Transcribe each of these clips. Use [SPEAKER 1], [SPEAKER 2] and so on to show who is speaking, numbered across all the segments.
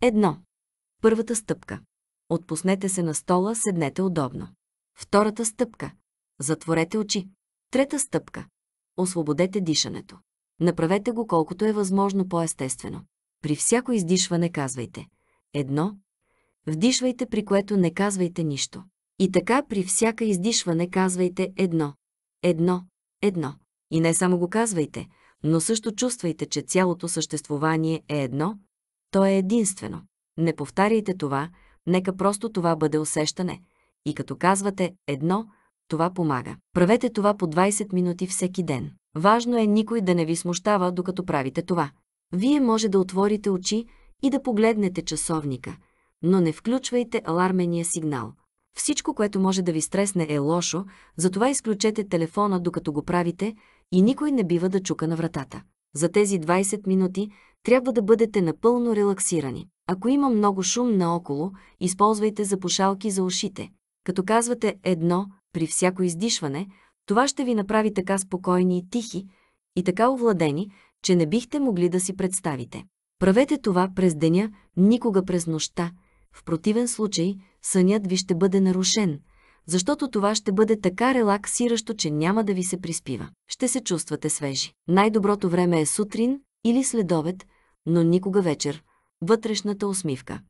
[SPEAKER 1] Едно. Първата стъпка. Отпуснете се на стола, седнете удобно. Втората стъпка. Затворете очи. Трета стъпка. Освободете дишането. Направете го колкото е възможно по-естествено. При всяко издишване казвайте. Едно. Вдишвайте, при което не казвайте нищо. И така при всяка издишване казвайте едно. Едно. Едно. И не само го казвайте, но също чувствайте, че цялото съществувание е едно – то е единствено. Не повтаряйте това, нека просто това бъде усещане. И като казвате едно, това помага. Правете това по 20 минути всеки ден. Важно е никой да не ви смущава, докато правите това. Вие може да отворите очи и да погледнете часовника, но не включвайте алармения сигнал. Всичко, което може да ви стресне е лошо, затова изключете телефона, докато го правите и никой не бива да чука на вратата. За тези 20 минути трябва да бъдете напълно релаксирани. Ако има много шум наоколо, използвайте запушалки за ушите. Като казвате едно при всяко издишване, това ще ви направи така спокойни и тихи, и така овладени, че не бихте могли да си представите. Правете това през деня, никога през нощта. В противен случай сънят ви ще бъде нарушен, защото това ще бъде така релаксиращо, че няма да ви се приспива. Ще се чувствате свежи. Най-доброто време е сутрин или следобед, но никога вечер. Вътрешната усмивка.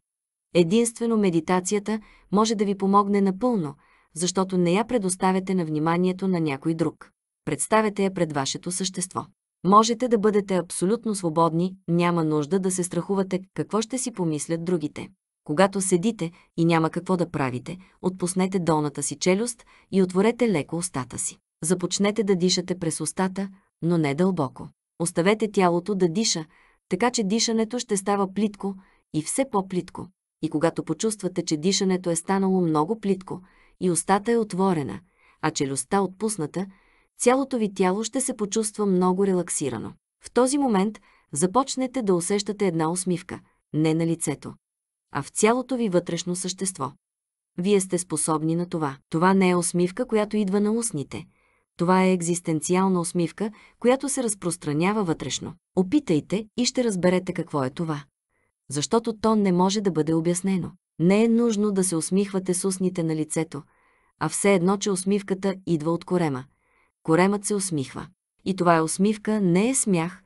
[SPEAKER 1] Единствено медитацията може да ви помогне напълно, защото не я предоставяте на вниманието на някой друг. Представете я пред вашето същество. Можете да бъдете абсолютно свободни, няма нужда да се страхувате какво ще си помислят другите. Когато седите и няма какво да правите, отпуснете долната си челюст и отворете леко устата си. Започнете да дишате през устата, но не дълбоко. Оставете тялото да диша, така че дишането ще става плитко и все по-плитко. И когато почувствате, че дишането е станало много плитко и устата е отворена, а челюстта отпусната, цялото ви тяло ще се почувства много релаксирано. В този момент започнете да усещате една усмивка, не на лицето, а в цялото ви вътрешно същество. Вие сте способни на това. Това не е усмивка, която идва на устните – това е екзистенциална усмивка, която се разпространява вътрешно. Опитайте и ще разберете какво е това. Защото то не може да бъде обяснено. Не е нужно да се усмихвате с устните на лицето, а все едно, че усмивката идва от корема. Коремът се усмихва. И това е усмивка, не е смях.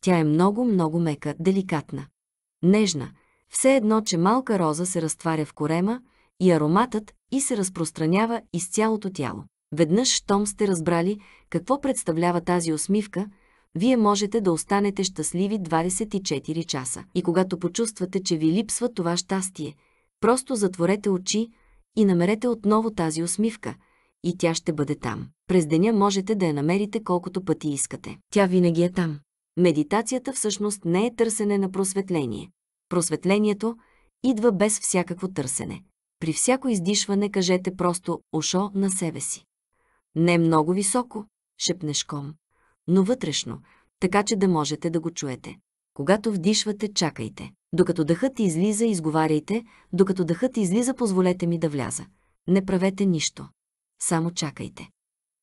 [SPEAKER 1] Тя е много-много мека, деликатна. Нежна. Все едно, че малка роза се разтваря в корема и ароматът и се разпространява из цялото тяло. Веднъж, щом сте разбрали какво представлява тази усмивка, вие можете да останете щастливи 24 часа. И когато почувствате, че ви липсва това щастие, просто затворете очи и намерете отново тази усмивка, и тя ще бъде там. През деня можете да я намерите колкото пъти искате. Тя винаги е там. Медитацията всъщност не е търсене на просветление. Просветлението идва без всякакво търсене. При всяко издишване кажете просто «Ошо» на себе си. Не много високо, шепнешком, но вътрешно, така че да можете да го чуете. Когато вдишвате, чакайте. Докато дъхът излиза, изговаряйте. Докато дъхът излиза, позволете ми да вляза. Не правете нищо. Само чакайте.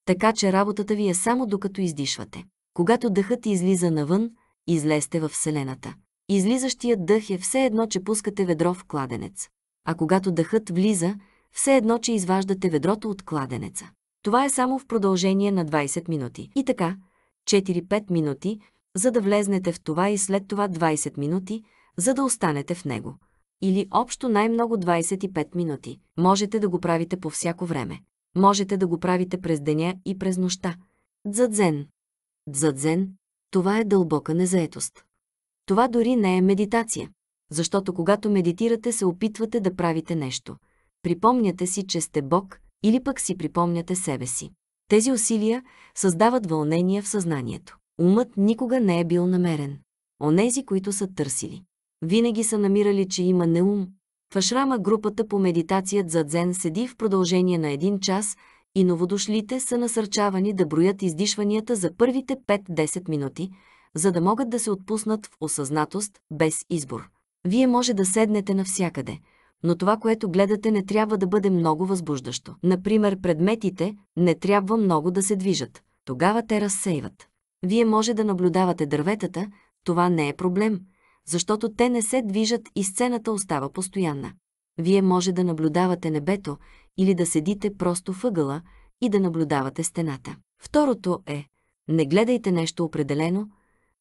[SPEAKER 1] Така че работата ви е само докато издишвате. Когато дъхът излиза навън, излезте във Вселената. Излизащият дъх е все едно, че пускате ведро в кладенец. А когато дъхът влиза, все едно, че изваждате ведрото от кладенеца. Това е само в продължение на 20 минути. И така, 4-5 минути, за да влезнете в това и след това 20 минути, за да останете в него. Или общо най-много 25 минути. Можете да го правите по всяко време. Можете да го правите през деня и през нощта. Дзадзен. Дзадзен – това е дълбока незаетост. Това дори не е медитация, защото когато медитирате се опитвате да правите нещо. Припомняте си, че сте Бог или пък си припомняте себе си. Тези усилия създават вълнение в съзнанието. Умът никога не е бил намерен. Онези, които са търсили. Винаги са намирали, че има неум. В ашрама групата по медитацият за дзен седи в продължение на един час и новодошлите са насърчавани да броят издишванията за първите 5-10 минути, за да могат да се отпуснат в осъзнатост без избор. Вие може да седнете навсякъде – но това, което гледате, не трябва да бъде много възбуждащо. Например, предметите не трябва много да се движат. Тогава те разсейват. Вие може да наблюдавате дърветата, това не е проблем, защото те не се движат и сцената остава постоянна. Вие може да наблюдавате небето или да седите просто въгъла и да наблюдавате стената. Второто е не гледайте нещо определено,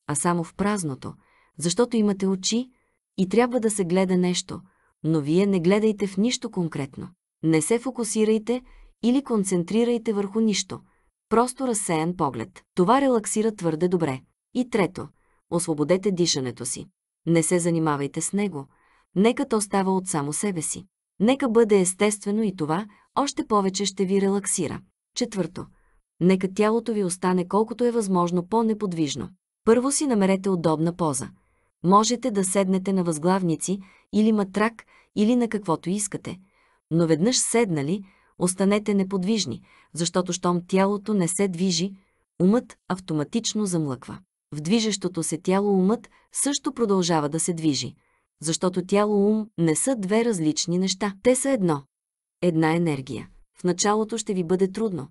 [SPEAKER 1] а само в празното, защото имате очи и трябва да се гледа нещо – но вие не гледайте в нищо конкретно. Не се фокусирайте или концентрирайте върху нищо. Просто разсеян поглед. Това релаксира твърде добре. И трето, освободете дишането си. Не се занимавайте с него. Нека то става от само себе си. Нека бъде естествено и това още повече ще ви релаксира. Четвърто, нека тялото ви остане колкото е възможно по-неподвижно. Първо си намерете удобна поза – Можете да седнете на възглавници или матрак или на каквото искате, но веднъж седнали, останете неподвижни, защото щом тялото не се движи, умът автоматично замлъква. В движещото се тяло умът също продължава да се движи, защото тяло-ум не са две различни неща. Те са едно. Една енергия. В началото ще ви бъде трудно,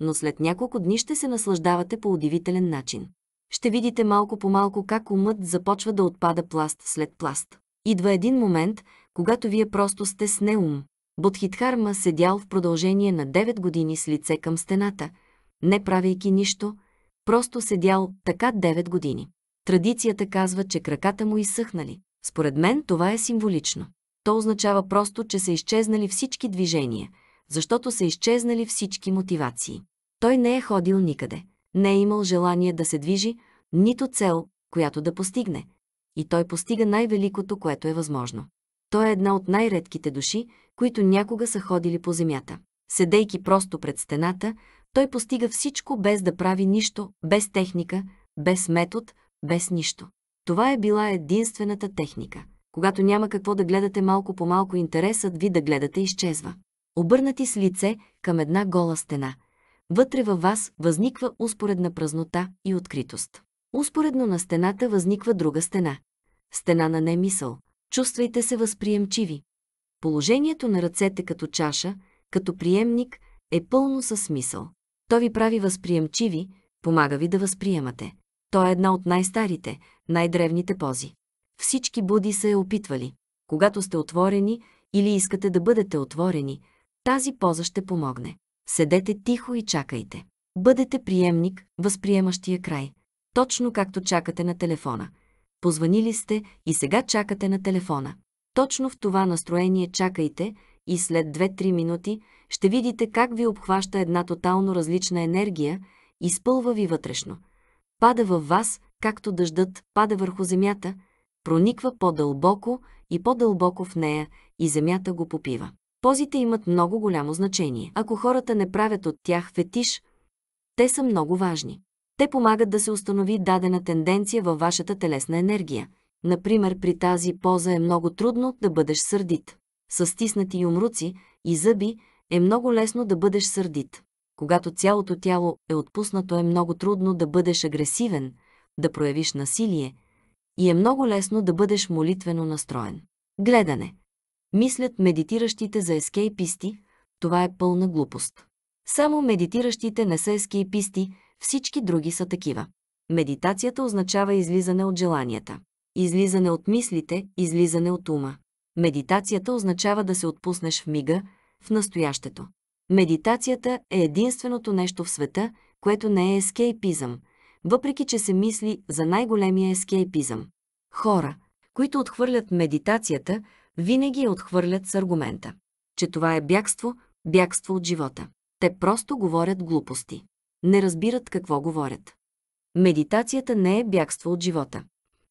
[SPEAKER 1] но след няколко дни ще се наслаждавате по удивителен начин ще видите малко по малко как умът започва да отпада пласт след пласт. Идва един момент, когато вие просто сте с неум. Бодхитхарма седял в продължение на 9 години с лице към стената, не правейки нищо, просто седял така 9 години. Традицията казва, че краката му изсъхнали. Според мен това е символично. То означава просто, че са изчезнали всички движения, защото са изчезнали всички мотивации. Той не е ходил никъде. Не е имал желание да се движи, нито цел, която да постигне. И той постига най-великото, което е възможно. Той е една от най-редките души, които някога са ходили по земята. Седейки просто пред стената, той постига всичко без да прави нищо, без техника, без метод, без нищо. Това е била единствената техника. Когато няма какво да гледате малко по малко, интересът ви да гледате изчезва. Обърнати с лице към една гола стена – Вътре във вас възниква успоредна празнота и откритост. Успоредно на стената възниква друга стена. Стена на немисъл. Чувствайте се възприемчиви. Положението на ръцете като чаша, като приемник, е пълно със смисъл. То ви прави възприемчиви, помага ви да възприемате. То е една от най-старите, най-древните пози. Всички буди са я е опитвали. Когато сте отворени или искате да бъдете отворени, тази поза ще помогне. Седете тихо и чакайте. Бъдете приемник, възприемащия край. Точно както чакате на телефона. Позванили сте и сега чакате на телефона. Точно в това настроение чакайте и след 2-3 минути ще видите как ви обхваща една тотално различна енергия, изпълва ви вътрешно. Пада във вас, както дъждът пада върху земята, прониква по-дълбоко и по-дълбоко в нея и земята го попива. Позите имат много голямо значение. Ако хората не правят от тях фетиш, те са много важни. Те помагат да се установи дадена тенденция във вашата телесна енергия. Например, при тази поза е много трудно да бъдеш сърдит. С стиснати юмруци и зъби е много лесно да бъдеш сърдит. Когато цялото тяло е отпуснато, е много трудно да бъдеш агресивен, да проявиш насилие и е много лесно да бъдеш молитвено настроен. Гледане. Мислят медитиращите за ескейписти, това е пълна глупост. Само медитиращите не са ескейписти, всички други са такива. Медитацията означава излизане от желанията, излизане от мислите, излизане от ума. Медитацията означава да се отпуснеш в мига, в настоящето. Медитацията е единственото нещо в света, което не е ескейпизъм, въпреки че се мисли за най-големия ескейпизъм. Хора, които отхвърлят медитацията, винаги я отхвърлят с аргумента, че това е бягство, бягство от живота. Те просто говорят глупости. Не разбират какво говорят. Медитацията не е бягство от живота.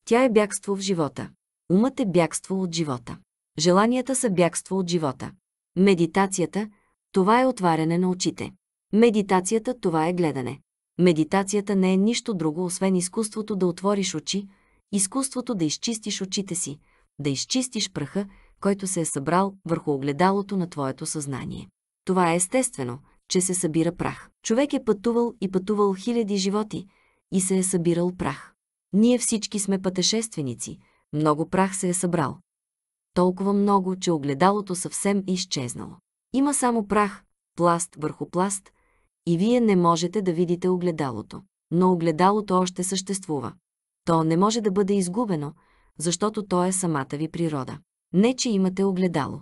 [SPEAKER 1] Тя е бягство в живота. Умът е бягство от живота. Желанията са бягство от живота. Медитацията – това е отваряне на очите. Медитацията – това е гледане. Медитацията не е нищо друго, освен изкуството да отвориш очи, изкуството да изчистиш очите си – да изчистиш праха, който се е събрал върху огледалото на твоето съзнание. Това е естествено, че се събира прах. Човек е пътувал и пътувал хиляди животи и се е събирал прах. Ние всички сме пътешественици, много прах се е събрал. Толкова много, че огледалото съвсем е изчезнало. Има само прах, пласт върху пласт, и вие не можете да видите огледалото. Но огледалото още съществува. То не може да бъде изгубено, защото то е самата ви природа. Не, че имате огледало.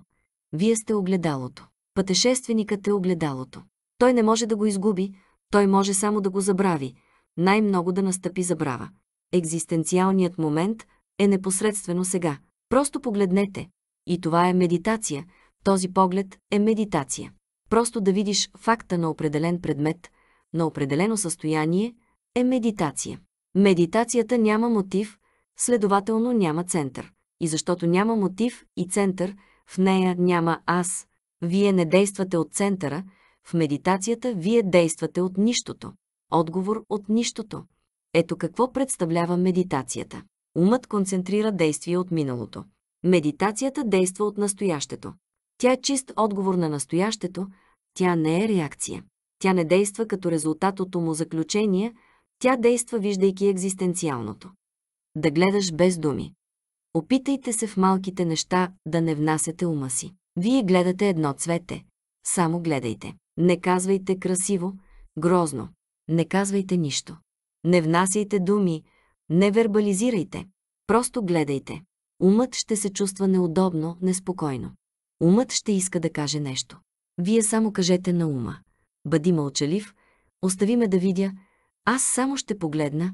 [SPEAKER 1] Вие сте огледалото. Пътешественикът е огледалото. Той не може да го изгуби, той може само да го забрави, най-много да настъпи забрава. Екзистенциалният момент е непосредствено сега. Просто погледнете. И това е медитация. Този поглед е медитация. Просто да видиш факта на определен предмет, на определено състояние, е медитация. Медитацията няма мотив, следователно няма център. И защото няма мотив и център, в нея няма аз. Вие не действате от центъра, в медитацията вие действате от нищото. Отговор от нищото. Ето какво представлява медитацията. Умът концентрира действие от миналото. Медитацията действа от настоящето. Тя е чист отговор на настоящето, тя не е реакция. Тя не действа като резултат от умозаключения, тя действа виждайки екзистенциалното да гледаш без думи. Опитайте се в малките неща да не внасяте ума си. Вие гледате едно цвете. Само гледайте. Не казвайте красиво, грозно. Не казвайте нищо. Не внасяйте думи, не вербализирайте. Просто гледайте. Умът ще се чувства неудобно, неспокойно. Умът ще иска да каже нещо. Вие само кажете на ума. Бъди мълчалив, остави ме да видя, аз само ще погледна,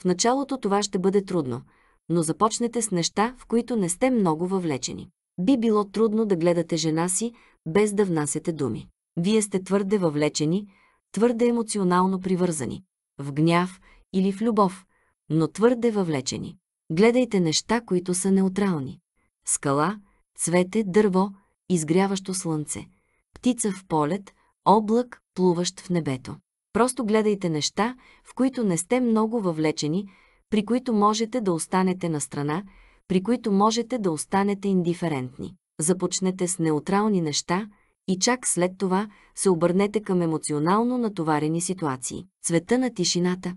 [SPEAKER 1] в началото това ще бъде трудно, но започнете с неща, в които не сте много въвлечени. Би било трудно да гледате жена си, без да внасяте думи. Вие сте твърде въвлечени, твърде емоционално привързани. В гняв или в любов, но твърде въвлечени. Гледайте неща, които са неутрални. Скала, цвете, дърво, изгряващо слънце. Птица в полет, облак, плуващ в небето. Просто гледайте неща, в които не сте много въвлечени, при които можете да останете на страна, при които можете да останете индиферентни. Започнете с неутрални неща и чак след това се обърнете към емоционално натоварени ситуации. Цвета на тишината.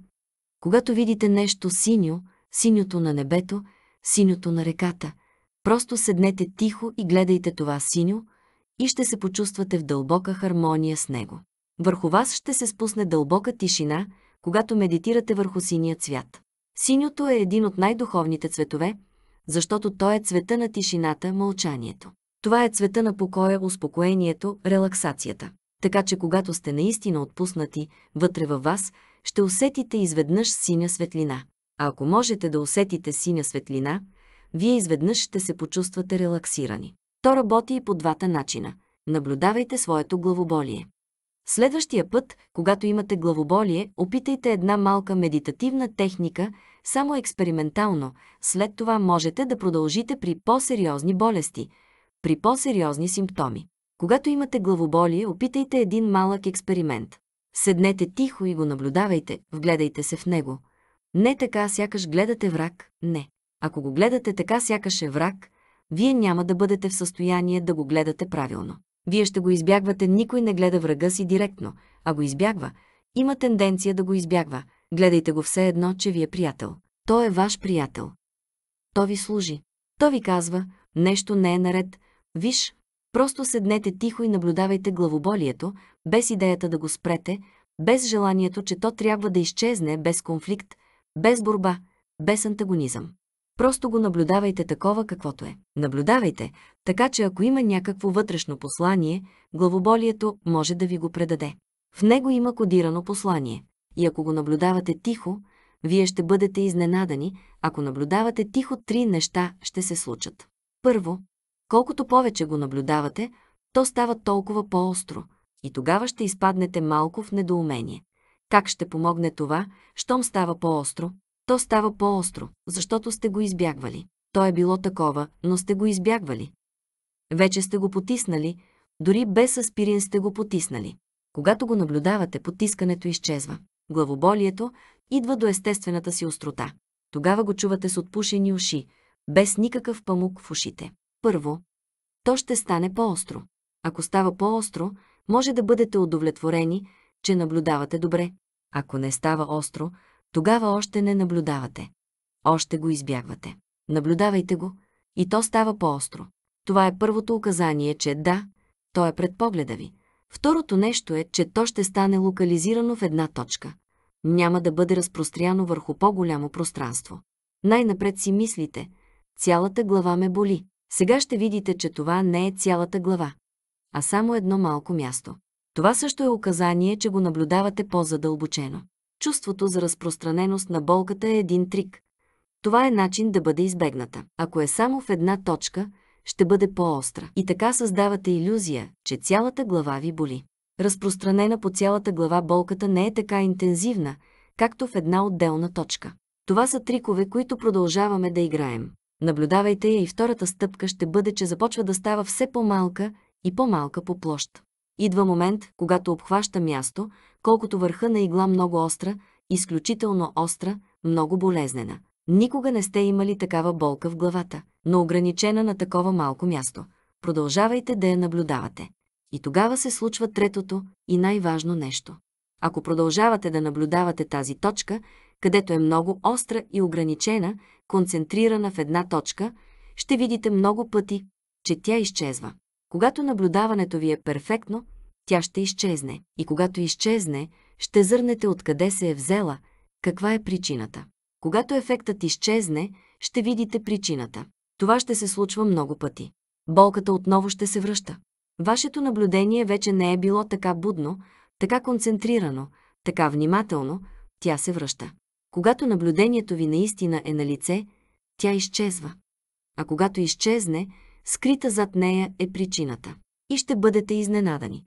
[SPEAKER 1] Когато видите нещо синьо, синьото на небето, синьото на реката, просто седнете тихо и гледайте това синьо и ще се почувствате в дълбока хармония с него. Върху вас ще се спусне дълбока тишина, когато медитирате върху синия цвят. Синьото е един от най-духовните цветове, защото той е цвета на тишината, мълчанието. Това е цвета на покоя, успокоението, релаксацията. Така че когато сте наистина отпуснати, вътре във вас, ще усетите изведнъж синя светлина. А ако можете да усетите синя светлина, вие изведнъж ще се почувствате релаксирани. То работи и по двата начина. Наблюдавайте своето главоболие. Следващия път, когато имате главоболие, опитайте една малка медитативна техника, само експериментално, след това можете да продължите при по-сериозни болести, при по-сериозни симптоми. Когато имате главоболие, опитайте един малък експеримент. Седнете тихо и го наблюдавайте, вгледайте се в него. Не така, сякаш гледате враг, не. Ако го гледате така, сякаш е враг, вие няма да бъдете в състояние да го гледате правилно. Вие ще го избягвате, никой не гледа врага си директно, а го избягва. Има тенденция да го избягва. Гледайте го все едно, че ви е приятел. Той е ваш приятел. То ви служи. То ви казва, нещо не е наред. Виж, просто седнете тихо и наблюдавайте главоболието, без идеята да го спрете, без желанието, че то трябва да изчезне, без конфликт, без борба, без антагонизъм. Просто го наблюдавайте такова каквото е. Наблюдавайте, така че ако има някакво вътрешно послание, главоболието може да ви го предаде. В него има кодирано послание. И ако го наблюдавате тихо, вие ще бъдете изненадани, ако наблюдавате тихо три неща ще се случат. Първо, колкото повече го наблюдавате, то става толкова по-остро и тогава ще изпаднете малко в недоумение. Как ще помогне това, щом става по-остро? То става по-остро, защото сте го избягвали. То е било такова, но сте го избягвали. Вече сте го потиснали, дори без аспирин сте го потиснали. Когато го наблюдавате, потискането изчезва. Главоболието идва до естествената си острота. Тогава го чувате с отпушени уши, без никакъв памук в ушите. Първо, то ще стане по-остро. Ако става по-остро, може да бъдете удовлетворени, че наблюдавате добре. Ако не става остро, тогава още не наблюдавате. Още го избягвате. Наблюдавайте го и то става по-остро. Това е първото указание, че да, то е пред погледа ви. Второто нещо е, че то ще стане локализирано в една точка. Няма да бъде разпростряно върху по-голямо пространство. Най-напред си мислите, цялата глава ме боли. Сега ще видите, че това не е цялата глава, а само едно малко място. Това също е указание, че го наблюдавате по-задълбочено. Чувството за разпространеност на болката е един трик. Това е начин да бъде избегната. Ако е само в една точка, ще бъде по-остра. И така създавате иллюзия, че цялата глава ви боли. Разпространена по цялата глава болката не е така интензивна, както в една отделна точка. Това са трикове, които продължаваме да играем. Наблюдавайте я и втората стъпка ще бъде, че започва да става все по-малка и по-малка по площ. Идва момент, когато обхваща място, колкото върха на игла много остра, изключително остра, много болезнена. Никога не сте имали такава болка в главата, но ограничена на такова малко място. Продължавайте да я наблюдавате. И тогава се случва третото и най-важно нещо. Ако продължавате да наблюдавате тази точка, където е много остра и ограничена, концентрирана в една точка, ще видите много пъти, че тя изчезва. Когато наблюдаването ви е перфектно, тя ще изчезне. И когато изчезне, ще зърнете откъде се е взела, каква е причината. Когато ефектът изчезне, ще видите причината. Това ще се случва много пъти. Болката отново ще се връща. Вашето наблюдение вече не е било така будно, така концентрирано, така внимателно, тя се връща. Когато наблюдението ви наистина е на лице, тя изчезва. А когато изчезне, скрита зад нея е причината. И ще бъдете изненадани.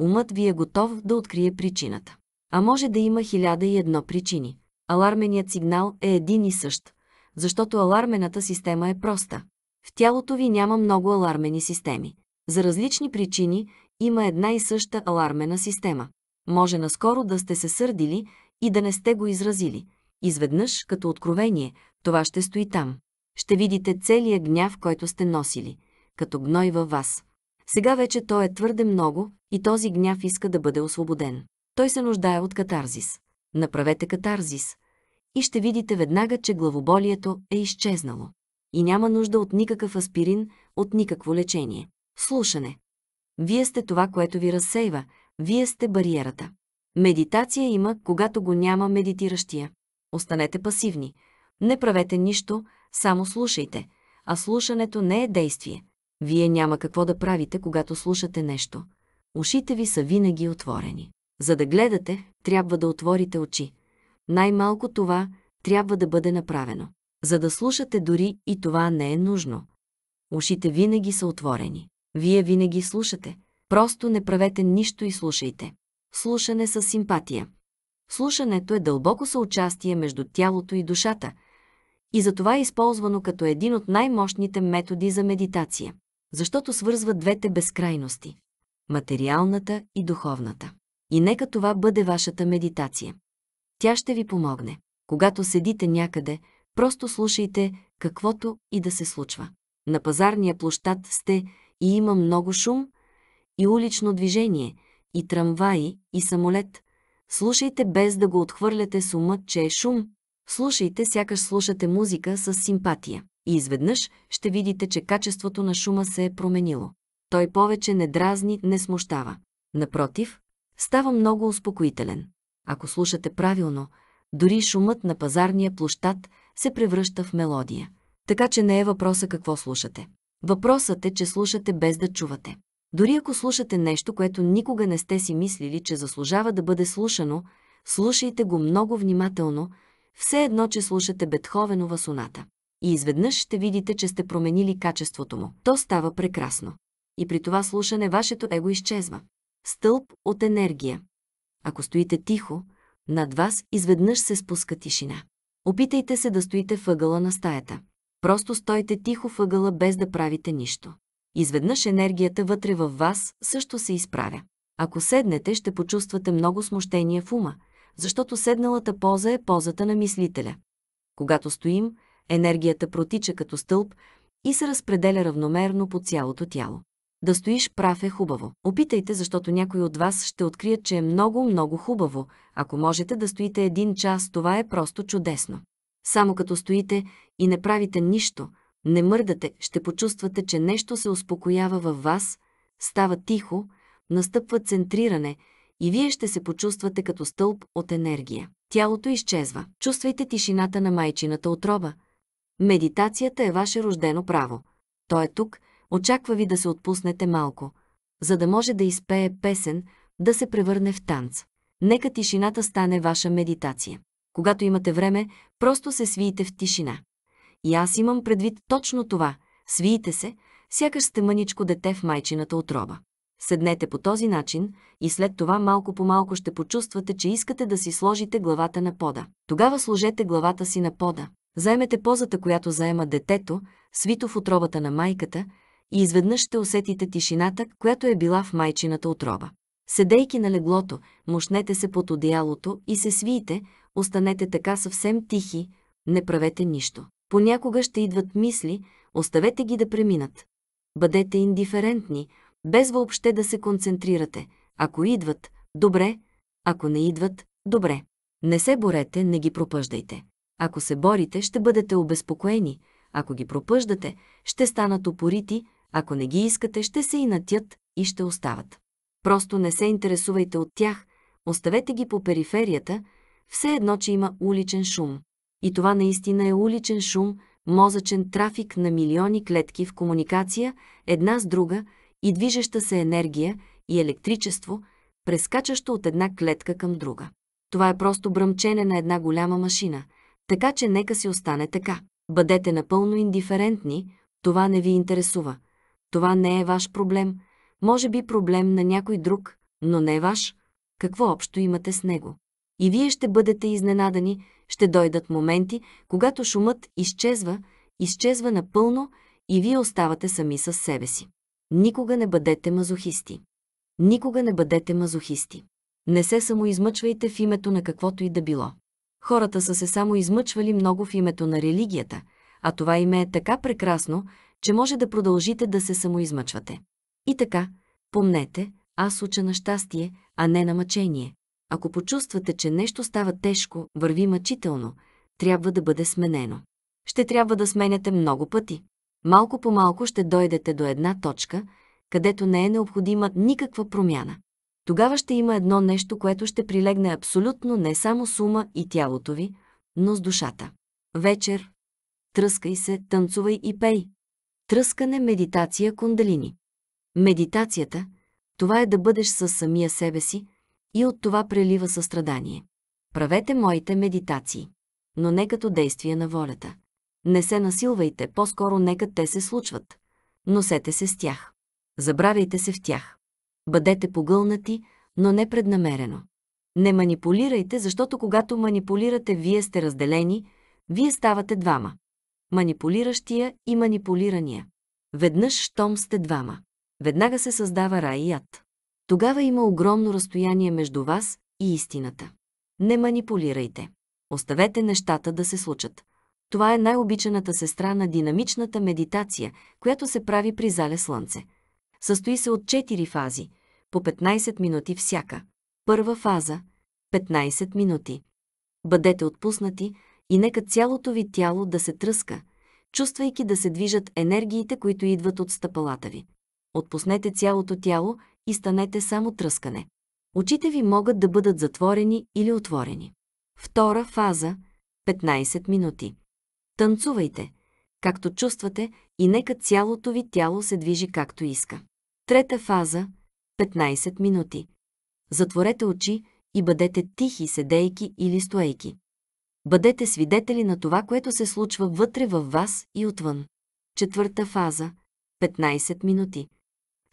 [SPEAKER 1] Умът ви е готов да открие причината. А може да има хиляда и едно причини. Алармения сигнал е един и същ, защото алармената система е проста. В тялото ви няма много алармени системи. За различни причини има една и съща алармена система. Може наскоро да сте се сърдили и да не сте го изразили. Изведнъж, като откровение, това ще стои там ще видите целия гняв, който сте носили, като гной във вас. Сега вече той е твърде много и този гняв иска да бъде освободен. Той се нуждае от катарзис. Направете катарзис и ще видите веднага, че главоболието е изчезнало. И няма нужда от никакъв аспирин, от никакво лечение. Слушане. Вие сте това, което ви разсейва. Вие сте бариерата. Медитация има, когато го няма медитиращия. Останете пасивни. Не правете нищо, само слушайте, а слушането не е действие. Вие няма какво да правите, когато слушате нещо. Ушите ви са винаги отворени. За да гледате, трябва да отворите очи. Най-малко това трябва да бъде направено. За да слушате дори и това не е нужно. Ушите винаги са отворени. Вие винаги слушате. Просто не правете нищо и слушайте. Слушане с симпатия. Слушането е дълбоко съучастие между тялото и душата – и затова е използвано като един от най-мощните методи за медитация, защото свързва двете безкрайности – материалната и духовната. И нека това бъде вашата медитация. Тя ще ви помогне. Когато седите някъде, просто слушайте каквото и да се случва. На пазарния площад сте и има много шум, и улично движение, и трамваи, и самолет. Слушайте без да го отхвърляте с ума, че е шум, Слушайте, сякаш слушате музика с симпатия. И изведнъж ще видите, че качеството на шума се е променило. Той повече не дразни, не смущава. Напротив, става много успокоителен. Ако слушате правилно, дори шумът на пазарния площад се превръща в мелодия. Така че не е въпроса какво слушате. Въпросът е, че слушате без да чувате. Дори ако слушате нещо, което никога не сте си мислили, че заслужава да бъде слушано, слушайте го много внимателно – все едно, че слушате Бетховенова соната. И изведнъж ще видите, че сте променили качеството му. То става прекрасно. И при това слушане вашето его изчезва. Стълб от енергия. Ако стоите тихо, над вас изведнъж се спуска тишина. Опитайте се да стоите въгъла на стаята. Просто стойте тихо въгъла без да правите нищо. Изведнъж енергията вътре във вас също се изправя. Ако седнете, ще почувствате много смущение в ума, защото седналата поза е позата на мислителя. Когато стоим, енергията протича като стълб и се разпределя равномерно по цялото тяло. Да стоиш прав е хубаво. Опитайте, защото някои от вас ще открият, че е много-много хубаво. Ако можете да стоите един час, това е просто чудесно. Само като стоите и не правите нищо, не мърдате, ще почувствате, че нещо се успокоява във вас, става тихо, настъпва центриране – и вие ще се почувствате като стълб от енергия. Тялото изчезва. Чувствайте тишината на майчината отроба. Медитацията е ваше рождено право. Той е тук, очаква ви да се отпуснете малко, за да може да изпее песен, да се превърне в танц. Нека тишината стане ваша медитация. Когато имате време, просто се свиете в тишина. И аз имам предвид точно това. Свиете се, сякаш сте мъничко дете в майчината отроба. Седнете по този начин и след това малко по малко ще почувствате, че искате да си сложите главата на пода. Тогава сложете главата си на пода. Займете позата, която заема детето, свито в отробата на майката, и изведнъж ще усетите тишината, която е била в майчината отроба. Седейки на леглото, мощнете се под одеялото и се свиете, останете така съвсем тихи, не правете нищо. Понякога ще идват мисли, оставете ги да преминат. Бъдете индиферентни – без въобще да се концентрирате. Ако идват, добре, ако не идват, добре. Не се борете, не ги пропъждайте. Ако се борите, ще бъдете обезпокоени. Ако ги пропъждате, ще станат упорити. Ако не ги искате, ще се инатят и ще остават. Просто не се интересувайте от тях, оставете ги по периферията, все едно, че има уличен шум. И това наистина е уличен шум, мозъчен трафик на милиони клетки в комуникация, една с друга – и движеща се енергия и електричество, прескачащо от една клетка към друга. Това е просто бръмчене на една голяма машина, така че нека си остане така. Бъдете напълно индиферентни, това не ви интересува. Това не е ваш проблем, може би проблем на някой друг, но не е ваш. Какво общо имате с него? И вие ще бъдете изненадани, ще дойдат моменти, когато шумът изчезва, изчезва напълно и вие оставате сами с себе си. Никога не бъдете мазохисти. Никога не бъдете мазохисти. Не се самоизмъчвайте в името на каквото и да било. Хората са се самоизмъчвали много в името на религията, а това име е така прекрасно, че може да продължите да се самоизмъчвате. И така, помнете, аз уча на щастие, а не на мъчение. Ако почувствате, че нещо става тежко, върви мъчително, трябва да бъде сменено. Ще трябва да сменяте много пъти малко по малко ще дойдете до една точка, където не е необходима никаква промяна. Тогава ще има едно нещо, което ще прилегне абсолютно не само с ума и тялото ви, но с душата. Вечер. Тръскай се, танцувай и пей. Тръскане, медитация, кундалини. Медитацията – това е да бъдеш със самия себе си и от това прелива състрадание. Правете моите медитации, но не като действие на волята. Не се насилвайте, по-скоро нека те се случват. Носете се с тях. Забравяйте се в тях. Бъдете погълнати, но не преднамерено. Не манипулирайте, защото когато манипулирате, вие сте разделени, вие ставате двама. Манипулиращия и манипулирания. Веднъж, щом сте двама. Веднага се създава рай и ад. Тогава има огромно разстояние между вас и истината. Не манипулирайте. Оставете нещата да се случат. Това е най-обичаната сестра на динамичната медитация, която се прави при зале слънце. Състои се от 4 фази, по 15 минути всяка. Първа фаза – 15 минути. Бъдете отпуснати и нека цялото ви тяло да се тръска, чувствайки да се движат енергиите, които идват от стъпалата ви. Отпуснете цялото тяло и станете само тръскане. Очите ви могат да бъдат затворени или отворени. Втора фаза – 15 минути. Танцувайте, както чувствате и нека цялото ви тяло се движи както иска. Трета фаза – 15 минути. Затворете очи и бъдете тихи, седейки или стоейки. Бъдете свидетели на това, което се случва вътре във вас и отвън. Четвърта фаза – 15 минути.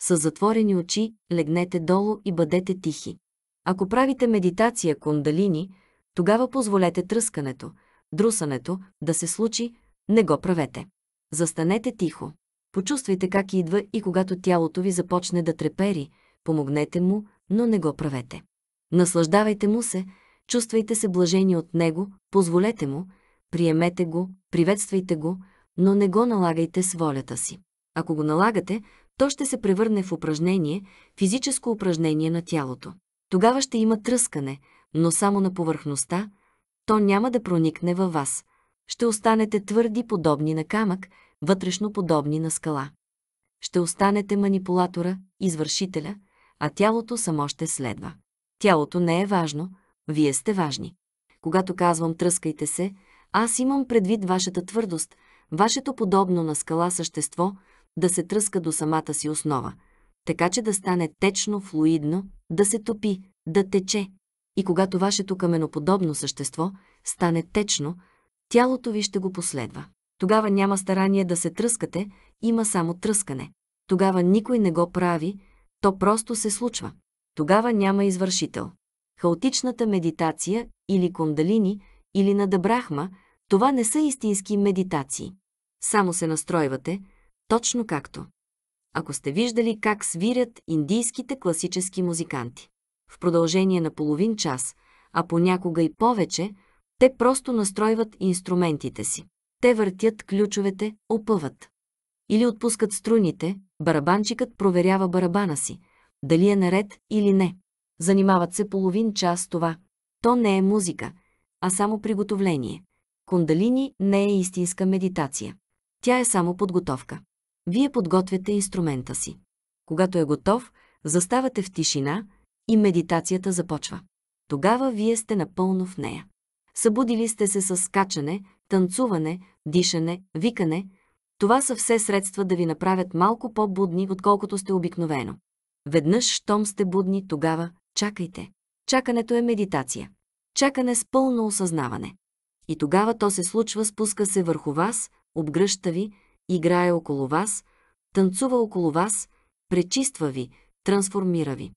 [SPEAKER 1] С затворени очи легнете долу и бъдете тихи. Ако правите медитация кундалини, тогава позволете тръскането – Друсането да се случи, не го правете. Застанете тихо. Почувствайте как идва и когато тялото ви започне да трепери, помогнете му, но не го правете. Наслаждавайте му се, чувствайте се блажени от него, позволете му, приемете го, приветствайте го, но не го налагайте с волята си. Ако го налагате, то ще се превърне в упражнение, физическо упражнение на тялото. Тогава ще има тръскане, но само на повърхността, то няма да проникне във вас. Ще останете твърди подобни на камък, вътрешно подобни на скала. Ще останете манипулатора, извършителя, а тялото само ще следва. Тялото не е важно, вие сте важни. Когато казвам тръскайте се, аз имам предвид вашата твърдост, вашето подобно на скала същество да се тръска до самата си основа, така че да стане течно, флуидно, да се топи, да тече, и когато вашето каменоподобно същество стане течно, тялото ви ще го последва. Тогава няма старание да се тръскате, има само тръскане. Тогава никой не го прави, то просто се случва. Тогава няма извършител. Хаотичната медитация или кундалини или надабрахма, това не са истински медитации. Само се настройвате, точно както. Ако сте виждали как свирят индийските класически музиканти в продължение на половин час, а понякога и повече, те просто настройват инструментите си. Те въртят ключовете, опъват. Или отпускат струните, барабанчикът проверява барабана си, дали е наред или не. Занимават се половин час това. То не е музика, а само приготовление. Кундалини не е истинска медитация. Тя е само подготовка. Вие подготвяте инструмента си. Когато е готов, заставате в тишина – и медитацията започва. Тогава вие сте напълно в нея. Събудили сте се с скачане, танцуване, дишане, викане. Това са все средства да ви направят малко по-будни, отколкото сте обикновено. Веднъж, щом сте будни, тогава чакайте. Чакането е медитация. Чакане с пълно осъзнаване. И тогава то се случва, спуска се върху вас, обгръща ви, играе около вас, танцува около вас, пречиства ви, трансформира ви.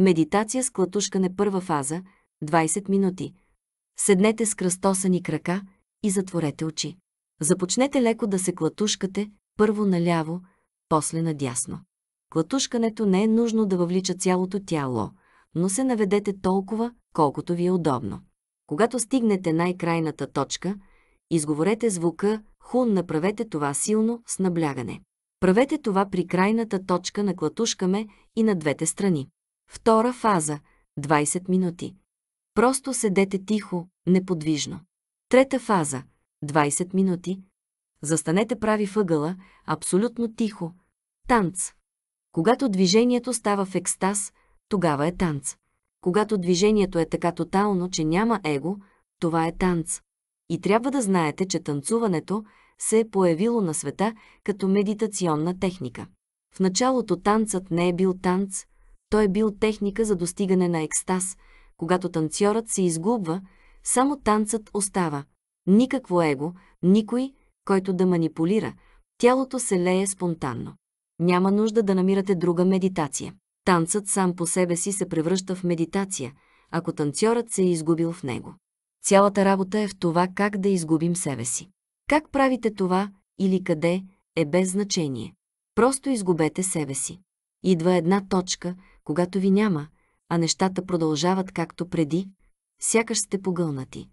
[SPEAKER 1] Медитация с клатушкане първа фаза, 20 минути. Седнете с кръстосани крака и затворете очи. Започнете леко да се клатушкате, първо наляво, после надясно. Клатушкането не е нужно да въвлича цялото тяло, но се наведете толкова, колкото ви е удобно. Когато стигнете най-крайната точка, изговорете звука «хун», направете това силно с наблягане. Правете това при крайната точка на клатушкаме и на двете страни. Втора фаза – 20 минути. Просто седете тихо, неподвижно. Трета фаза – 20 минути. Застанете прави въгъла, абсолютно тихо. Танц. Когато движението става в екстаз, тогава е танц. Когато движението е така тотално, че няма его, това е танц. И трябва да знаете, че танцуването се е появило на света като медитационна техника. В началото танцът не е бил танц, той е бил техника за достигане на екстаз. Когато танцорът се изгубва, само танцът остава. Никакво его, никой, който да манипулира. Тялото се лее спонтанно. Няма нужда да намирате друга медитация. Танцът сам по себе си се превръща в медитация, ако танцорът се е изгубил в него. Цялата работа е в това как да изгубим себе си. Как правите това или къде е без значение. Просто изгубете себе си. Идва една точка, когато ви няма, а нещата продължават както преди, сякаш сте погълнати.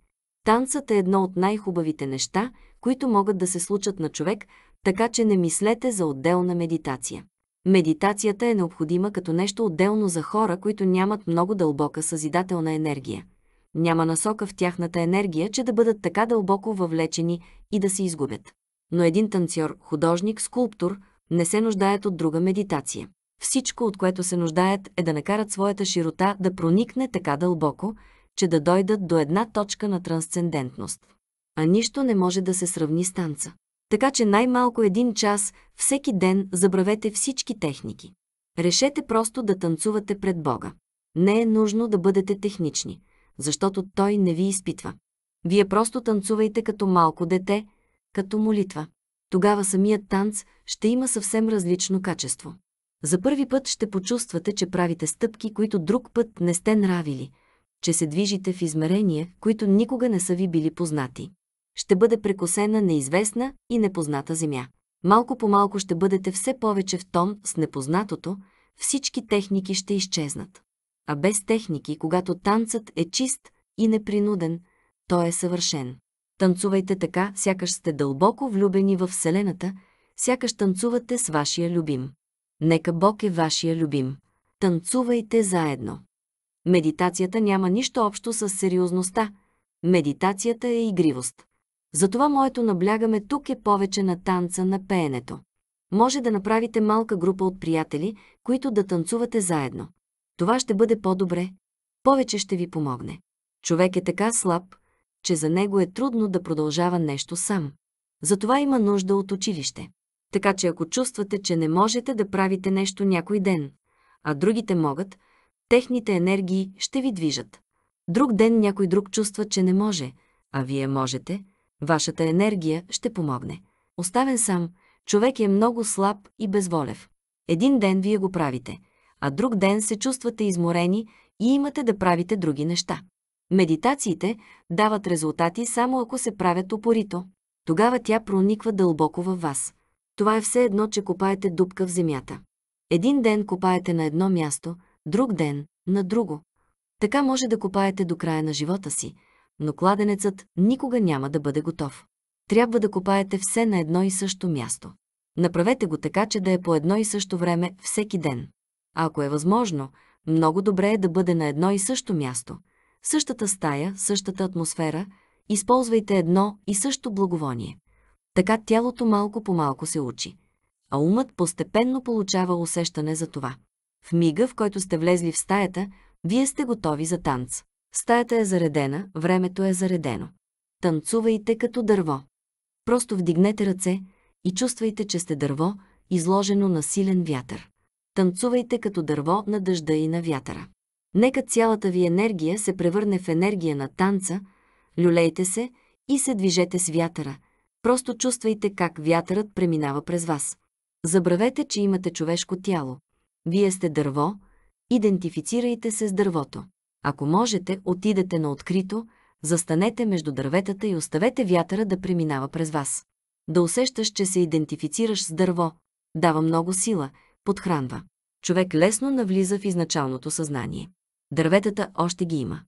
[SPEAKER 1] Танцът е едно от най-хубавите неща, които могат да се случат на човек, така че не мислете за отделна медитация. Медитацията е необходима като нещо отделно за хора, които нямат много дълбока съзидателна енергия. Няма насока в тяхната енергия, че да бъдат така дълбоко въвлечени и да се изгубят. Но един танцор, художник, скулптор не се нуждаят от друга медитация. Всичко, от което се нуждаят, е да накарат своята широта да проникне така дълбоко, че да дойдат до една точка на трансцендентност. А нищо не може да се сравни с танца. Така че най-малко един час всеки ден забравете всички техники. Решете просто да танцувате пред Бога. Не е нужно да бъдете технични, защото Той не ви изпитва. Вие просто танцувайте като малко дете, като молитва. Тогава самият танц ще има съвсем различно качество за първи път ще почувствате, че правите стъпки, които друг път не сте нравили, че се движите в измерения, които никога не са ви били познати. Ще бъде прекосена неизвестна и непозната земя. Малко по малко ще бъдете все повече в тон с непознатото, всички техники ще изчезнат. А без техники, когато танцът е чист и непринуден, той е съвършен. Танцувайте така, сякаш сте дълбоко влюбени в Вселената, сякаш танцувате с вашия любим. Нека Бог е вашия любим. Танцувайте заедно. Медитацията няма нищо общо с сериозността. Медитацията е игривост. Затова моето наблягаме тук е повече на танца на пеенето. Може да направите малка група от приятели, които да танцувате заедно. Това ще бъде по-добре. Повече ще ви помогне. Човек е така слаб, че за него е трудно да продължава нещо сам. Затова има нужда от училище. Така че ако чувствате, че не можете да правите нещо някой ден, а другите могат, техните енергии ще ви движат. Друг ден някой друг чувства, че не може, а вие можете, вашата енергия ще помогне. Оставен сам, човек е много слаб и безволев. Един ден вие го правите, а друг ден се чувствате изморени и имате да правите други неща. Медитациите дават резултати само ако се правят упорито. Тогава тя прониква дълбоко във вас. Това е все едно, че копаете дупка в земята. Един ден копаете на едно място, друг ден – на друго. Така може да копаете до края на живота си, но кладенецът никога няма да бъде готов. Трябва да копаете все на едно и също място. Направете го така, че да е по едно и също време всеки ден. А ако е възможно, много добре е да бъде на едно и също място, същата стая, същата атмосфера, използвайте едно и също благовоние. Така тялото малко по малко се учи, а умът постепенно получава усещане за това. В мига, в който сте влезли в стаята, вие сте готови за танц. Стаята е заредена, времето е заредено. Танцувайте като дърво. Просто вдигнете ръце и чувствайте, че сте дърво, изложено на силен вятър. Танцувайте като дърво на дъжда и на вятъра. Нека цялата ви енергия се превърне в енергия на танца, люлейте се и се движете с вятъра – Просто чувствайте как вятърът преминава през вас. Забравете, че имате човешко тяло. Вие сте дърво, идентифицирайте се с дървото. Ако можете, отидете на открито, застанете между дърветата и оставете вятъра да преминава през вас. Да усещаш, че се идентифицираш с дърво, дава много сила, подхранва. Човек лесно навлиза в изначалното съзнание. Дърветата още ги има.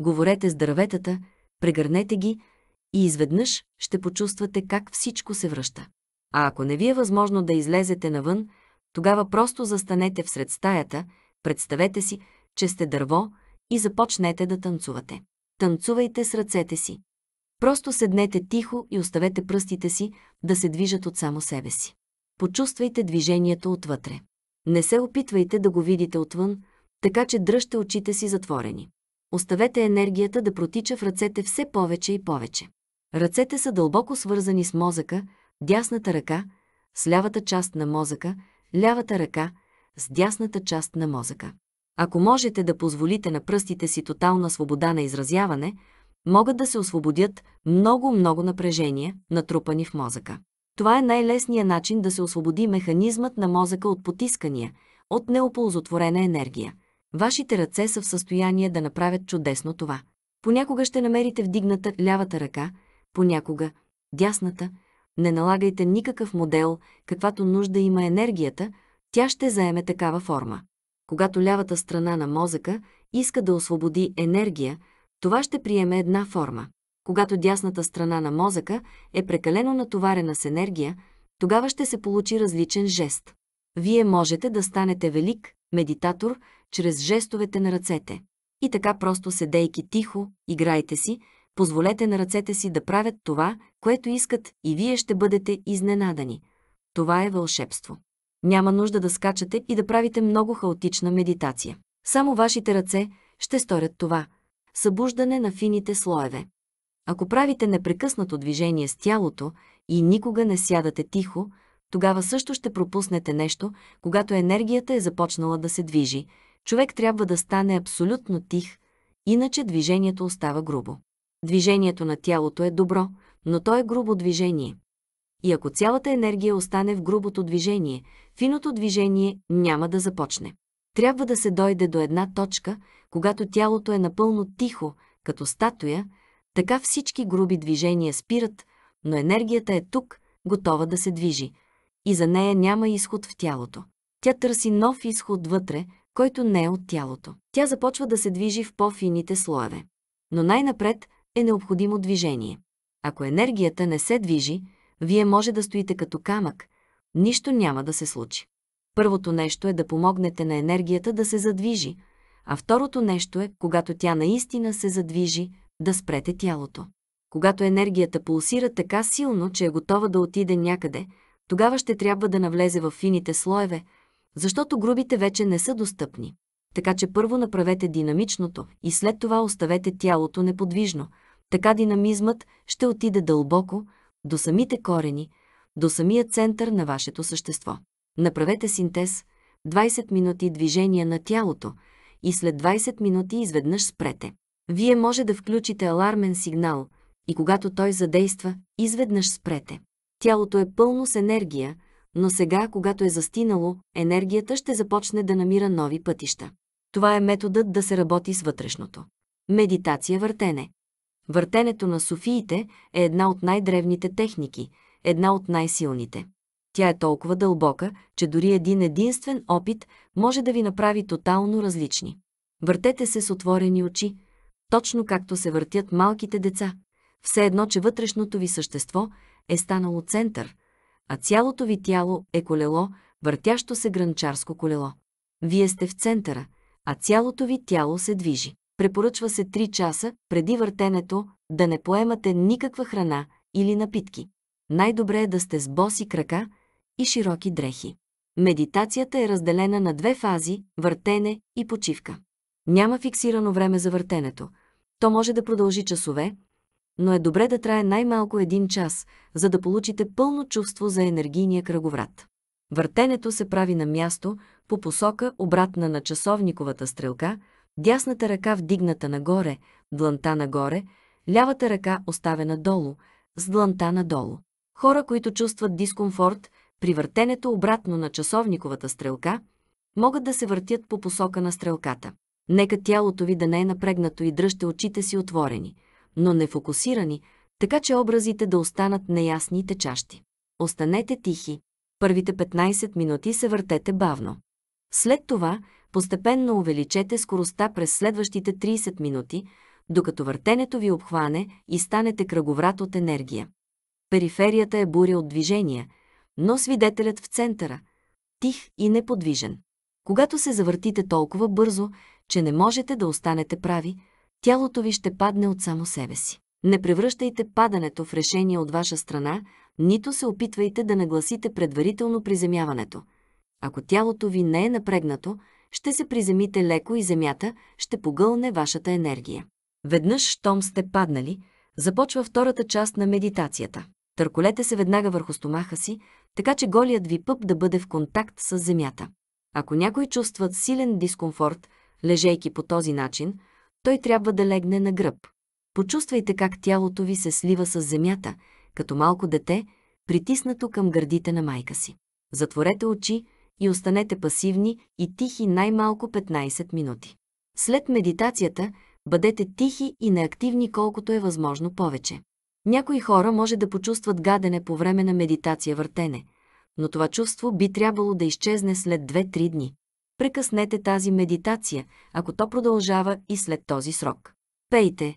[SPEAKER 1] Говорете с дърветата, прегърнете ги, и изведнъж ще почувствате как всичко се връща. А ако не ви е възможно да излезете навън, тогава просто застанете всред стаята, представете си, че сте дърво и започнете да танцувате. Танцувайте с ръцете си. Просто седнете тихо и оставете пръстите си да се движат от само себе си. Почувствайте движението отвътре. Не се опитвайте да го видите отвън, така че дръжте очите си затворени. Оставете енергията да протича в ръцете все повече и повече. Ръцете са дълбоко свързани с мозъка, дясната ръка с лявата част на мозъка, лявата ръка с дясната част на мозъка. Ако можете да позволите на пръстите си тотална свобода на изразяване, могат да се освободят много-много напрежения, натрупани в мозъка. Това е най-лесният начин да се освободи механизмът на мозъка от потискания, от неоползотворена енергия. Вашите ръце са в състояние да направят чудесно това. Понякога ще намерите вдигната лявата ръка – понякога, дясната, не налагайте никакъв модел, каквато нужда има енергията, тя ще заеме такава форма. Когато лявата страна на мозъка иска да освободи енергия, това ще приеме една форма. Когато дясната страна на мозъка е прекалено натоварена с енергия, тогава ще се получи различен жест. Вие можете да станете велик медитатор чрез жестовете на ръцете. И така просто седейки тихо, играйте си, Позволете на ръцете си да правят това, което искат и вие ще бъдете изненадани. Това е вълшебство. Няма нужда да скачате и да правите много хаотична медитация. Само вашите ръце ще сторят това. Събуждане на фините слоеве. Ако правите непрекъснато движение с тялото и никога не сядате тихо, тогава също ще пропуснете нещо, когато енергията е започнала да се движи. Човек трябва да стане абсолютно тих, иначе движението остава грубо. Движението на тялото е добро, но то е грубо движение. И ако цялата енергия остане в грубото движение, финото движение няма да започне. Трябва да се дойде до една точка, когато тялото е напълно тихо, като статуя, така всички груби движения спират, но енергията е тук, готова да се движи. И за нея няма изход в тялото. Тя търси нов изход вътре, който не е от тялото. Тя започва да се движи в по-фините слоеве. Но най-напред е необходимо движение. Ако енергията не се движи, вие може да стоите като камък, нищо няма да се случи. Първото нещо е да помогнете на енергията да се задвижи, а второто нещо е, когато тя наистина се задвижи, да спрете тялото. Когато енергията пулсира така силно, че е готова да отиде някъде, тогава ще трябва да навлезе в фините слоеве, защото грубите вече не са достъпни. Така че първо направете динамичното и след това оставете тялото неподвижно – така динамизмът ще отиде дълбоко, до самите корени, до самия център на вашето същество. Направете синтез 20 минути движение на тялото и след 20 минути изведнъж спрете. Вие може да включите алармен сигнал и когато той задейства, изведнъж спрете. Тялото е пълно с енергия, но сега, когато е застинало, енергията ще започне да намира нови пътища. Това е методът да се работи с вътрешното. Медитация въртене. Въртенето на софиите е една от най-древните техники, една от най-силните. Тя е толкова дълбока, че дори един единствен опит може да ви направи тотално различни. Въртете се с отворени очи, точно както се въртят малките деца. Все едно, че вътрешното ви същество е станало център, а цялото ви тяло е колело, въртящо се гранчарско колело. Вие сте в центъра, а цялото ви тяло се движи. Препоръчва се 3 часа преди въртенето да не поемате никаква храна или напитки. Най-добре е да сте с боси крака и широки дрехи. Медитацията е разделена на две фази – въртене и почивка. Няма фиксирано време за въртенето. То може да продължи часове, но е добре да трае най-малко един час, за да получите пълно чувство за енергийния кръговрат. Въртенето се прави на място, по посока обратна на часовниковата стрелка – Дясната ръка вдигната нагоре, дланта нагоре, лявата ръка оставена долу, с дланта надолу. Хора, които чувстват дискомфорт при въртенето обратно на часовниковата стрелка, могат да се въртят по посока на стрелката. Нека тялото ви да не е напрегнато и дръжте очите си отворени, но не фокусирани, така че образите да останат неясни и течащи. Останете тихи. Първите 15 минути се въртете бавно. След това постепенно увеличете скоростта през следващите 30 минути, докато въртенето ви обхване и станете кръговрат от енергия. Периферията е буря от движение, но свидетелят в центъра – тих и неподвижен. Когато се завъртите толкова бързо, че не можете да останете прави, тялото ви ще падне от само себе си. Не превръщайте падането в решение от ваша страна, нито се опитвайте да нагласите предварително приземяването. Ако тялото ви не е напрегнато, ще се приземите леко и земята ще погълне вашата енергия. Веднъж, щом сте паднали, започва втората част на медитацията. Търколете се веднага върху стомаха си, така че голият ви пъп да бъде в контакт с земята. Ако някой чувства силен дискомфорт, лежейки по този начин, той трябва да легне на гръб. Почувствайте как тялото ви се слива с земята, като малко дете, притиснато към гърдите на майка си. Затворете очи, и останете пасивни и тихи най-малко 15 минути. След медитацията бъдете тихи и неактивни колкото е възможно повече. Някои хора може да почувстват гадене по време на медитация въртене, но това чувство би трябвало да изчезне след 2-3 дни. Прекъснете тази медитация, ако то продължава и след този срок. Пейте.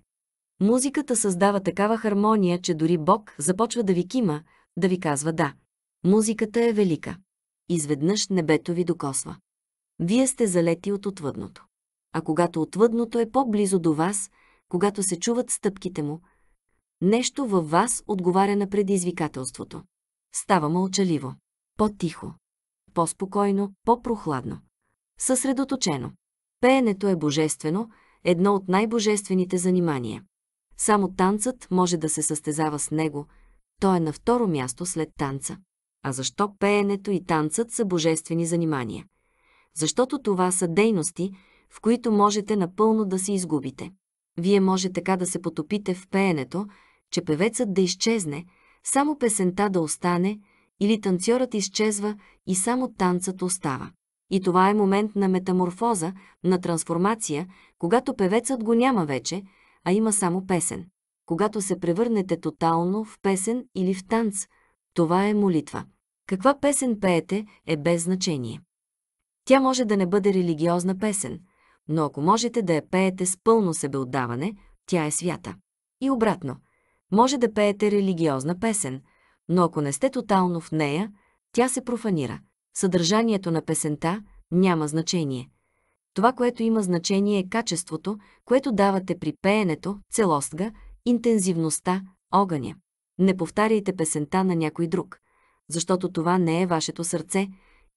[SPEAKER 1] Музиката създава такава хармония, че дори Бог започва да ви кима, да ви казва да. Музиката е велика изведнъж небето ви докосва. Вие сте залети от отвъдното. А когато отвъдното е по-близо до вас, когато се чуват стъпките му, нещо във вас отговаря на предизвикателството. Става мълчаливо, по-тихо, по-спокойно, по-прохладно, съсредоточено. Пеенето е божествено, едно от най-божествените занимания. Само танцът може да се състезава с него, то е на второ място след танца а защо пеенето и танцът са божествени занимания. Защото това са дейности, в които можете напълно да се изгубите. Вие може така да се потопите в пеенето, че певецът да изчезне, само песента да остане, или танцорът изчезва и само танцът остава. И това е момент на метаморфоза, на трансформация, когато певецът го няма вече, а има само песен. Когато се превърнете тотално в песен или в танц, това е молитва. Каква песен пеете е без значение. Тя може да не бъде религиозна песен, но ако можете да я пеете с пълно себеотдаване, тя е свята. И обратно, може да пеете религиозна песен, но ако не сте тотално в нея, тя се профанира. Съдържанието на песента няма значение. Това, което има значение е качеството, което давате при пеенето, целостга, интензивността, огъня. Не повтаряйте песента на някой друг защото това не е вашето сърце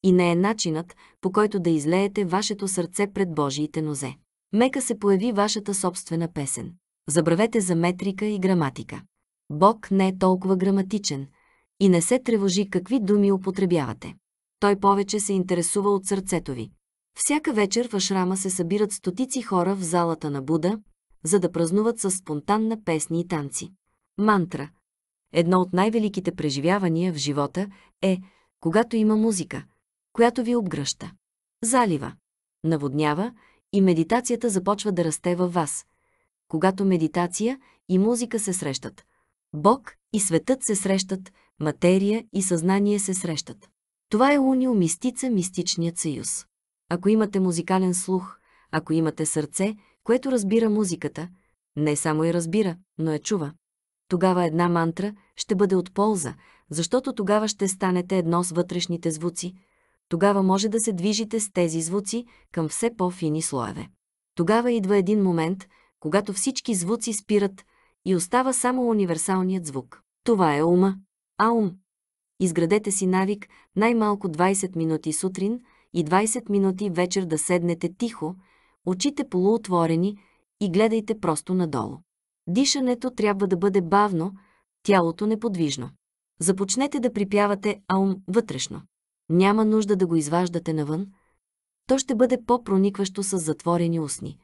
[SPEAKER 1] и не е начинът, по който да излеете вашето сърце пред Божиите нозе. Мека се появи вашата собствена песен. Забравете за метрика и граматика. Бог не е толкова граматичен и не се тревожи какви думи употребявате. Той повече се интересува от сърцето ви. Всяка вечер в Ашрама се събират стотици хора в залата на Буда, за да празнуват със спонтанна песни и танци. Мантра – Едно от най-великите преживявания в живота е, когато има музика, която ви обгръща. Залива. Наводнява и медитацията започва да расте във вас. Когато медитация и музика се срещат, Бог и светът се срещат, материя и съзнание се срещат. Това е унио мистица мистичният съюз. Ако имате музикален слух, ако имате сърце, което разбира музиката, не само я разбира, но я чува, тогава една мантра ще бъде от полза, защото тогава ще станете едно с вътрешните звуци. Тогава може да се движите с тези звуци към все по-фини слоеве. Тогава идва един момент, когато всички звуци спират и остава само универсалният звук. Това е ума. А ум? Изградете си навик най-малко 20 минути сутрин и 20 минути вечер да седнете тихо, очите полуотворени и гледайте просто надолу. Дишането трябва да бъде бавно, тялото неподвижно. Започнете да припявате аум вътрешно. Няма нужда да го изваждате навън. То ще бъде по-проникващо с затворени устни.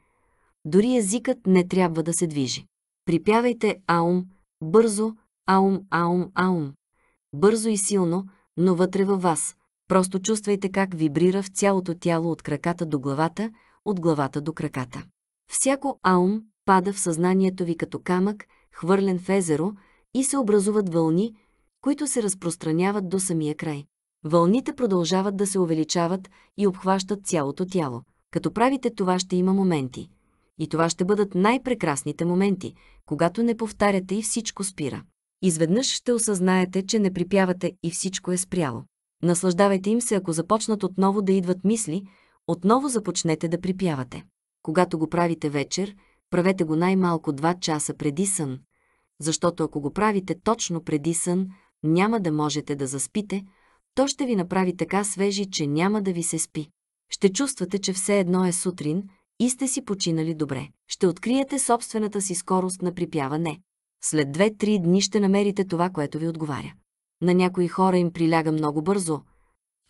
[SPEAKER 1] Дори езикът не трябва да се движи. Припявайте аум, бързо, аум, аум, аум. Бързо и силно, но вътре във вас. Просто чувствайте как вибрира в цялото тяло от краката до главата, от главата до краката. Всяко аум пада в съзнанието ви като камък, хвърлен в езеро, и се образуват вълни, които се разпространяват до самия край. Вълните продължават да се увеличават и обхващат цялото тяло. Като правите това ще има моменти. И това ще бъдат най-прекрасните моменти, когато не повтаряте и всичко спира. Изведнъж ще осъзнаете, че не припявате и всичко е спряло. Наслаждавайте им се, ако започнат отново да идват мисли, отново започнете да припявате. Когато го правите вечер, правете го най-малко 2 часа преди сън, защото ако го правите точно преди сън, няма да можете да заспите, то ще ви направи така свежи, че няма да ви се спи. Ще чувствате, че все едно е сутрин и сте си починали добре. Ще откриете собствената си скорост на припяване. След 2-3 дни ще намерите това, което ви отговаря. На някои хора им приляга много бързо.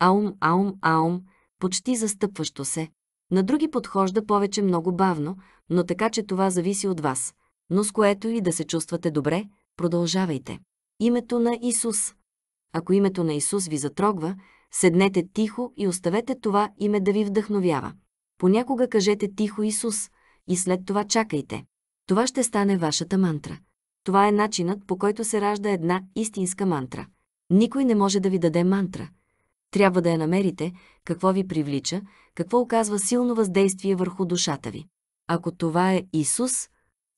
[SPEAKER 1] Аум, аум, аум, почти застъпващо се. На други подхожда повече много бавно, но така, че това зависи от вас. Но с което и да се чувствате добре, продължавайте. Името на Исус. Ако името на Исус ви затрогва, седнете тихо и оставете това име да ви вдъхновява. Понякога кажете тихо Исус и след това чакайте. Това ще стане вашата мантра. Това е начинът, по който се ражда една истинска мантра. Никой не може да ви даде мантра. Трябва да я намерите, какво ви привлича, какво оказва силно въздействие върху душата ви. Ако това е Исус,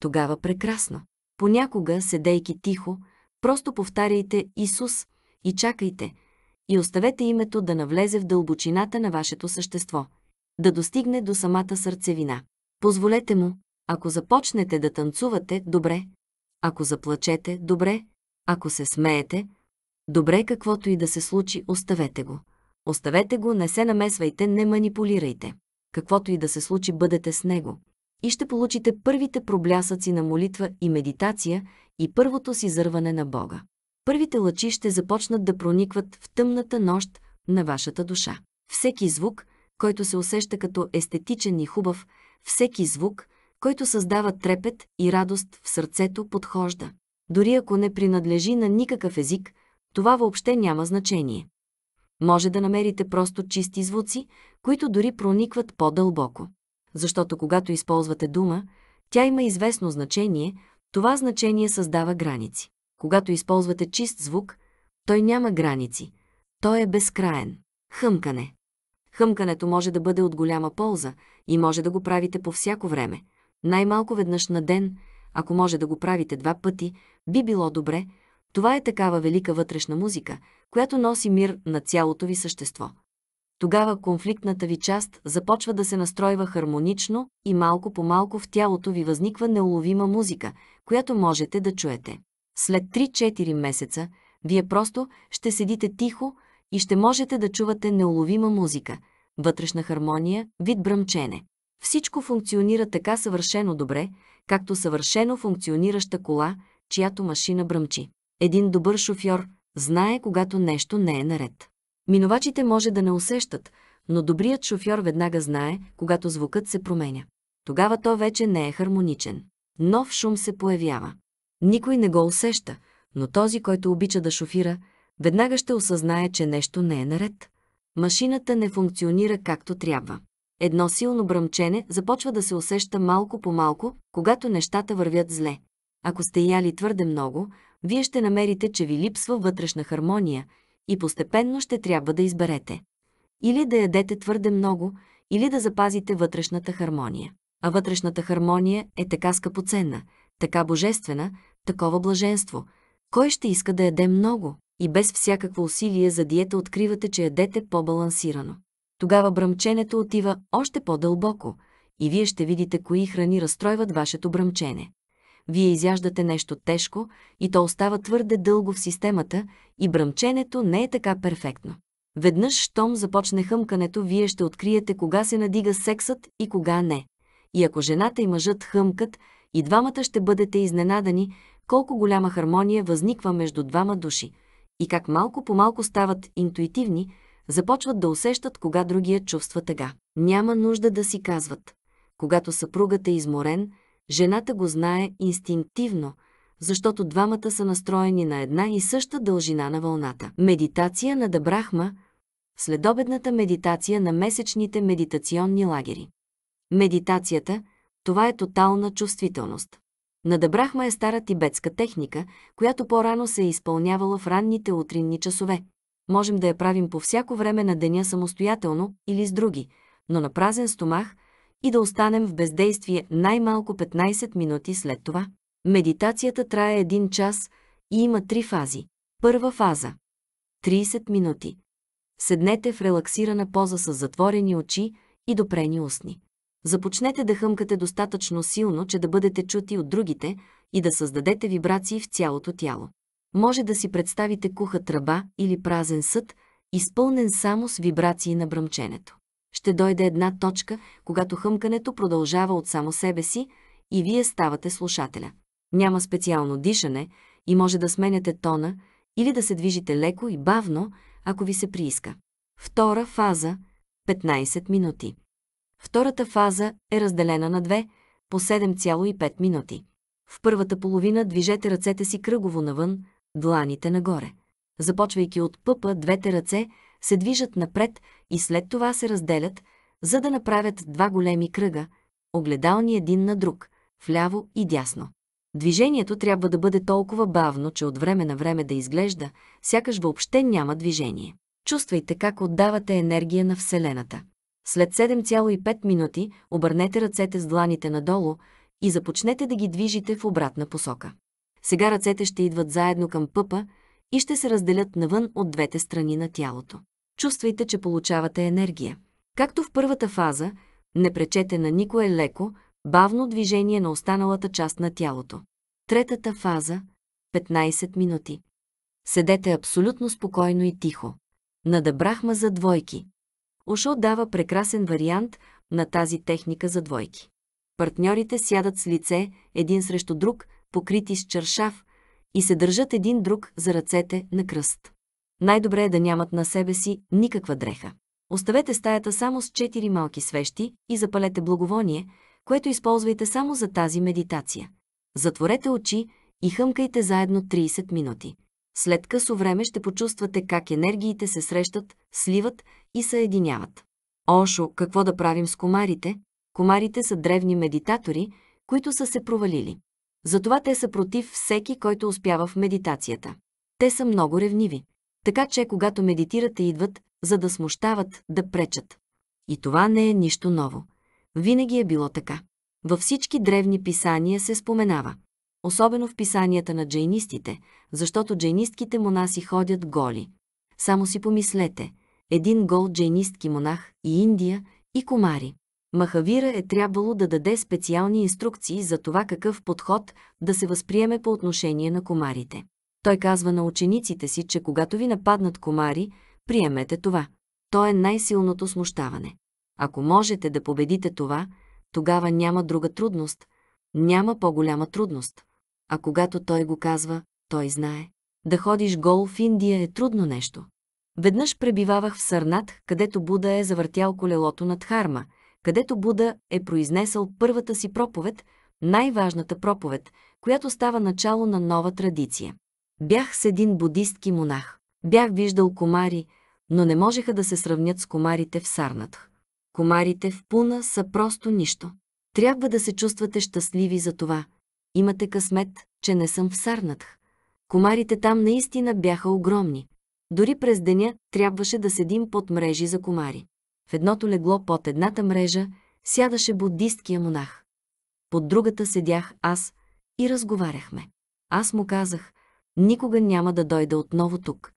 [SPEAKER 1] тогава прекрасно. Понякога, седейки тихо, просто повтаряйте Исус и чакайте, и оставете името да навлезе в дълбочината на вашето същество, да достигне до самата сърцевина. Позволете му, ако започнете да танцувате, добре, ако заплачете, добре, ако се смеете, добре каквото и да се случи, оставете го. Оставете го, не се намесвайте, не манипулирайте. Каквото и да се случи, бъдете с него и ще получите първите проблясъци на молитва и медитация и първото си зърване на Бога. Първите лъчи ще започнат да проникват в тъмната нощ на вашата душа. Всеки звук, който се усеща като естетичен и хубав, всеки звук, който създава трепет и радост в сърцето, подхожда. Дори ако не принадлежи на никакъв език, това въобще няма значение. Може да намерите просто чисти звуци, които дори проникват по-дълбоко защото когато използвате дума, тя има известно значение, това значение създава граници. Когато използвате чист звук, той няма граници. Той е безкраен. Хъмкане. Хъмкането може да бъде от голяма полза и може да го правите по всяко време. Най-малко веднъж на ден, ако може да го правите два пъти, би било добре. Това е такава велика вътрешна музика, която носи мир на цялото ви същество тогава конфликтната ви част започва да се настройва хармонично и малко по малко в тялото ви възниква неуловима музика, която можете да чуете. След 3-4 месеца вие просто ще седите тихо и ще можете да чувате неуловима музика, вътрешна хармония, вид бръмчене. Всичко функционира така съвършено добре, както съвършено функционираща кола, чиято машина бръмчи. Един добър шофьор знае, когато нещо не е наред. Минувачите може да не усещат, но добрият шофьор веднага знае, когато звукът се променя. Тогава то вече не е хармоничен. Нов шум се появява. Никой не го усеща, но този, който обича да шофира, веднага ще осъзнае, че нещо не е наред. Машината не функционира както трябва. Едно силно бръмчене започва да се усеща малко по малко, когато нещата вървят зле. Ако сте яли твърде много, вие ще намерите, че ви липсва вътрешна хармония и постепенно ще трябва да изберете. Или да ядете твърде много, или да запазите вътрешната хармония. А вътрешната хармония е така скъпоценна, така божествена, такова блаженство. Кой ще иска да яде много? И без всякакво усилие за диета откривате, че ядете по-балансирано. Тогава бръмченето отива още по-дълбоко и вие ще видите кои храни разстройват вашето бръмчене вие изяждате нещо тежко и то остава твърде дълго в системата и бръмченето не е така перфектно. Веднъж, щом започне хъмкането, вие ще откриете кога се надига сексът и кога не. И ако жената и мъжът хъмкат, и двамата ще бъдете изненадани колко голяма хармония възниква между двама души и как малко по малко стават интуитивни, започват да усещат кога другия чувства тъга. Няма нужда да си казват. Когато съпругът е изморен, Жената го знае инстинктивно, защото двамата са настроени на една и съща дължина на вълната. Медитация на Дабрахма – следобедната медитация на месечните медитационни лагери. Медитацията – това е тотална чувствителност. На Дабрахма е стара тибетска техника, която по-рано се е изпълнявала в ранните утринни часове. Можем да я правим по всяко време на деня самостоятелно или с други, но на празен стомах – и да останем в бездействие най-малко 15 минути след това. Медитацията трае 1 час и има три фази. Първа фаза – 30 минути. Седнете в релаксирана поза с затворени очи и допрени устни. Започнете да хъмкате достатъчно силно, че да бъдете чути от другите и да създадете вибрации в цялото тяло. Може да си представите куха тръба или празен съд, изпълнен само с вибрации на бръмченето ще дойде една точка, когато хъмкането продължава от само себе си и вие ставате слушателя. Няма специално дишане и може да сменяте тона или да се движите леко и бавно, ако ви се прииска. Втора фаза – 15 минути. Втората фаза е разделена на две – по 7,5 минути. В първата половина движете ръцете си кръгово навън, дланите нагоре. Започвайки от пъпа, двете ръце – се движат напред и след това се разделят, за да направят два големи кръга, огледални един на друг, вляво и дясно. Движението трябва да бъде толкова бавно, че от време на време да изглежда, сякаш въобще няма движение. Чувствайте как отдавате енергия на Вселената. След 7,5 минути обърнете ръцете с дланите надолу и започнете да ги движите в обратна посока. Сега ръцете ще идват заедно към пъпа, и ще се разделят навън от двете страни на тялото. Чувствайте, че получавате енергия. Както в първата фаза, не пречете на никое леко, бавно движение на останалата част на тялото. Третата фаза – 15 минути. Седете абсолютно спокойно и тихо. Надъбрахма за двойки. Ушо дава прекрасен вариант на тази техника за двойки. Партньорите сядат с лице един срещу друг, покрити с чаршав, и се държат един друг за ръцете на кръст. Най-добре е да нямат на себе си никаква дреха. Оставете стаята само с четири малки свещи и запалете благовоние, което използвайте само за тази медитация. Затворете очи и хъмкайте заедно 30 минути. След късо време ще почувствате как енергиите се срещат, сливат и съединяват. Ошо, какво да правим с комарите? Комарите са древни медитатори, които са се провалили. Затова те са против всеки, който успява в медитацията. Те са много ревниви. Така че, когато медитирате, идват, за да смущават, да пречат. И това не е нищо ново. Винаги е било така. Във всички древни писания се споменава. Особено в писанията на джейнистите, защото джейнистките монаси ходят голи. Само си помислете. Един гол джейнистки монах и Индия, и комари. Махавира е трябвало да даде специални инструкции за това какъв подход да се възприеме по отношение на комарите. Той казва на учениците си, че когато ви нападнат комари, приемете това. То е най-силното смущаване. Ако можете да победите това, тогава няма друга трудност, няма по-голяма трудност. А когато той го казва, той знае. Да ходиш гол в Индия е трудно нещо. Веднъж пребивавах в Сърнат, където Буда е завъртял колелото над Харма – където Буда е произнесъл първата си проповед, най-важната проповед, която става начало на нова традиция. Бях с един будистки монах. Бях виждал комари, но не можеха да се сравнят с комарите в Сарнатх. Комарите в Пуна са просто нищо. Трябва да се чувствате щастливи за това. Имате късмет, че не съм в Сарнатх. Комарите там наистина бяха огромни. Дори през деня трябваше да седим под мрежи за комари в едното легло под едната мрежа сядаше буддисткия монах. Под другата седях аз и разговаряхме. Аз му казах, никога няма да дойда отново тук,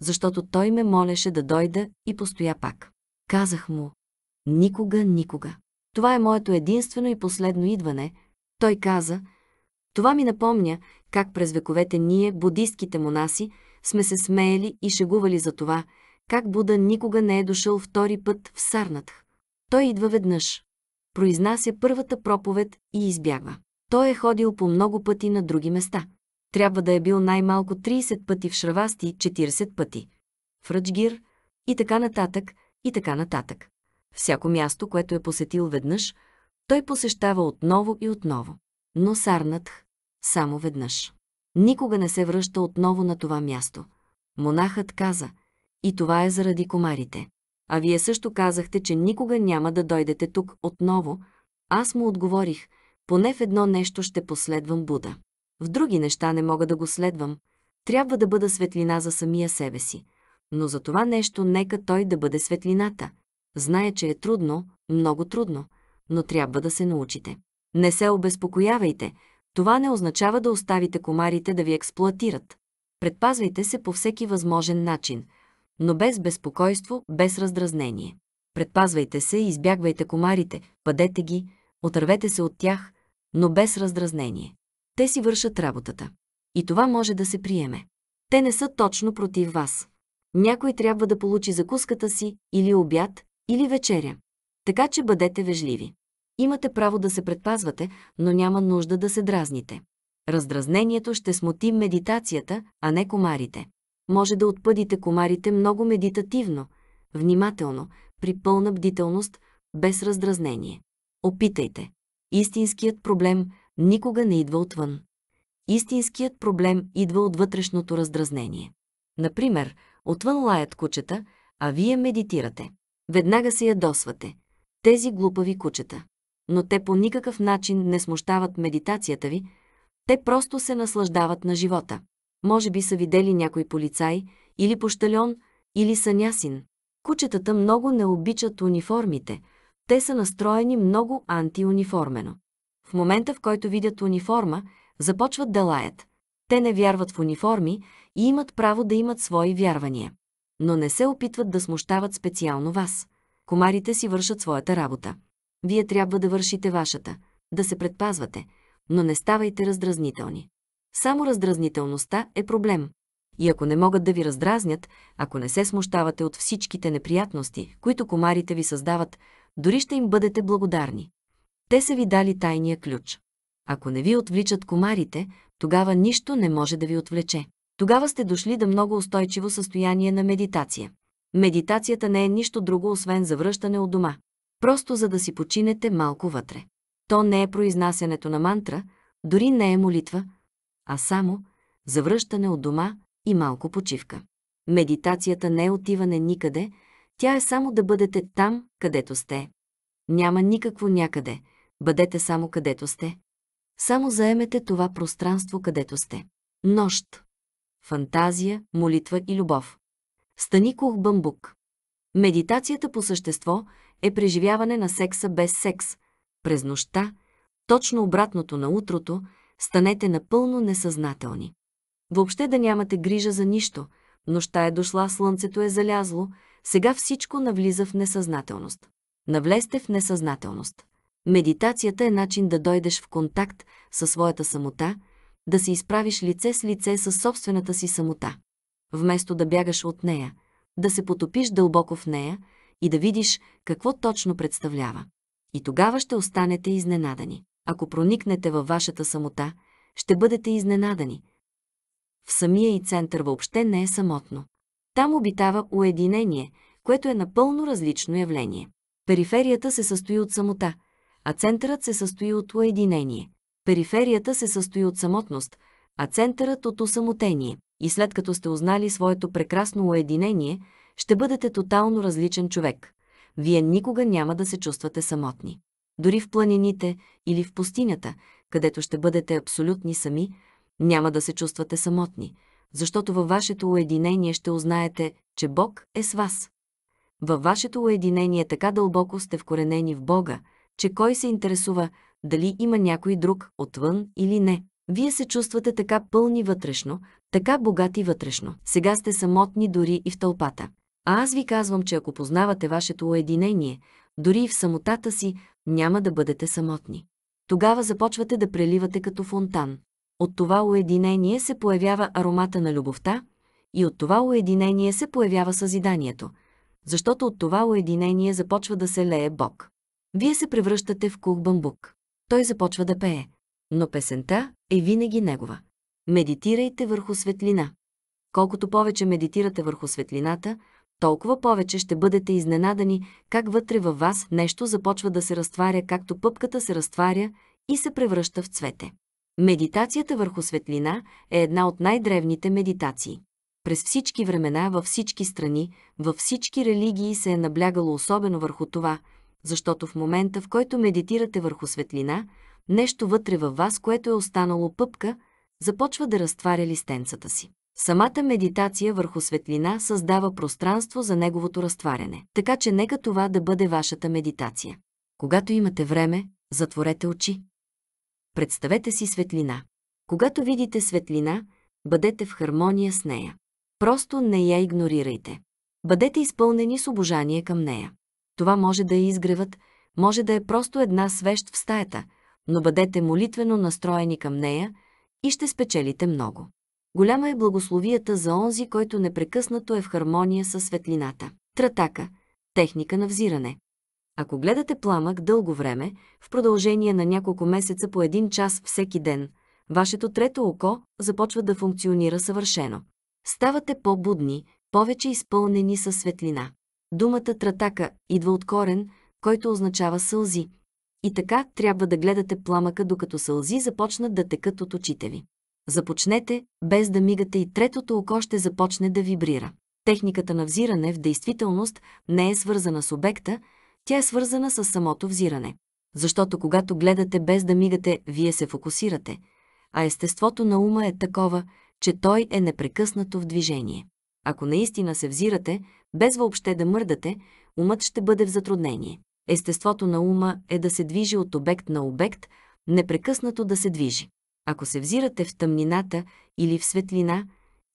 [SPEAKER 1] защото той ме молеше да дойда и постоя пак. Казах му, никога, никога. Това е моето единствено и последно идване. Той каза, това ми напомня как през вековете ние, буддистките монаси, сме се смеели и шегували за това, как Буда никога не е дошъл втори път в Сарнатх. Той идва веднъж, произнася първата проповед и избягва. Той е ходил по много пъти на други места. Трябва да е бил най-малко 30 пъти в Шравасти, 40 пъти. В Ръчгир и така нататък, и така нататък. Всяко място, което е посетил веднъж, той посещава отново и отново. Но Сарнатх само веднъж. Никога не се връща отново на това място. Монахът каза – и това е заради комарите. А вие също казахте, че никога няма да дойдете тук отново. Аз му отговорих, поне в едно нещо ще последвам Буда. В други неща не мога да го следвам. Трябва да бъда светлина за самия себе си. Но за това нещо нека той да бъде светлината. Зная, че е трудно, много трудно, но трябва да се научите. Не се обезпокоявайте, това не означава да оставите комарите да ви експлоатират. Предпазвайте се по всеки възможен начин – но без безпокойство, без раздразнение. Предпазвайте се и избягвайте комарите, падете ги, отървете се от тях, но без раздразнение. Те си вършат работата. И това може да се приеме. Те не са точно против вас. Някой трябва да получи закуската си или обяд, или вечеря. Така че бъдете вежливи. Имате право да се предпазвате, но няма нужда да се дразните. Раздразнението ще смути медитацията, а не комарите може да отпъдите комарите много медитативно, внимателно, при пълна бдителност, без раздразнение. Опитайте. Истинският проблем никога не идва отвън. Истинският проблем идва от вътрешното раздразнение. Например, отвън лаят кучета, а вие медитирате. Веднага се ядосвате. Тези глупави кучета. Но те по никакъв начин не смущават медитацията ви, те просто се наслаждават на живота. Може би са видели някой полицай, или пощален, или санясин. Кучетата много не обичат униформите. Те са настроени много антиуниформено. В момента, в който видят униформа, започват да лаят. Те не вярват в униформи и имат право да имат свои вярвания. Но не се опитват да смущават специално вас. Комарите си вършат своята работа. Вие трябва да вършите вашата, да се предпазвате, но не ставайте раздразнителни. Само раздразнителността е проблем. И ако не могат да ви раздразнят, ако не се смущавате от всичките неприятности, които комарите ви създават, дори ще им бъдете благодарни. Те са ви дали тайния ключ. Ако не ви отвличат комарите, тогава нищо не може да ви отвлече. Тогава сте дошли до много устойчиво състояние на медитация. Медитацията не е нищо друго, освен завръщане от дома. Просто за да си починете малко вътре. То не е произнасянето на мантра, дори не е молитва, а само завръщане от дома и малко почивка. Медитацията не е отиване никъде, тя е само да бъдете там, където сте. Няма никакво някъде, бъдете само където сте. Само заемете това пространство, където сте. Нощ. Фантазия, молитва и любов. кух Бамбук. Медитацията по същество е преживяване на секса без секс, през нощта, точно обратното на утрото – станете напълно несъзнателни. Въобще да нямате грижа за нищо, нощта е дошла, слънцето е залязло, сега всичко навлиза в несъзнателност. Навлезте в несъзнателност. Медитацията е начин да дойдеш в контакт със своята самота, да се изправиш лице с лице със собствената си самота. Вместо да бягаш от нея, да се потопиш дълбоко в нея и да видиш какво точно представлява. И тогава ще останете изненадани. Ако проникнете във вашата самота, ще бъдете изненадани. В самия и център въобще не е самотно. Там обитава уединение, което е напълно различно явление. Периферията се състои от самота, а центърът се състои от уединение. Периферията се състои от самотност, а центърът от осамотение. И след като сте узнали своето прекрасно уединение, ще бъдете тотално различен човек. Вие никога няма да се чувствате самотни. Дори в планините или в пустинята, където ще бъдете абсолютни сами, няма да се чувствате самотни, защото във вашето уединение ще узнаете, че Бог е с вас. Във вашето уединение така дълбоко сте вкоренени в Бога, че кой се интересува дали има някой друг отвън или не. Вие се чувствате така пълни вътрешно, така богати вътрешно. Сега сте самотни дори и в тълпата. А аз ви казвам, че ако познавате вашето уединение, дори и в самотата си няма да бъдете самотни. Тогава започвате да преливате като фонтан. От това уединение се появява аромата на любовта и от това уединение се появява съзиданието, защото от това уединение започва да се лее Бог. Вие се превръщате в кух бамбук. Той започва да пее, но песента е винаги негова. Медитирайте върху светлина. Колкото повече медитирате върху светлината, толкова повече ще бъдете изненадани как вътре във вас нещо започва да се разтваря, както пъпката се разтваря и се превръща в цвете. Медитацията върху светлина е една от най-древните медитации. През всички времена, във всички страни, във всички религии се е наблягало особено върху това, защото в момента, в който медитирате върху светлина, нещо вътре във вас, което е останало пъпка, започва да разтваря листенцата си. Самата медитация върху светлина създава пространство за неговото разтваряне. Така че нека това да бъде вашата медитация. Когато имате време, затворете очи. Представете си светлина. Когато видите светлина, бъдете в хармония с нея. Просто не я игнорирайте. Бъдете изпълнени с обожание към нея. Това може да е изгревът, може да е просто една свещ в стаята, но бъдете молитвено настроени към нея и ще спечелите много. Голяма е благословията за онзи, който непрекъснато е в хармония със светлината. Тратака – техника на взиране. Ако гледате пламък дълго време, в продължение на няколко месеца по един час всеки ден, вашето трето око започва да функционира съвършено. Ставате по-будни, повече изпълнени със светлина. Думата тратака идва от корен, който означава сълзи. И така трябва да гледате пламъка, докато сълзи започнат да текат от очите ви. Започнете, без да мигате и третото око ще започне да вибрира. Техниката на взиране в действителност не е свързана с обекта, тя е свързана с самото взиране. Защото когато гледате без да мигате, вие се фокусирате, а естеството на ума е такова, че той е непрекъснато в движение. Ако наистина се взирате, без въобще да мърдате, умът ще бъде в затруднение. Естеството на ума е да се движи от обект на обект, непрекъснато да се движи. Ако се взирате в тъмнината или в светлина,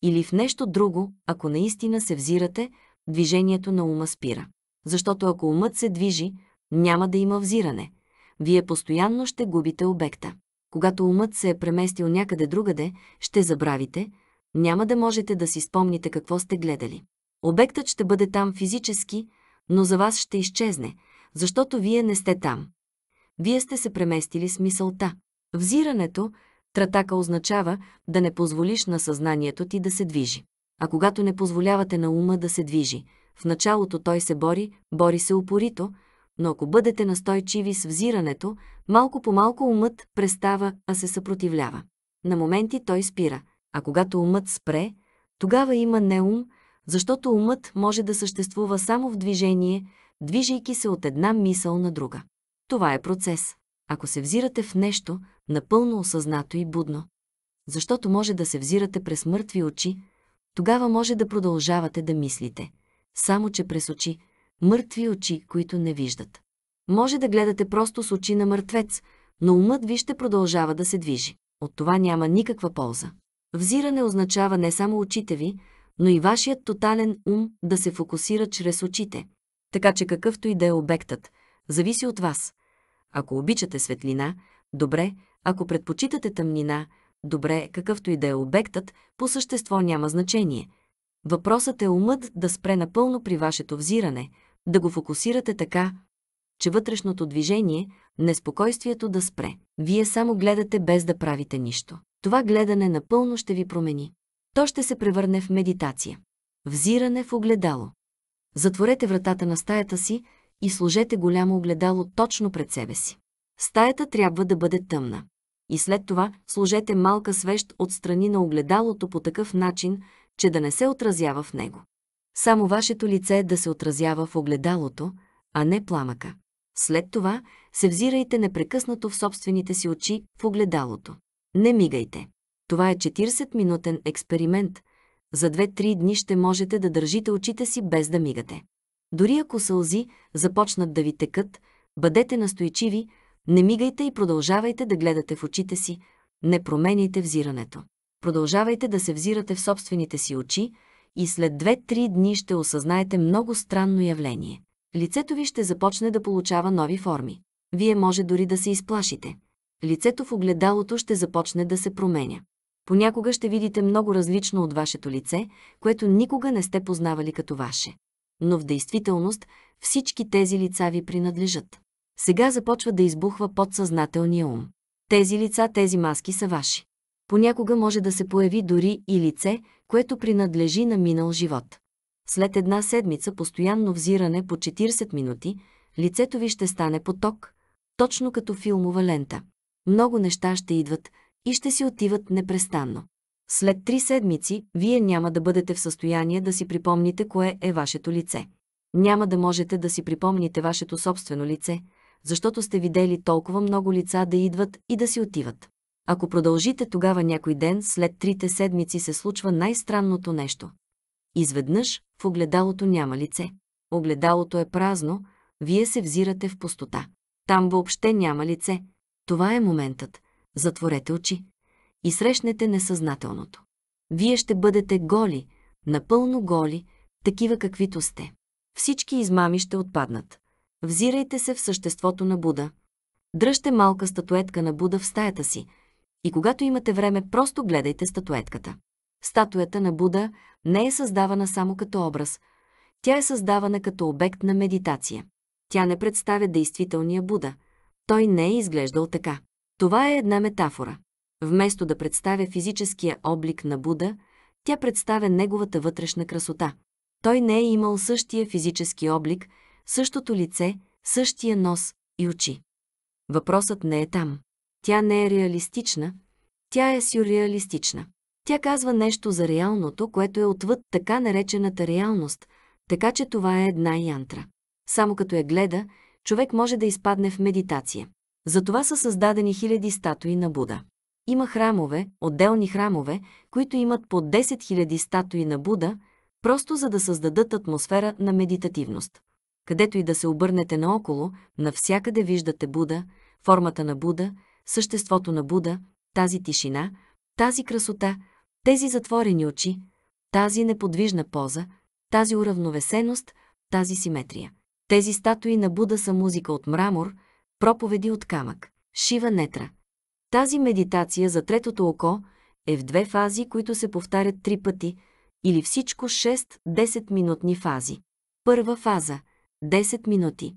[SPEAKER 1] или в нещо друго, ако наистина се взирате, движението на ума спира. Защото ако умът се движи, няма да има взиране. Вие постоянно ще губите обекта. Когато умът се е преместил някъде другаде, ще забравите, няма да можете да си спомните какво сте гледали. Обектът ще бъде там физически, но за вас ще изчезне, защото вие не сте там. Вие сте се преместили с мисълта. Взирането, Тратака означава да не позволиш на съзнанието ти да се движи. А когато не позволявате на ума да се движи, в началото той се бори, бори се упорито, но ако бъдете настойчиви с взирането, малко по малко умът престава, а се съпротивлява. На моменти той спира, а когато умът спре, тогава има не ум, защото умът може да съществува само в движение, движейки се от една мисъл на друга. Това е процес ако се взирате в нещо, напълно осъзнато и будно, защото може да се взирате през мъртви очи, тогава може да продължавате да мислите, само че през очи, мъртви очи, които не виждат. Може да гледате просто с очи на мъртвец, но умът ви ще продължава да се движи. От това няма никаква полза. Взиране означава не само очите ви, но и вашият тотален ум да се фокусира чрез очите. Така че какъвто и да е обектът, зависи от вас. Ако обичате светлина, добре, ако предпочитате тъмнина, добре, какъвто и да е обектът, по същество няма значение. Въпросът е умът да спре напълно при вашето взиране, да го фокусирате така, че вътрешното движение, неспокойствието да спре. Вие само гледате без да правите нищо. Това гледане напълно ще ви промени. То ще се превърне в медитация. Взиране в огледало. Затворете вратата на стаята си, и сложете голямо огледало точно пред себе си. Стаята трябва да бъде тъмна. И след това сложете малка свещ от страни на огледалото по такъв начин, че да не се отразява в него. Само вашето лице да се отразява в огледалото, а не пламъка. След това се взирайте непрекъснато в собствените си очи в огледалото. Не мигайте. Това е 40-минутен експеримент. За 2-3 дни ще можете да държите очите си без да мигате. Дори ако сълзи започнат да ви текат, бъдете настойчиви, не мигайте и продължавайте да гледате в очите си, не променяйте взирането. Продължавайте да се взирате в собствените си очи и след 2-3 дни ще осъзнаете много странно явление. Лицето ви ще започне да получава нови форми. Вие може дори да се изплашите. Лицето в огледалото ще започне да се променя. Понякога ще видите много различно от вашето лице, което никога не сте познавали като ваше но в действителност всички тези лица ви принадлежат. Сега започва да избухва подсъзнателния ум. Тези лица, тези маски са ваши. Понякога може да се появи дори и лице, което принадлежи на минал живот. След една седмица постоянно взиране по 40 минути, лицето ви ще стане поток, точно като филмова лента. Много неща ще идват и ще си отиват непрестанно. След три седмици, вие няма да бъдете в състояние да си припомните кое е вашето лице. Няма да можете да си припомните вашето собствено лице, защото сте видели толкова много лица да идват и да си отиват. Ако продължите тогава някой ден, след трите седмици се случва най-странното нещо. Изведнъж в огледалото няма лице. Огледалото е празно, вие се взирате в пустота. Там въобще няма лице. Това е моментът. Затворете очи и срещнете несъзнателното. Вие ще бъдете голи, напълно голи, такива каквито сте. Всички измами ще отпаднат. Взирайте се в съществото на Буда. Дръжте малка статуетка на Буда в стаята си и когато имате време, просто гледайте статуетката. Статуята на Буда не е създавана само като образ. Тя е създавана като обект на медитация. Тя не представя действителния Буда. Той не е изглеждал така. Това е една метафора. Вместо да представя физическия облик на Буда, тя представя неговата вътрешна красота. Той не е имал същия физически облик, същото лице, същия нос и очи. Въпросът не е там. Тя не е реалистична, тя е сюрреалистична. Тя казва нещо за реалното, което е отвъд така наречената реалност, така че това е една янтра. Само като я гледа, човек може да изпадне в медитация. Затова са създадени хиляди статуи на Буда. Има храмове, отделни храмове, които имат по 10 000 статуи на Буда, просто за да създадат атмосфера на медитативност. Където и да се обърнете наоколо, навсякъде виждате Буда, формата на Буда, съществото на Буда, тази тишина, тази красота, тези затворени очи, тази неподвижна поза, тази уравновесеност, тази симетрия. Тези статуи на Буда са музика от мрамор, проповеди от камък, шива нетра, тази медитация за третото око е в две фази, които се повтарят три пъти, или всичко 6-10 минутни фази. Първа фаза – 10 минути.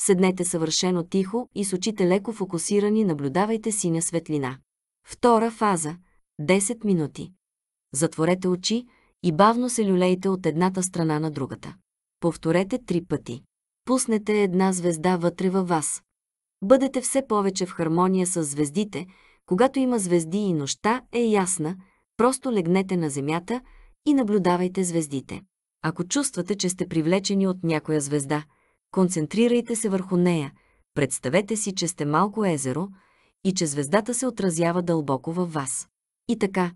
[SPEAKER 1] Седнете съвършено тихо и с очите леко фокусирани наблюдавайте синя светлина. Втора фаза – 10 минути. Затворете очи и бавно се люлейте от едната страна на другата. Повторете три пъти. Пуснете една звезда вътре във вас. Бъдете все повече в хармония с звездите, когато има звезди и нощта е ясна, просто легнете на земята и наблюдавайте звездите. Ако чувствате, че сте привлечени от някоя звезда, концентрирайте се върху нея, представете си, че сте малко езеро и че звездата се отразява дълбоко във вас. И така,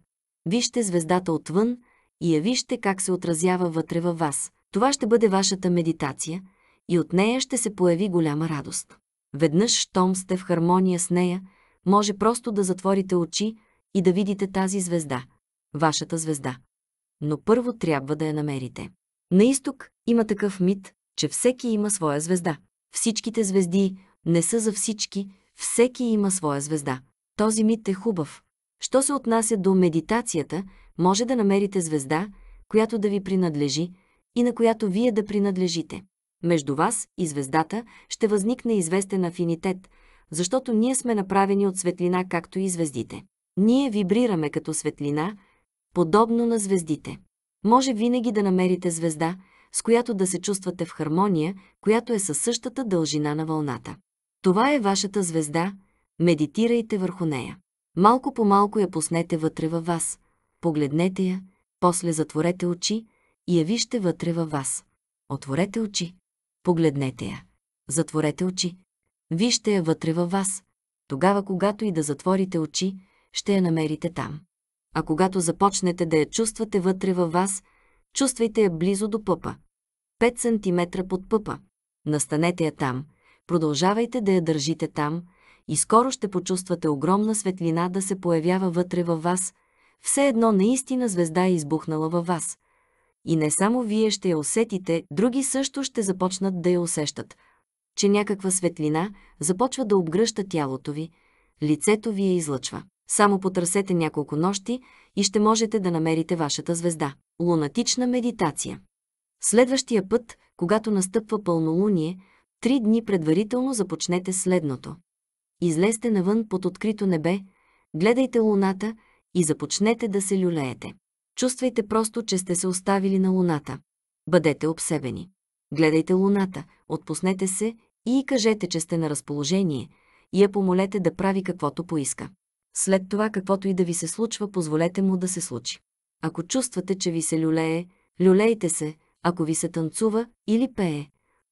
[SPEAKER 1] вижте звездата отвън и я вижте как се отразява вътре във вас. Това ще бъде вашата медитация и от нея ще се появи голяма радост. Веднъж, щом сте в хармония с нея, може просто да затворите очи и да видите тази звезда, вашата звезда. Но първо трябва да я намерите. На изток има такъв мит, че всеки има своя звезда. Всичките звезди не са за всички, всеки има своя звезда. Този мит е хубав. Що се отнася до медитацията, може да намерите звезда, която да ви принадлежи и на която вие да принадлежите. Между вас и звездата ще възникне известен афинитет, защото ние сме направени от светлина, както и звездите. Ние вибрираме като светлина, подобно на звездите. Може винаги да намерите звезда, с която да се чувствате в хармония, която е със същата дължина на вълната. Това е вашата звезда, медитирайте върху нея. Малко по малко я пуснете вътре във вас, погледнете я, после затворете очи и я вижте вътре във вас. Отворете очи. Погледнете я. Затворете очи. Вижте я вътре във вас. Тогава, когато и да затворите очи, ще я намерите там. А когато започнете да я чувствате вътре във вас, чувствайте я близо до пъпа. 5 см под пъпа. Настанете я там. Продължавайте да я държите там и скоро ще почувствате огромна светлина да се появява вътре във вас. Все едно наистина звезда е избухнала във вас. И не само вие ще я усетите, други също ще започнат да я усещат, че някаква светлина започва да обгръща тялото ви, лицето ви я излъчва. Само потърсете няколко нощи и ще можете да намерите вашата звезда. Лунатична медитация. Следващия път, когато настъпва пълнолуние, три дни предварително започнете следното. Излезте навън под открито небе, гледайте луната и започнете да се люлеете. Чувствайте просто, че сте се оставили на Луната. Бъдете обсебени. Гледайте Луната, отпуснете се и кажете, че сте на разположение и я помолете да прави каквото поиска. След това, каквото и да ви се случва, позволете му да се случи. Ако чувствате, че ви се люлее, люлейте се, ако ви се танцува или пее,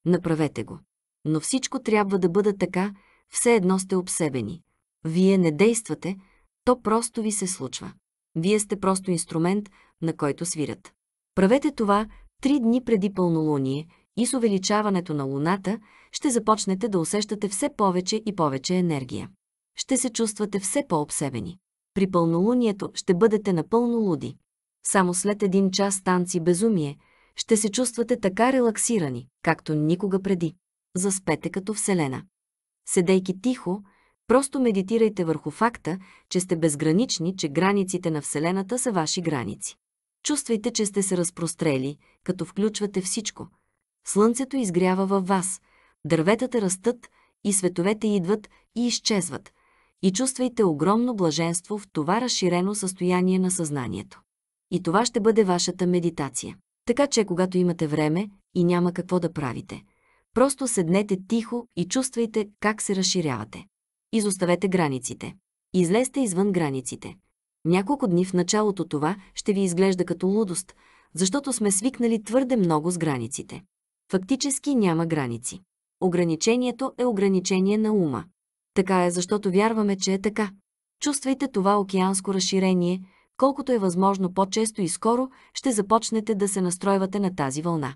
[SPEAKER 1] направете го. Но всичко трябва да бъде така, все едно сте обсебени. Вие не действате, то просто ви се случва. Вие сте просто инструмент, на който свирят. Правете това три дни преди пълнолуние и с увеличаването на луната ще започнете да усещате все повече и повече енергия. Ще се чувствате все по-обсебени. При пълнолунието ще бъдете напълно луди. Само след един час танци безумие ще се чувствате така релаксирани, както никога преди. Заспете като Вселена. Седейки тихо, Просто медитирайте върху факта, че сте безгранични, че границите на Вселената са ваши граници. Чувствайте, че сте се разпрострели, като включвате всичко. Слънцето изгрява във вас, дърветата растат и световете идват и изчезват. И чувствайте огромно блаженство в това разширено състояние на съзнанието. И това ще бъде вашата медитация. Така че, когато имате време и няма какво да правите, просто седнете тихо и чувствайте как се разширявате. Изоставете границите. Излезте извън границите. Няколко дни в началото това ще ви изглежда като лудост, защото сме свикнали твърде много с границите. Фактически няма граници. Ограничението е ограничение на ума. Така е, защото вярваме, че е така. Чувствайте това океанско разширение, колкото е възможно по-често и скоро ще започнете да се настройвате на тази вълна.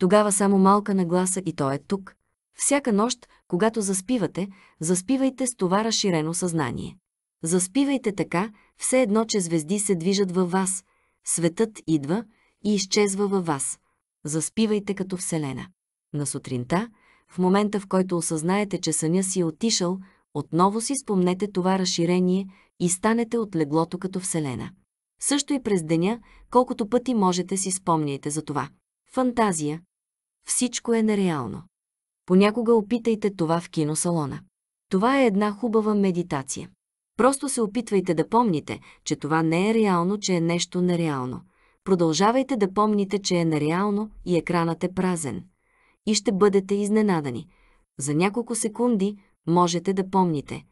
[SPEAKER 1] Тогава само малка нагласа и то е тук. Всяка нощ, когато заспивате, заспивайте с това разширено съзнание. Заспивайте така, все едно, че звезди се движат във вас, светът идва и изчезва във вас. Заспивайте като Вселена. На сутринта, в момента в който осъзнаете, че съня си е отишъл, отново си спомнете това разширение и станете от леглото като Вселена. Също и през деня, колкото пъти можете си спомняйте за това. Фантазия. Всичко е нереално. Понякога опитайте това в киносалона. Това е една хубава медитация. Просто се опитвайте да помните, че това не е реално, че е нещо нереално. Продължавайте да помните, че е нереално и екранът е празен. И ще бъдете изненадани. За няколко секунди можете да помните.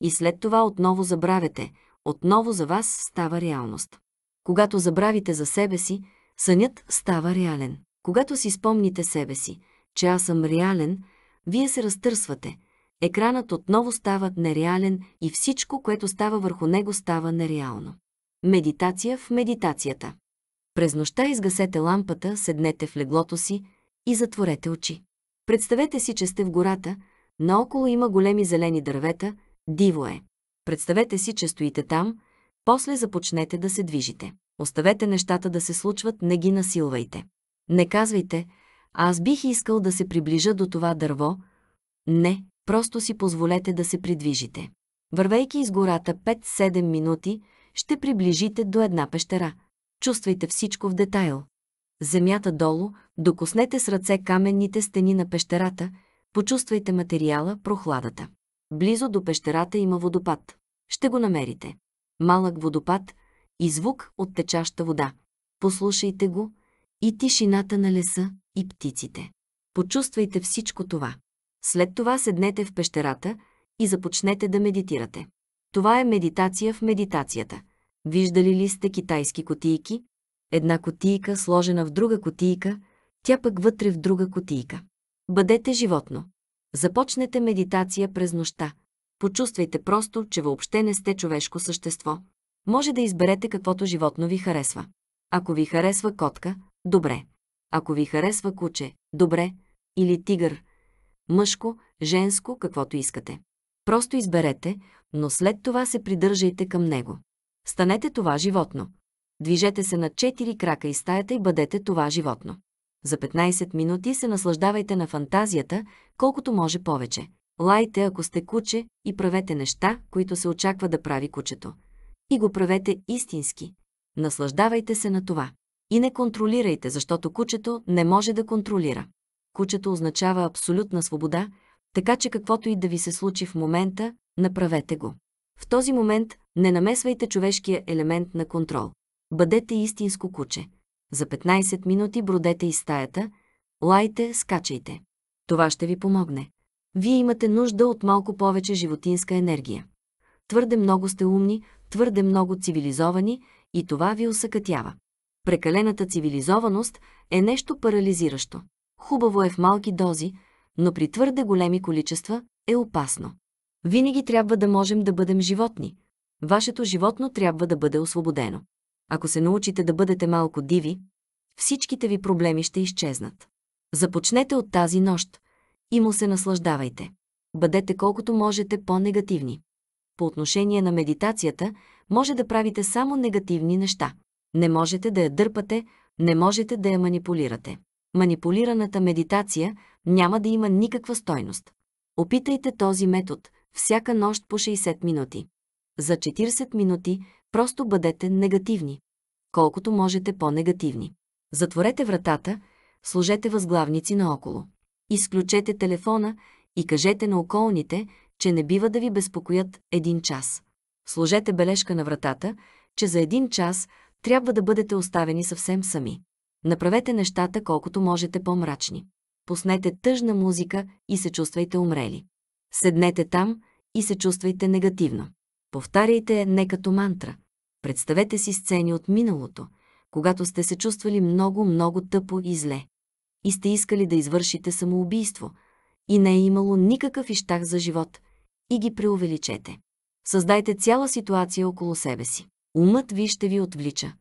[SPEAKER 1] И след това отново забравяте. Отново за вас става реалност. Когато забравите за себе си, сънят става реален. Когато си спомните себе си, че аз съм реален, вие се разтърсвате. Екранът отново става нереален и всичко, което става върху него, става нереално. Медитация в медитацията. През нощта изгасете лампата, седнете в леглото си и затворете очи. Представете си, че сте в гората, наоколо има големи зелени дървета, диво е. Представете си, че стоите там, после започнете да се движите. Оставете нещата да се случват, не ги насилвайте. Не казвайте, аз бих искал да се приближа до това дърво. Не, просто си позволете да се придвижите. Вървейки из гората 5-7 минути, ще приближите до една пещера. Чувствайте всичко в детайл. Земята долу, докоснете с ръце каменните стени на пещерата, почувствайте материала, прохладата. Близо до пещерата има водопад. Ще го намерите. Малък водопад и звук от течаща вода. Послушайте го, и тишината на леса, и птиците. Почувствайте всичко това. След това седнете в пещерата и започнете да медитирате. Това е медитация в медитацията. Виждали ли сте китайски котийки? Една котийка сложена в друга котийка, тя пък вътре в друга котийка. Бъдете животно. Започнете медитация през нощта. Почувствайте просто, че въобще не сте човешко същество. Може да изберете каквото животно ви харесва. Ако ви харесва котка, добре. Ако ви харесва куче, добре. Или тигър, мъжко, женско, каквото искате. Просто изберете, но след това се придържайте към него. Станете това животно. Движете се на четири крака и стаята и бъдете това животно. За 15 минути се наслаждавайте на фантазията, колкото може повече. Лайте, ако сте куче, и правете неща, които се очаква да прави кучето. И го правете истински. Наслаждавайте се на това. И не контролирайте, защото кучето не може да контролира. Кучето означава абсолютна свобода, така че каквото и да ви се случи в момента, направете го. В този момент не намесвайте човешкия елемент на контрол. Бъдете истинско куче. За 15 минути бродете из стаята, лайте, скачайте. Това ще ви помогне. Вие имате нужда от малко повече животинска енергия. Твърде много сте умни, твърде много цивилизовани и това ви усъкътява. Прекалената цивилизованост е нещо парализиращо. Хубаво е в малки дози, но при твърде големи количества е опасно. Винаги трябва да можем да бъдем животни. Вашето животно трябва да бъде освободено. Ако се научите да бъдете малко диви, всичките ви проблеми ще изчезнат. Започнете от тази нощ и му се наслаждавайте. Бъдете колкото можете по-негативни. По отношение на медитацията, може да правите само негативни неща – не можете да я дърпате, не можете да я манипулирате. Манипулираната медитация няма да има никаква стойност. Опитайте този метод всяка нощ по 60 минути. За 40 минути просто бъдете негативни. Колкото можете по-негативни. Затворете вратата, сложете възглавници наоколо. Изключете телефона и кажете на околните, че не бива да ви безпокоят един час. Сложете бележка на вратата, че за един час трябва да бъдете оставени съвсем сами. Направете нещата колкото можете по-мрачни. Пуснете тъжна музика и се чувствайте умрели. Седнете там и се чувствайте негативно. Повтаряйте не като мантра. Представете си сцени от миналото, когато сте се чувствали много, много тъпо и зле. И сте искали да извършите самоубийство, и не е имало никакъв ищах за живот, и ги преувеличете. Създайте цяла ситуация около себе си. Умът ви ще ви отвлича.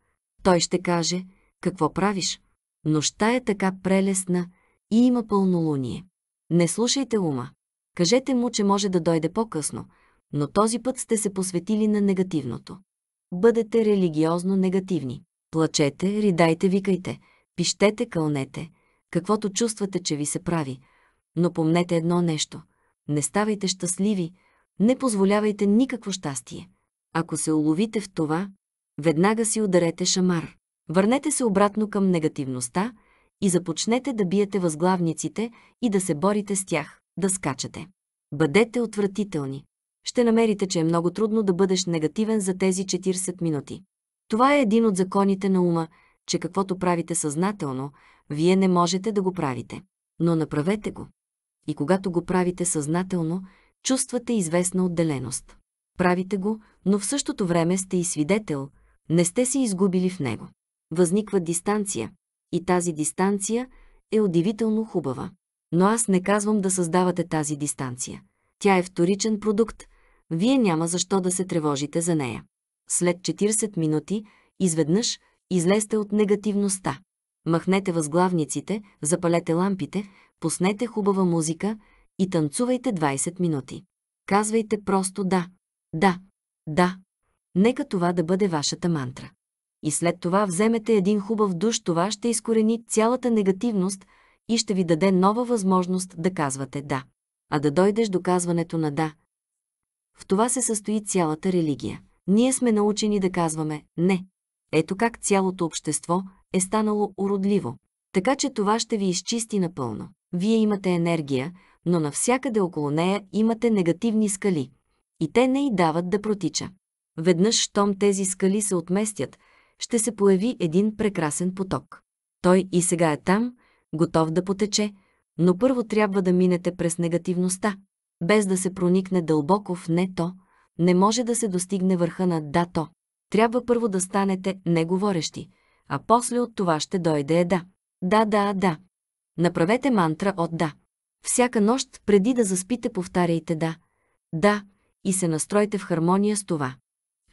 [SPEAKER 1] Той ще каже, какво правиш? Нощта е така прелесна и има пълнолуние. Не слушайте ума. Кажете му, че може да дойде по-късно, но този път сте се посветили на негативното. Бъдете религиозно негативни. Плачете, ридайте, викайте, пищете, кълнете, каквото чувствате, че ви се прави. Но помнете едно нещо. Не ставайте щастливи, не позволявайте никакво щастие. Ако се уловите в това, веднага си ударете шамар. Върнете се обратно към негативността и започнете да биете възглавниците и да се борите с тях, да скачате. Бъдете отвратителни. Ще намерите, че е много трудно да бъдеш негативен за тези 40 минути. Това е един от законите на ума, че каквото правите съзнателно, вие не можете да го правите. Но направете го. И когато го правите съзнателно, чувствате известна отделеност правите го, но в същото време сте и свидетел, не сте се изгубили в него. Възниква дистанция и тази дистанция е удивително хубава. Но аз не казвам да създавате тази дистанция. Тя е вторичен продукт, вие няма защо да се тревожите за нея. След 40 минути, изведнъж, излезте от негативността. Махнете възглавниците, запалете лампите, пуснете хубава музика и танцувайте 20 минути. Казвайте просто да, да, да. Нека това да бъде вашата мантра. И след това вземете един хубав душ, това ще изкорени цялата негативност и ще ви даде нова възможност да казвате да. А да дойдеш до казването на да. В това се състои цялата религия. Ние сме научени да казваме не. Ето как цялото общество е станало уродливо. Така че това ще ви изчисти напълно. Вие имате енергия, но навсякъде около нея имате негативни скали – и те не й дават да протича. Веднъж, щом тези скали се отместят, ще се появи един прекрасен поток. Той и сега е там, готов да потече, но първо трябва да минете през негативността. Без да се проникне дълбоко в не то, не може да се достигне върха на да то. Трябва първо да станете неговорещи, а после от това ще дойде е да. Да, да, да. Направете мантра от да. Всяка нощ, преди да заспите, повтаряйте да. Да, и се настройте в хармония с това.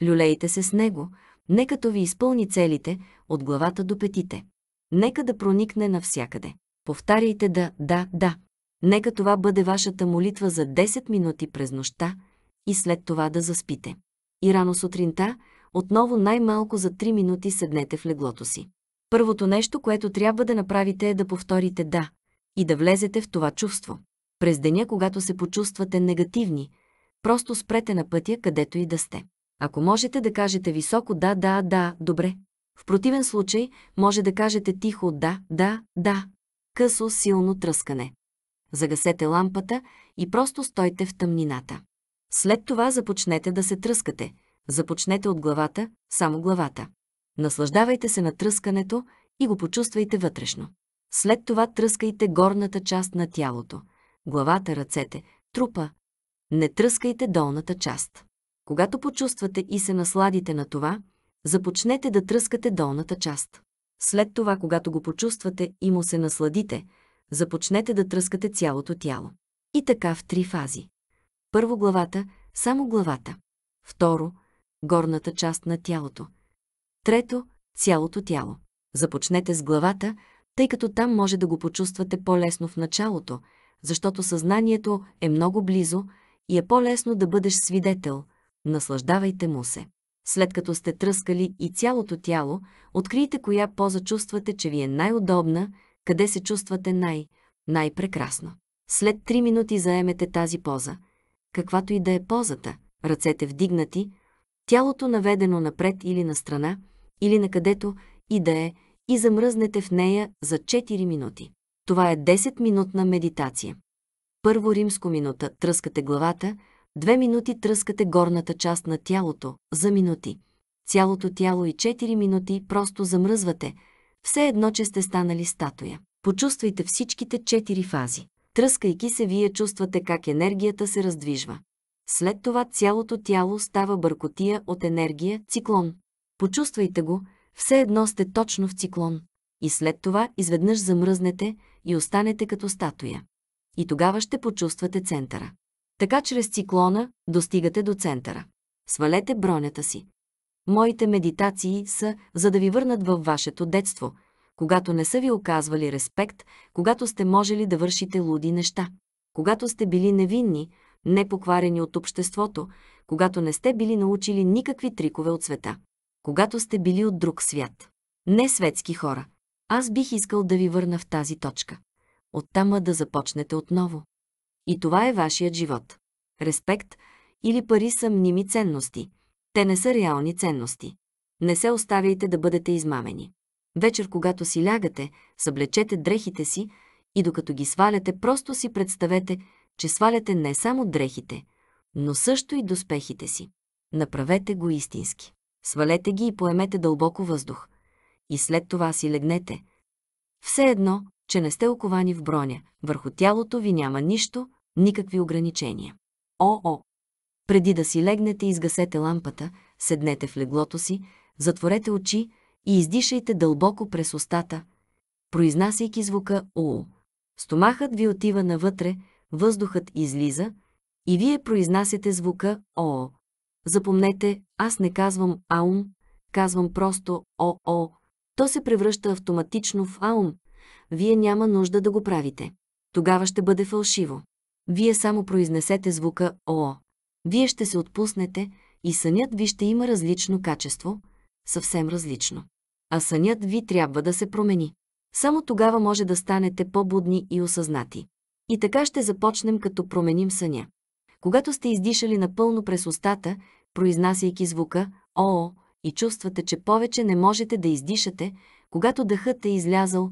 [SPEAKER 1] Люлейте се с него, нека то ви изпълни целите от главата до петите. Нека да проникне навсякъде. Повтаряйте да, да, да. Нека това бъде вашата молитва за 10 минути през нощта и след това да заспите. И рано сутринта, отново най-малко за 3 минути седнете в леглото си. Първото нещо, което трябва да направите е да повторите да и да влезете в това чувство. През деня, когато се почувствате негативни, Просто спрете на пътя, където и да сте. Ако можете да кажете високо да, да, да, добре. В противен случай може да кажете тихо да, да, да. Късо, силно тръскане. Загасете лампата и просто стойте в тъмнината. След това започнете да се тръскате. Започнете от главата, само главата. Наслаждавайте се на тръскането и го почувствайте вътрешно. След това тръскайте горната част на тялото. Главата, ръцете, трупа, не тръскайте долната част. Когато почувствате и се насладите на това, започнете да тръскате долната част. След това, когато го почувствате и му се насладите, започнете да тръскате цялото тяло. И така в три фази. Първо главата, само главата. Второ, горната част на тялото. Трето, цялото тяло. Започнете с главата, тъй като там може да го почувствате по-лесно в началото, защото съзнанието е много близо, и е по-лесно да бъдеш свидетел. Наслаждавайте му се. След като сте тръскали и цялото тяло, открийте коя поза чувствате, че ви е най-удобна, къде се чувствате най- най-прекрасно. След 3 минути заемете тази поза. Каквато и да е позата, ръцете вдигнати, тялото наведено напред или на страна, или на където и да е, и замръзнете в нея за 4 минути. Това е 10-минутна медитация. Първо римско минута – тръскате главата, две минути тръскате горната част на тялото, за минути. Цялото тяло и 4 минути просто замръзвате, все едно, че сте станали статуя. Почувствайте всичките четири фази. Тръскайки се, вие чувствате как енергията се раздвижва. След това цялото тяло става бъркотия от енергия, циклон. Почувствайте го, все едно сте точно в циклон. И след това изведнъж замръзнете и останете като статуя и тогава ще почувствате центъра. Така чрез циклона достигате до центъра. Свалете бронята си. Моите медитации са, за да ви върнат във вашето детство, когато не са ви оказвали респект, когато сте можели да вършите луди неща, когато сте били невинни, непокварени от обществото, когато не сте били научили никакви трикове от света, когато сте били от друг свят. Не светски хора. Аз бих искал да ви върна в тази точка оттама да започнете отново. И това е вашият живот. Респект или пари са мними ценности. Те не са реални ценности. Не се оставяйте да бъдете измамени. Вечер, когато си лягате, съблечете дрехите си и докато ги сваляте, просто си представете, че сваляте не само дрехите, но също и доспехите си. Направете го истински. Свалете ги и поемете дълбоко въздух. И след това си легнете. Все едно, че не сте оковани в броня, върху тялото ви няма нищо, никакви ограничения. О-о! Преди да си легнете, изгасете лампата, седнете в леглото си, затворете очи и издишайте дълбоко през устата, произнасяйки звука О. Стомахът ви отива навътре, въздухът излиза и вие произнасяте звука О. Запомнете, аз не казвам Аум, казвам просто О-О. То се превръща автоматично в Аум, вие няма нужда да го правите. Тогава ще бъде фалшиво. Вие само произнесете звука ОО. Вие ще се отпуснете и сънят ви ще има различно качество, съвсем различно. А сънят ви трябва да се промени. Само тогава може да станете по-будни и осъзнати. И така ще започнем като променим съня. Когато сте издишали напълно през устата, произнасяйки звука ОО и чувствате, че повече не можете да издишате, когато дъхът е излязъл,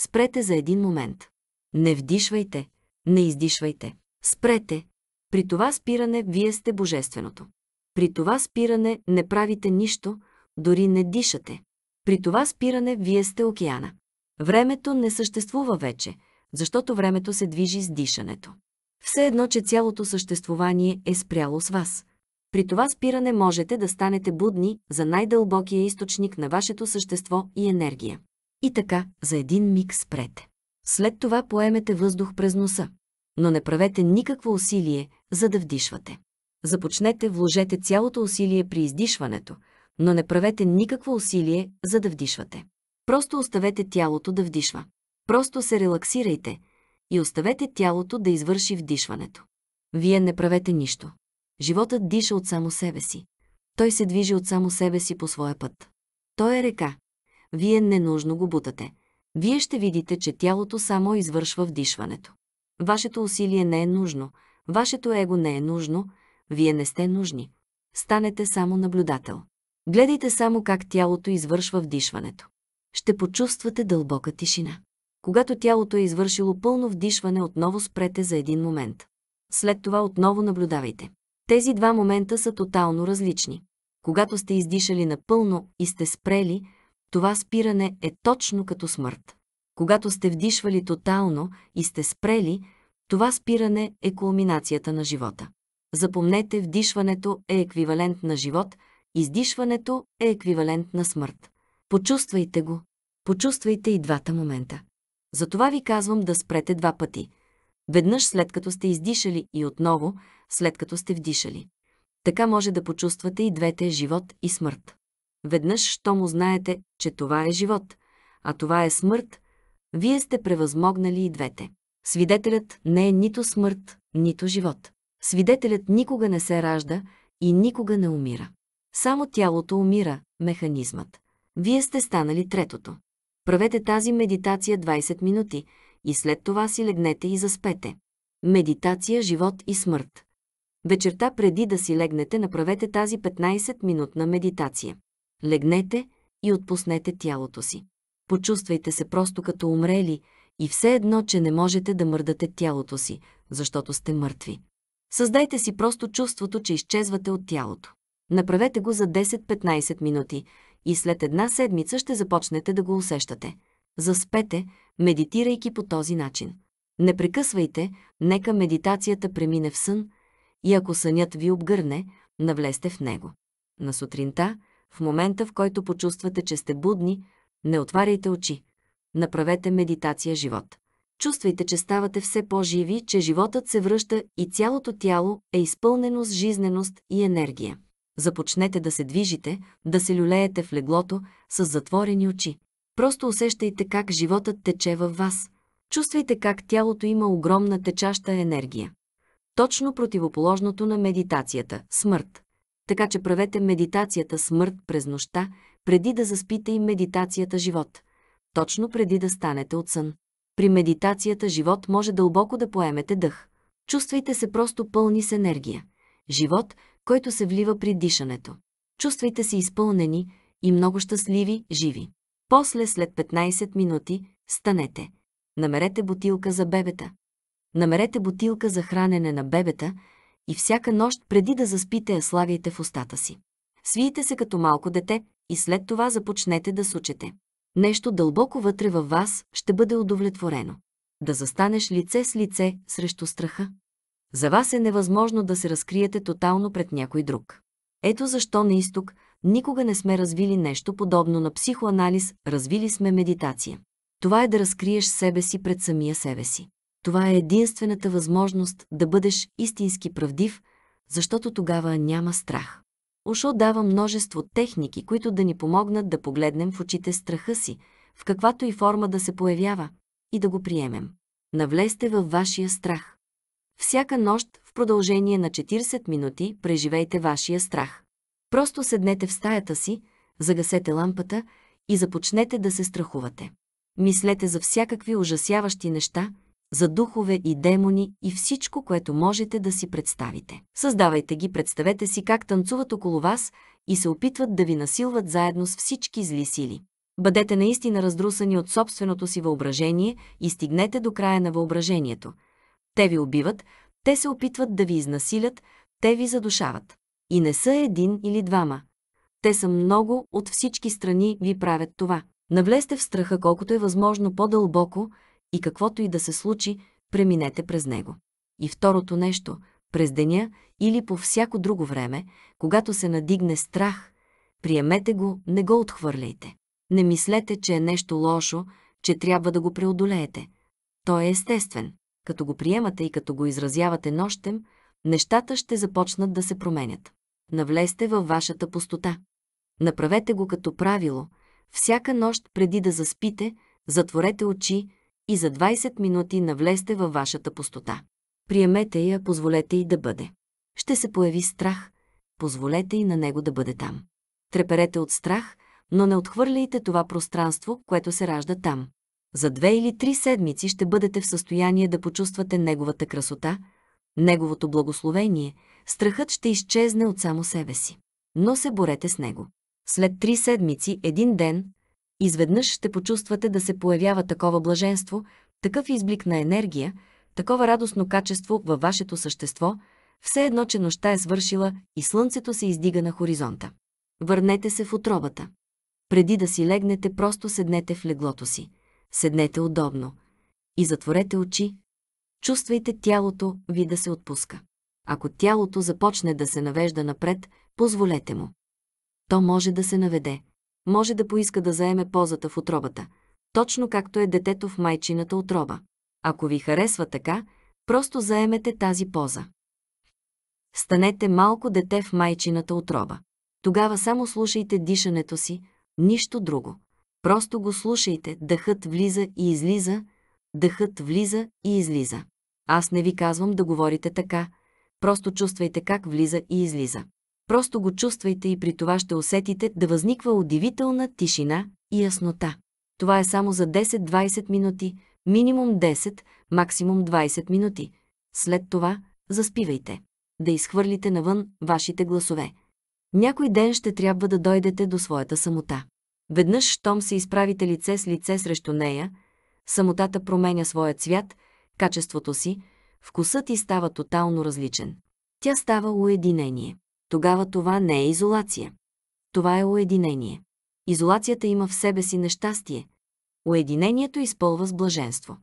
[SPEAKER 1] Спрете за един момент. Не вдишвайте, не издишвайте. Спрете. При това спиране вие сте божественото. При това спиране не правите нищо, дори не дишате. При това спиране вие сте океана. Времето не съществува вече, защото времето се движи с дишането. Все едно, че цялото съществувание е спряло с вас. При това спиране можете да станете будни за най-дълбокия източник на вашето същество и енергия и така за един миг спрете. След това поемете въздух през носа, но не правете никакво усилие, за да вдишвате. Започнете, вложете цялото усилие при издишването, но не правете никакво усилие, за да вдишвате. Просто оставете тялото да вдишва. Просто се релаксирайте и оставете тялото да извърши вдишването. Вие не правете нищо. Животът диша от само себе си. Той се движи от само себе си по своя път. Той е река, вие ненужно го бутате. Вие ще видите, че тялото само извършва вдишването. Вашето усилие не е нужно, вашето его не е нужно, вие не сте нужни. Станете само наблюдател. Гледайте само как тялото извършва вдишването. Ще почувствате дълбока тишина. Когато тялото е извършило пълно вдишване, отново спрете за един момент. След това отново наблюдавайте. Тези два момента са тотално различни. Когато сте издишали напълно и сте спрели, това спиране е точно като смърт. Когато сте вдишвали тотално и сте спрели, това спиране е кулминацията на живота. Запомнете, вдишването е еквивалент на живот, издишването е еквивалент на смърт. Почувствайте го. Почувствайте и двата момента. Затова ви казвам да спрете два пъти. Веднъж след като сте издишали и отново след като сте вдишали. Така може да почувствате и двете живот и смърт. Веднъж, що му знаете, че това е живот, а това е смърт, вие сте превъзмогнали и двете. Свидетелят не е нито смърт, нито живот. Свидетелят никога не се ражда и никога не умира. Само тялото умира, механизмът. Вие сте станали третото. Правете тази медитация 20 минути и след това си легнете и заспете. Медитация живот и смърт. Вечерта преди да си легнете направете тази 15-минутна медитация легнете и отпуснете тялото си. Почувствайте се просто като умрели и все едно, че не можете да мърдате тялото си, защото сте мъртви. Създайте си просто чувството, че изчезвате от тялото. Направете го за 10-15 минути и след една седмица ще започнете да го усещате. Заспете, медитирайки по този начин. Не прекъсвайте, нека медитацията премине в сън и ако сънят ви обгърне, навлезте в него. На сутринта, в момента, в който почувствате, че сте будни, не отваряйте очи. Направете медитация живот. Чувствайте, че ставате все по-живи, че животът се връща и цялото тяло е изпълнено с жизненост и енергия. Започнете да се движите, да се люлеете в леглото с затворени очи. Просто усещайте как животът тече във вас. Чувствайте как тялото има огромна течаща енергия. Точно противоположното на медитацията – смърт. Така че правете медитацията смърт през нощта, преди да заспите и медитацията живот, точно преди да станете от сън. При медитацията живот може дълбоко да поемете дъх. Чувствайте се просто пълни с енергия. Живот, който се влива при дишането. Чувствайте се изпълнени и много щастливи, живи. После, след 15 минути, станете. Намерете бутилка за бебета. Намерете бутилка за хранене на бебета, и всяка нощ преди да заспите я слагайте в устата си. Свиете се като малко дете и след това започнете да сучете. Нещо дълбоко вътре във вас ще бъде удовлетворено. Да застанеш лице с лице срещу страха. За вас е невъзможно да се разкриете тотално пред някой друг. Ето защо на изток никога не сме развили нещо подобно на психоанализ, развили сме медитация. Това е да разкриеш себе си пред самия себе си. Това е единствената възможност да бъдеш истински правдив, защото тогава няма страх. Ушо дава множество техники, които да ни помогнат да погледнем в очите страха си, в каквато и форма да се появява, и да го приемем. Навлезте във вашия страх. Всяка нощ в продължение на 40 минути преживейте вашия страх. Просто седнете в стаята си, загасете лампата и започнете да се страхувате. Мислете за всякакви ужасяващи неща, за духове и демони и всичко, което можете да си представите. Създавайте ги, представете си как танцуват около вас и се опитват да ви насилват заедно с всички зли сили. Бъдете наистина раздрусани от собственото си въображение и стигнете до края на въображението. Те ви убиват, те се опитват да ви изнасилят, те ви задушават. И не са един или двама. Те са много, от всички страни ви правят това. Навлезте в страха колкото е възможно по-дълбоко, и каквото и да се случи, преминете през него. И второто нещо – през деня или по всяко друго време, когато се надигне страх, приемете го, не го отхвърляйте. Не мислете, че е нещо лошо, че трябва да го преодолеете. Той е естествен. Като го приемате и като го изразявате нощем, нещата ще започнат да се променят. Навлезте във вашата пустота. Направете го като правило. Всяка нощ преди да заспите, затворете очи, и за 20 минути навлезте във вашата пустота. Приемете я, позволете и да бъде. Ще се появи страх, позволете и на него да бъде там. Треперете от страх, но не отхвърляйте това пространство, което се ражда там. За две или три седмици ще бъдете в състояние да почувствате неговата красота, неговото благословение, страхът ще изчезне от само себе си. Но се борете с него. След три седмици, един ден, Изведнъж ще почувствате да се появява такова блаженство, такъв изблик на енергия, такова радостно качество във вашето същество, все едно, че нощта е свършила и слънцето се издига на хоризонта. Върнете се в отробата. Преди да си легнете, просто седнете в леглото си. Седнете удобно. И затворете очи. Чувствайте тялото ви да се отпуска. Ако тялото започне да се навежда напред, позволете му. То може да се наведе може да поиска да заеме позата в отробата, точно както е детето в майчината отроба. Ако ви харесва така, просто заемете тази поза. Станете малко дете в майчината отроба. Тогава само слушайте дишането си, нищо друго. Просто го слушайте, дъхът влиза и излиза, дъхът влиза и излиза. Аз не ви казвам да говорите така, просто чувствайте как влиза и излиза. Просто го чувствайте и при това ще усетите да възниква удивителна тишина и яснота. Това е само за 10-20 минути, минимум 10, максимум 20 минути. След това заспивайте. Да изхвърлите навън вашите гласове. Някой ден ще трябва да дойдете до своята самота. Веднъж, щом се изправите лице с лице срещу нея, самотата променя своя цвят, качеството си, вкусът и става тотално различен. Тя става уединение тогава това не е изолация. Това е уединение. Изолацията има в себе си нещастие. Уединението изпълва с блаженство.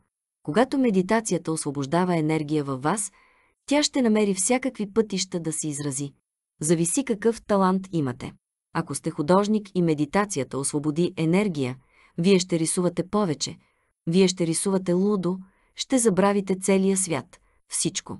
[SPEAKER 1] Когато медитацията освобождава енергия във вас, тя ще намери всякакви пътища да се изрази. Зависи какъв талант имате. Ако сте художник и медитацията освободи енергия, вие ще рисувате повече, вие ще рисувате лудо, ще забравите целия свят, всичко.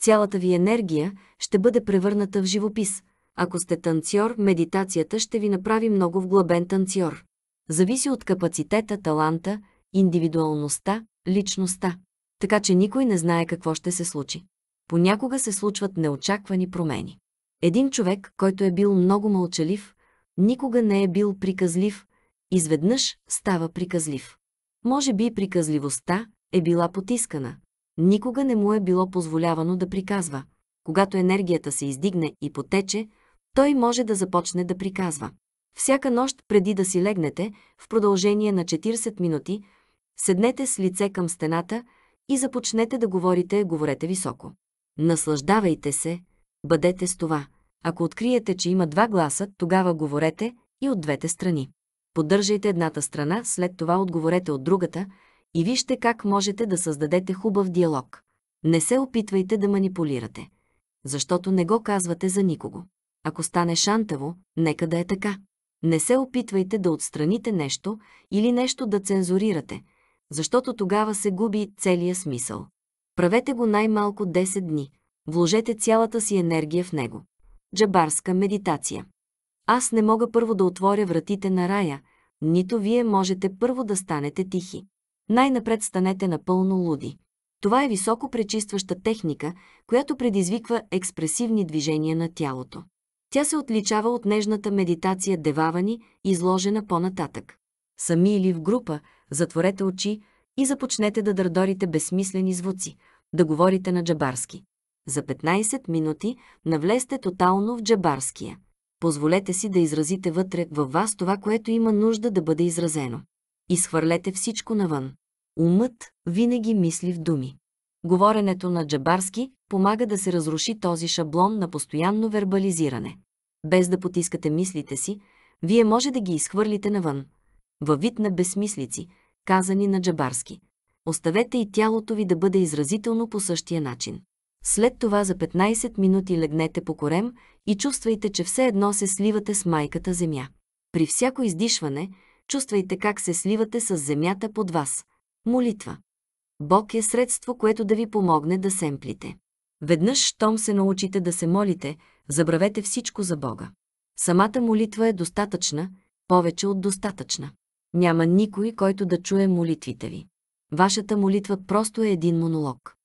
[SPEAKER 1] Цялата ви енергия ще бъде превърната в живопис. Ако сте танцор, медитацията ще ви направи много вглъбен танцор. Зависи от капацитета, таланта, индивидуалността, личността. Така че никой не знае какво ще се случи. Понякога се случват неочаквани промени. Един човек, който е бил много мълчалив, никога не е бил приказлив, изведнъж става приказлив. Може би приказливостта е била потискана, Никога не му е било позволявано да приказва. Когато енергията се издигне и потече, той може да започне да приказва. Всяка нощ, преди да си легнете, в продължение на 40 минути, седнете с лице към стената и започнете да говорите, говорете високо. Наслаждавайте се, бъдете с това. Ако откриете, че има два гласа, тогава говорете и от двете страни. Поддържайте едната страна, след това отговорете от другата, и вижте как можете да създадете хубав диалог. Не се опитвайте да манипулирате, защото не го казвате за никого. Ако стане шантаво, нека да е така. Не се опитвайте да отстраните нещо или нещо да цензурирате, защото тогава се губи целия смисъл. Правете го най-малко 10 дни. Вложете цялата си енергия в него. Джабарска медитация. Аз не мога първо да отворя вратите на рая, нито вие можете първо да станете тихи. Най-напред станете напълно луди. Това е високо пречистваща техника, която предизвиква експресивни движения на тялото. Тя се отличава от нежната медитация девавани, изложена по-нататък. Сами или в група, затворете очи и започнете да дърдорите безсмислени звуци, да говорите на джабарски. За 15 минути навлезте тотално в джабарския. Позволете си да изразите вътре във вас това, което има нужда да бъде изразено. Изхвърлете всичко навън. Умът винаги мисли в думи. Говоренето на Джабарски помага да се разруши този шаблон на постоянно вербализиране. Без да потискате мислите си, вие може да ги изхвърлите навън. Във вид на безсмислици, казани на Джабарски. Оставете и тялото ви да бъде изразително по същия начин. След това за 15 минути легнете по корем и чувствайте, че все едно се сливате с майката земя. При всяко издишване, чувствайте как се сливате с земята под вас – Молитва. Бог е средство, което да ви помогне да семплите. Веднъж, щом се научите да се молите, забравете всичко за Бога. Самата молитва е достатъчна, повече от достатъчна. Няма никой, който да чуе молитвите ви. Вашата молитва просто е един монолог.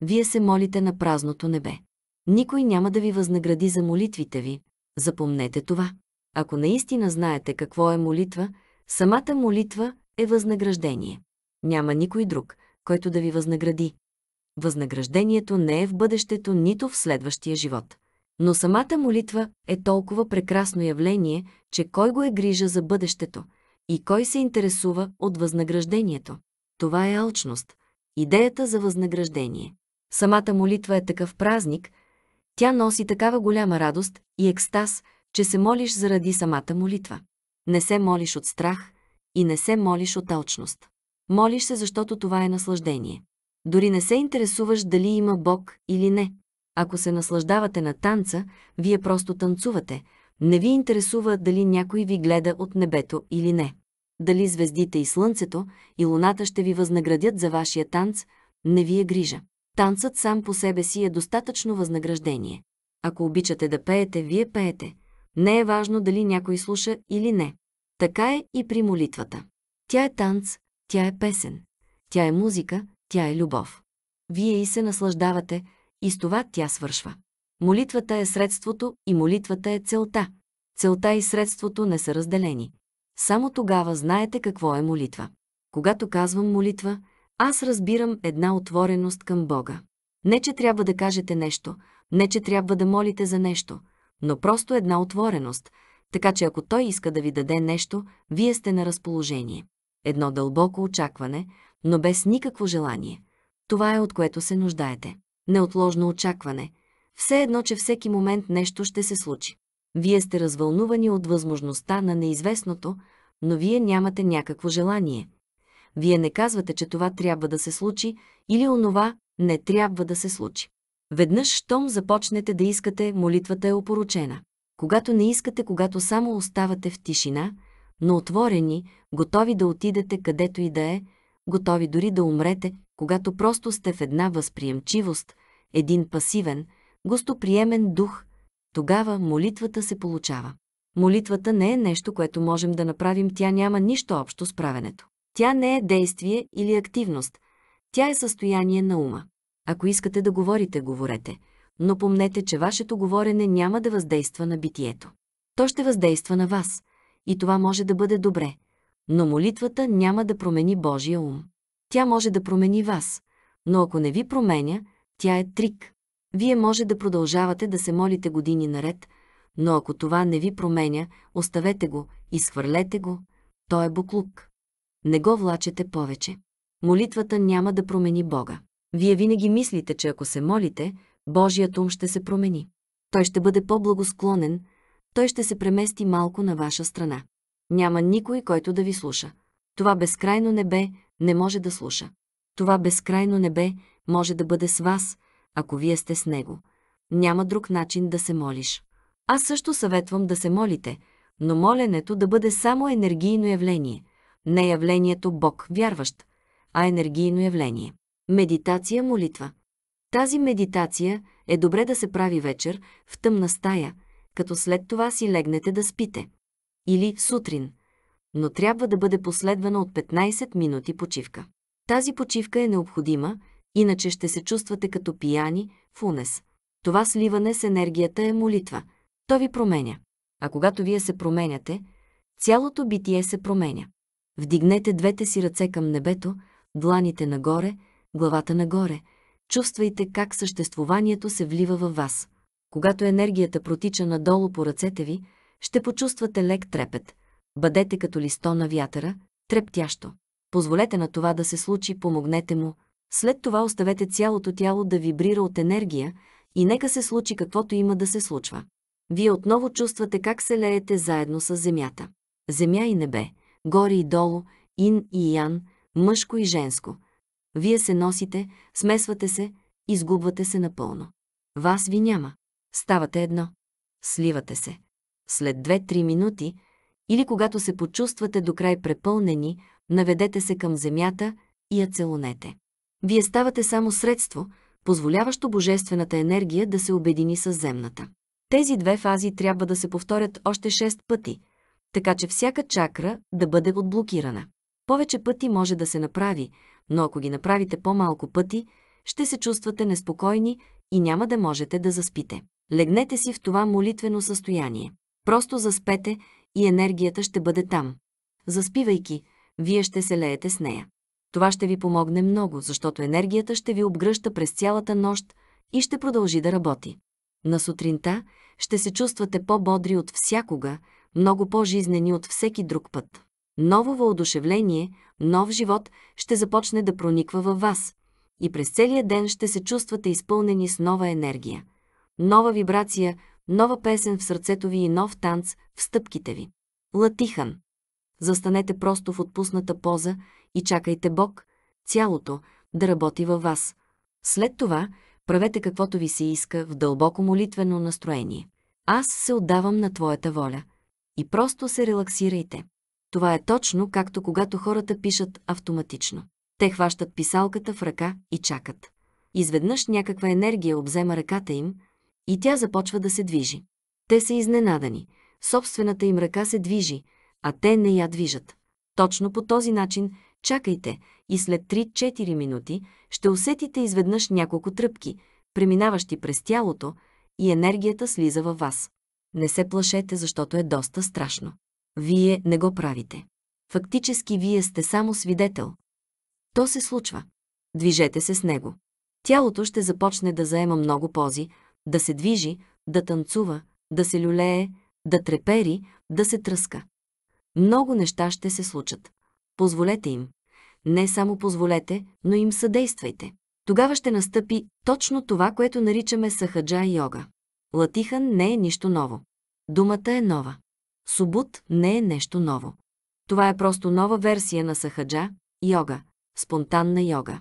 [SPEAKER 1] Вие се молите на празното небе. Никой няма да ви възнагради за молитвите ви. Запомнете това. Ако наистина знаете какво е молитва, самата молитва е възнаграждение. Няма никой друг, който да ви възнагради. Възнаграждението не е в бъдещето, нито в следващия живот. Но самата молитва е толкова прекрасно явление, че кой го е грижа за бъдещето и кой се интересува от възнаграждението. Това е алчност, идеята за възнаграждение. Самата молитва е такъв празник, тя носи такава голяма радост и екстаз, че се молиш заради самата молитва. Не се молиш от страх и не се молиш от алчност. Молиш се, защото това е наслаждение. Дори не се интересуваш дали има Бог или не. Ако се наслаждавате на танца, вие просто танцувате. Не ви интересува дали някой ви гледа от небето или не. Дали звездите и слънцето и луната ще ви възнаградят за вашия танц, не ви е грижа. Танцът сам по себе си е достатъчно възнаграждение. Ако обичате да пеете, вие пеете. Не е важно дали някой слуша или не. Така е и при молитвата. Тя е танц, тя е песен. Тя е музика. Тя е любов. Вие и се наслаждавате, и с това тя свършва. Молитвата е средството и молитвата е целта. Целта и средството не са разделени. Само тогава знаете какво е молитва. Когато казвам молитва, аз разбирам една отвореност към Бога. Не, че трябва да кажете нещо, не, че трябва да молите за нещо, но просто една отвореност, така че ако Той иска да ви даде нещо, вие сте на разположение едно дълбоко очакване, но без никакво желание. Това е от което се нуждаете. Неотложно очакване. Все едно, че всеки момент нещо ще се случи. Вие сте развълнувани от възможността на неизвестното, но вие нямате някакво желание. Вие не казвате, че това трябва да се случи или онова не трябва да се случи. Веднъж, щом започнете да искате, молитвата е опоручена. Когато не искате, когато само оставате в тишина, но отворени, готови да отидете където и да е, готови дори да умрете, когато просто сте в една възприемчивост, един пасивен, гостоприемен дух, тогава молитвата се получава. Молитвата не е нещо, което можем да направим, тя няма нищо общо с правенето. Тя не е действие или активност, тя е състояние на ума. Ако искате да говорите, говорете, но помнете, че вашето говорене няма да въздейства на битието. То ще въздейства на вас – и това може да бъде добре. Но молитвата няма да промени Божия ум. Тя може да промени вас, но ако не ви променя, тя е трик. Вие може да продължавате да се молите години наред, но ако това не ви променя, оставете го, изхвърлете го. Той е буклук. Не го влачете повече. Молитвата няма да промени Бога. Вие винаги мислите, че ако се молите, Божият ум ще се промени. Той ще бъде по-благосклонен, той ще се премести малко на ваша страна. Няма никой, който да ви слуша. Това безкрайно небе не може да слуша. Това безкрайно небе може да бъде с вас, ако вие сте с него. Няма друг начин да се молиш. Аз също съветвам да се молите, но моленето да бъде само енергийно явление. Не явлението Бог вярващ, а енергийно явление. Медитация молитва. Тази медитация е добре да се прави вечер, в тъмна стая – като след това си легнете да спите. Или сутрин. Но трябва да бъде последвана от 15 минути почивка. Тази почивка е необходима, иначе ще се чувствате като пияни в унес. Това сливане с енергията е молитва. То ви променя. А когато вие се променяте, цялото битие се променя. Вдигнете двете си ръце към небето, дланите нагоре, главата нагоре. Чувствайте как съществуванието се влива във вас когато енергията протича надолу по ръцете ви, ще почувствате лек трепет. Бъдете като листо на вятъра, трептящо. Позволете на това да се случи, помогнете му. След това оставете цялото тяло да вибрира от енергия и нека се случи каквото има да се случва. Вие отново чувствате как се леете заедно с земята. Земя и небе, горе и долу, ин и ян, мъжко и женско. Вие се носите, смесвате се, изгубвате се напълно. Вас ви няма. Ставате едно. Сливате се. След 2-3 минути или когато се почувствате до край препълнени, наведете се към земята и я целунете. Вие ставате само средство, позволяващо божествената енергия да се обедини с земната. Тези две фази трябва да се повторят още 6 пъти, така че всяка чакра да бъде отблокирана. Повече пъти може да се направи, но ако ги направите по-малко пъти, ще се чувствате неспокойни и няма да можете да заспите. Легнете си в това молитвено състояние. Просто заспете и енергията ще бъде там. Заспивайки, вие ще се леете с нея. Това ще ви помогне много, защото енергията ще ви обгръща през цялата нощ и ще продължи да работи. На сутринта ще се чувствате по-бодри от всякога, много по-жизнени от всеки друг път. Ново въодушевление, нов живот ще започне да прониква във вас и през целия ден ще се чувствате изпълнени с нова енергия – Нова вибрация, нова песен в сърцето ви и нов танц в стъпките ви. Латихан. Застанете просто в отпусната поза и чакайте Бог, цялото, да работи във вас. След това правете каквото ви се иска в дълбоко молитвено настроение. Аз се отдавам на твоята воля. И просто се релаксирайте. Това е точно както когато хората пишат автоматично. Те хващат писалката в ръка и чакат. Изведнъж някаква енергия обзема ръката им, и тя започва да се движи. Те са изненадани. Собствената им ръка се движи, а те не я движат. Точно по този начин чакайте и след 3-4 минути ще усетите изведнъж няколко тръпки, преминаващи през тялото, и енергията слиза във вас. Не се плашете, защото е доста страшно. Вие не го правите. Фактически вие сте само свидетел. То се случва. Движете се с него. Тялото ще започне да заема много пози, да се движи, да танцува, да се люлее, да трепери, да се тръска. Много неща ще се случат. Позволете им. Не само позволете, но им съдействайте. Тогава ще настъпи точно това, което наричаме сахаджа йога. Латихан не е нищо ново. Думата е нова. Субут не е нещо ново. Това е просто нова версия на сахаджа, йога, спонтанна йога.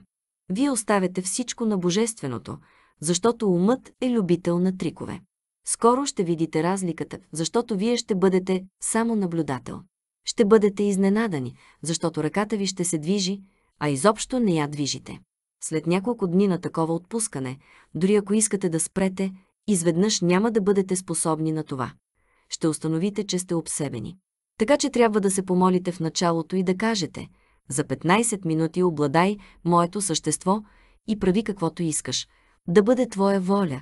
[SPEAKER 1] Вие оставяте всичко на божественото, защото умът е любител на трикове. Скоро ще видите разликата, защото вие ще бъдете само наблюдател. Ще бъдете изненадани, защото ръката ви ще се движи, а изобщо не я движите. След няколко дни на такова отпускане, дори ако искате да спрете, изведнъж няма да бъдете способни на това. Ще установите, че сте обсебени. Така че трябва да се помолите в началото и да кажете «За 15 минути обладай моето същество и прави каквото искаш», да бъде Твоя воля,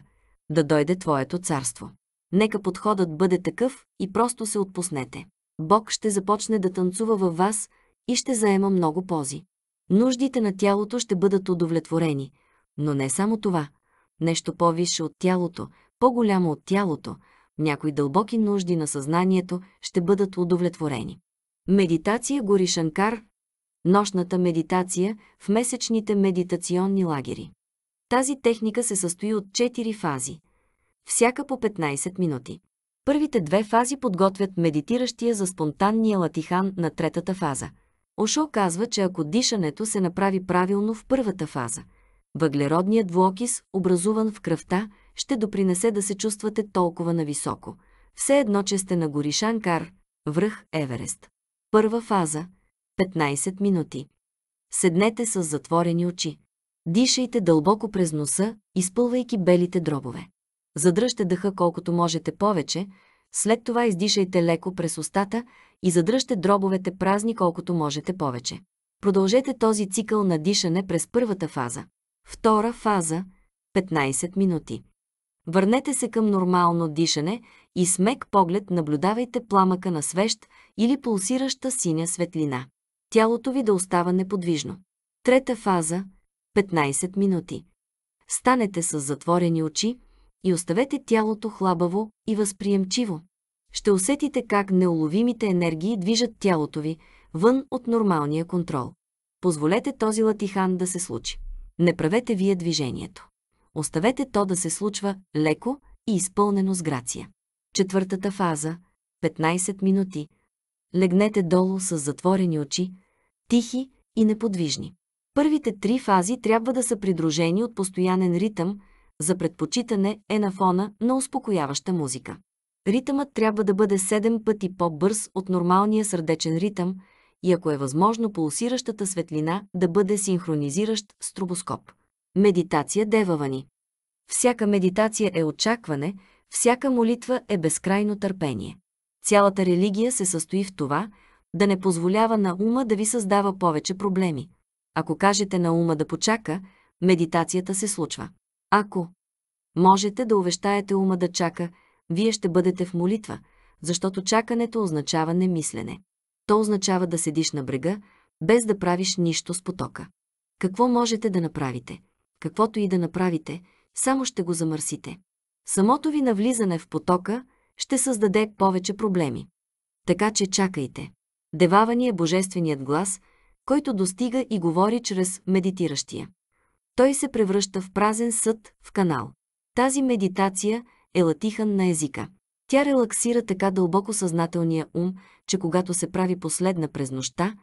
[SPEAKER 1] да дойде Твоето царство. Нека подходът бъде такъв и просто се отпуснете. Бог ще започне да танцува във вас и ще заема много пози. Нуждите на тялото ще бъдат удовлетворени, но не само това. Нещо по-висше от тялото, по-голямо от тялото, някои дълбоки нужди на съзнанието ще бъдат удовлетворени. Медитация гори Шанкар, Нощната медитация в месечните медитационни лагери. Тази техника се състои от 4 фази. Всяка по 15 минути. Първите две фази подготвят медитиращия за спонтанния латихан на третата фаза. Ошо казва, че ако дишането се направи правилно в първата фаза, въглеродният двуокис, образуван в кръвта, ще допринесе да се чувствате толкова нависоко. Все едно, че сте на гори шанкар, връх Еверест. Първа фаза – 15 минути. Седнете с затворени очи. Дишайте дълбоко през носа, изпълвайки белите дробове. Задръжте дъха колкото можете повече, след това издишайте леко през устата и задръжте дробовете празни колкото можете повече. Продължете този цикъл на дишане през първата фаза. Втора фаза – 15 минути. Върнете се към нормално дишане и с мек поглед наблюдавайте пламъка на свещ или пулсираща синя светлина. Тялото ви да остава неподвижно. Трета фаза – 15 минути. Станете с затворени очи и оставете тялото хлабаво и възприемчиво. Ще усетите как неуловимите енергии движат тялото ви вън от нормалния контрол. Позволете този латихан да се случи. Не правете вие движението. Оставете то да се случва леко и изпълнено с грация. Четвъртата фаза – 15 минути. Легнете долу с затворени очи, тихи и неподвижни. Първите три фази трябва да са придружени от постоянен ритъм, за предпочитане е на фона на успокояваща музика. Ритъмът трябва да бъде 7 пъти по-бърз от нормалния сърдечен ритъм и ако е възможно пулсиращата светлина да бъде синхронизиращ с трубоскоп. Медитация девавани. Всяка медитация е очакване, всяка молитва е безкрайно търпение. Цялата религия се състои в това, да не позволява на ума да ви създава повече проблеми. Ако кажете на ума да почака, медитацията се случва. Ако можете да увещаете ума да чака, вие ще бъдете в молитва, защото чакането означава немислене. То означава да седиш на брега, без да правиш нищо с потока. Какво можете да направите? Каквото и да направите, само ще го замърсите. Самото ви навлизане в потока ще създаде повече проблеми. Така че чакайте. Девава е божественият глас – който достига и говори чрез медитиращия. Той се превръща в празен съд, в канал. Тази медитация е латихан на езика. Тя релаксира така дълбоко съзнателния ум, че когато се прави последна през нощта,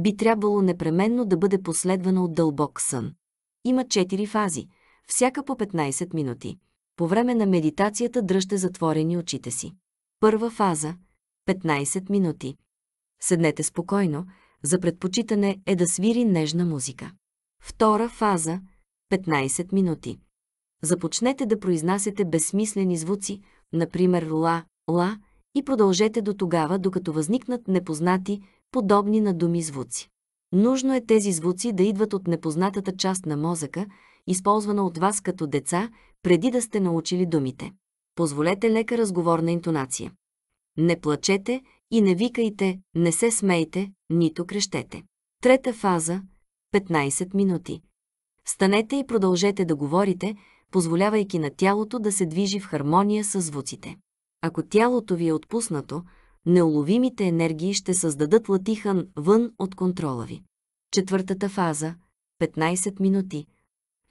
[SPEAKER 1] би трябвало непременно да бъде последвана от дълбок сън. Има четири фази, всяка по 15 минути. По време на медитацията дръжте затворени очите си. Първа фаза – 15 минути. Седнете спокойно, за предпочитане е да свири нежна музика. Втора фаза – 15 минути. Започнете да произнасяте безсмислени звуци, например ла, ла, и продължете до тогава, докато възникнат непознати, подобни на думи звуци. Нужно е тези звуци да идват от непознатата част на мозъка, използвана от вас като деца, преди да сте научили думите. Позволете лека разговорна интонация. Не плачете и не викайте, не се смейте, нито крещете. Трета фаза – 15 минути. Станете и продължете да говорите, позволявайки на тялото да се движи в хармония с звуците. Ако тялото ви е отпуснато, неуловимите енергии ще създадат латихан вън от контрола ви. Четвъртата фаза – 15 минути.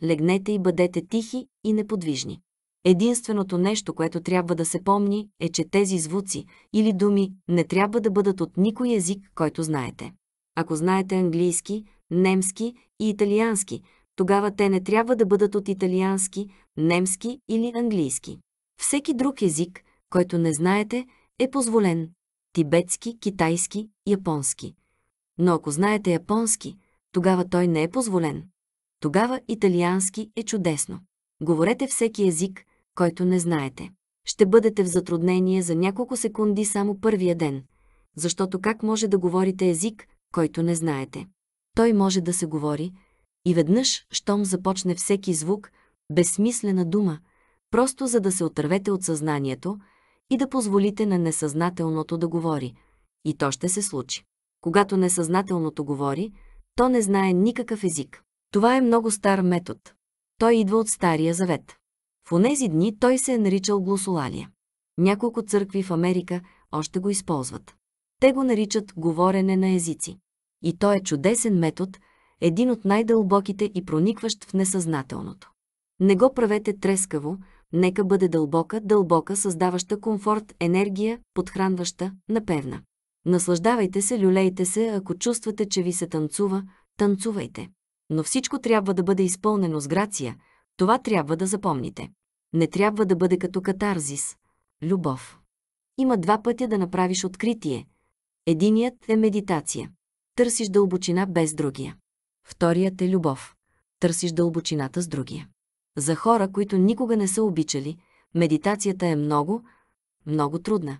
[SPEAKER 1] Легнете и бъдете тихи и неподвижни. Единственото нещо, което трябва да се помни, е, че тези звуци или думи не трябва да бъдат от никой език, който знаете. Ако знаете английски, немски и италиански, тогава те не трябва да бъдат от италиански, немски или английски. Всеки друг език, който не знаете, е позволен – тибетски, китайски, японски. Но ако знаете японски, тогава той не е позволен. Тогава италиански е чудесно. Говорете всеки език, който не знаете. Ще бъдете в затруднение за няколко секунди само първия ден, защото как може да говорите език, който не знаете? Той може да се говори и веднъж, щом започне всеки звук, безсмислена дума, просто за да се отървете от съзнанието и да позволите на несъзнателното да говори. И то ще се случи. Когато несъзнателното говори, то не знае никакъв език. Това е много стар метод. Той идва от Стария Завет. В онези дни той се е наричал Глосолалия. Няколко църкви в Америка още го използват. Те го наричат говорене на езици. И то е чудесен метод, един от най-дълбоките и проникващ в несъзнателното. Не го правете трескаво, нека бъде дълбока, дълбока, създаваща комфорт, енергия, подхранваща, напевна. Наслаждавайте се, люлейте се, ако чувствате, че ви се танцува, танцувайте. Но всичко трябва да бъде изпълнено с грация – това трябва да запомните. Не трябва да бъде като катарзис – любов. Има два пътя да направиш откритие. Единият е медитация. Търсиш дълбочина без другия. Вторият е любов. Търсиш дълбочината с другия. За хора, които никога не са обичали, медитацията е много, много трудна.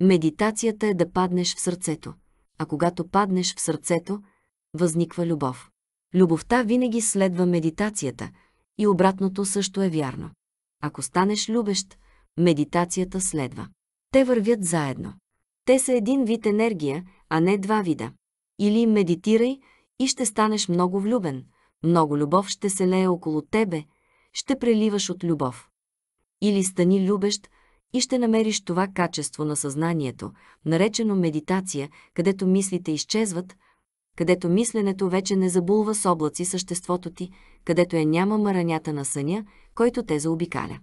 [SPEAKER 1] Медитацията е да паднеш в сърцето. А когато паднеш в сърцето, възниква любов. Любовта винаги следва медитацията – и обратното също е вярно. Ако станеш любещ, медитацията следва. Те вървят заедно. Те са един вид енергия, а не два вида. Или медитирай и ще станеш много влюбен, много любов ще се лее около тебе, ще преливаш от любов. Или стани любещ и ще намериш това качество на съзнанието, наречено медитация, където мислите изчезват – където мисленето вече не забулва с облаци съществото ти, където я е няма мъранята на съня, който те заобикаля.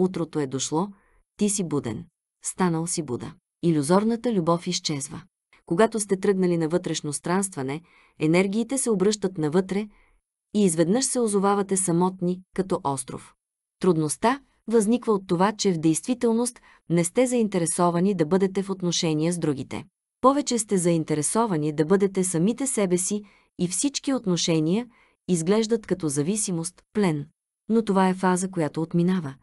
[SPEAKER 1] Утрото е дошло, ти си буден. Станал си буда. Иллюзорната любов изчезва. Когато сте тръгнали на вътрешно странстване, енергиите се обръщат навътре и изведнъж се озовавате самотни, като остров. Трудността възниква от това, че в действителност не сте заинтересовани да бъдете в отношения с другите. Повече сте заинтересовани да бъдете самите себе си и всички отношения изглеждат като зависимост, плен. Но това е фаза, която отминава.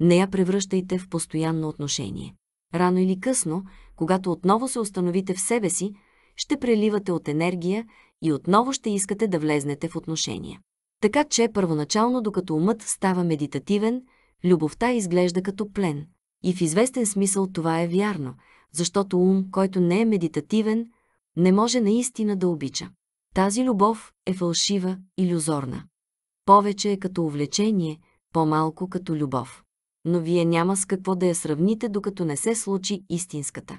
[SPEAKER 1] Не я превръщайте в постоянно отношение. Рано или късно, когато отново се установите в себе си, ще преливате от енергия и отново ще искате да влезнете в отношения. Така че първоначално, докато умът става медитативен, любовта изглежда като плен. И в известен смисъл това е вярно – защото ум, който не е медитативен, не може наистина да обича. Тази любов е фалшива, иллюзорна. Повече е като увлечение, по-малко като любов. Но вие няма с какво да я сравните, докато не се случи истинската.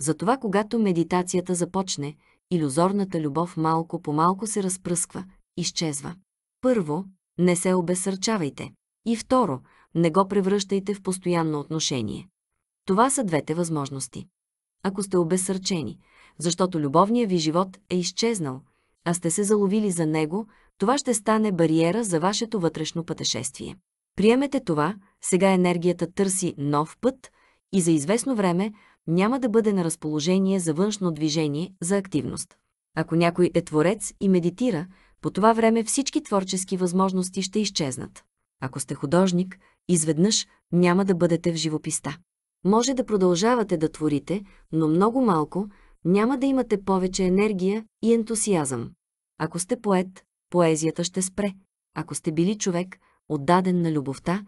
[SPEAKER 1] Затова, когато медитацията започне, иллюзорната любов малко по малко се разпръсква, изчезва. Първо, не се обесърчавайте. И второ, не го превръщайте в постоянно отношение. Това са двете възможности. Ако сте обесърчени, защото любовният ви живот е изчезнал, а сте се заловили за него, това ще стане бариера за вашето вътрешно пътешествие. Приемете това, сега енергията търси нов път и за известно време няма да бъде на разположение за външно движение, за активност. Ако някой е творец и медитира, по това време всички творчески възможности ще изчезнат. Ако сте художник, изведнъж няма да бъдете в живописта. Може да продължавате да творите, но много малко, няма да имате повече енергия и ентусиазъм. Ако сте поет, поезията ще спре. Ако сте били човек, отдаден на любовта,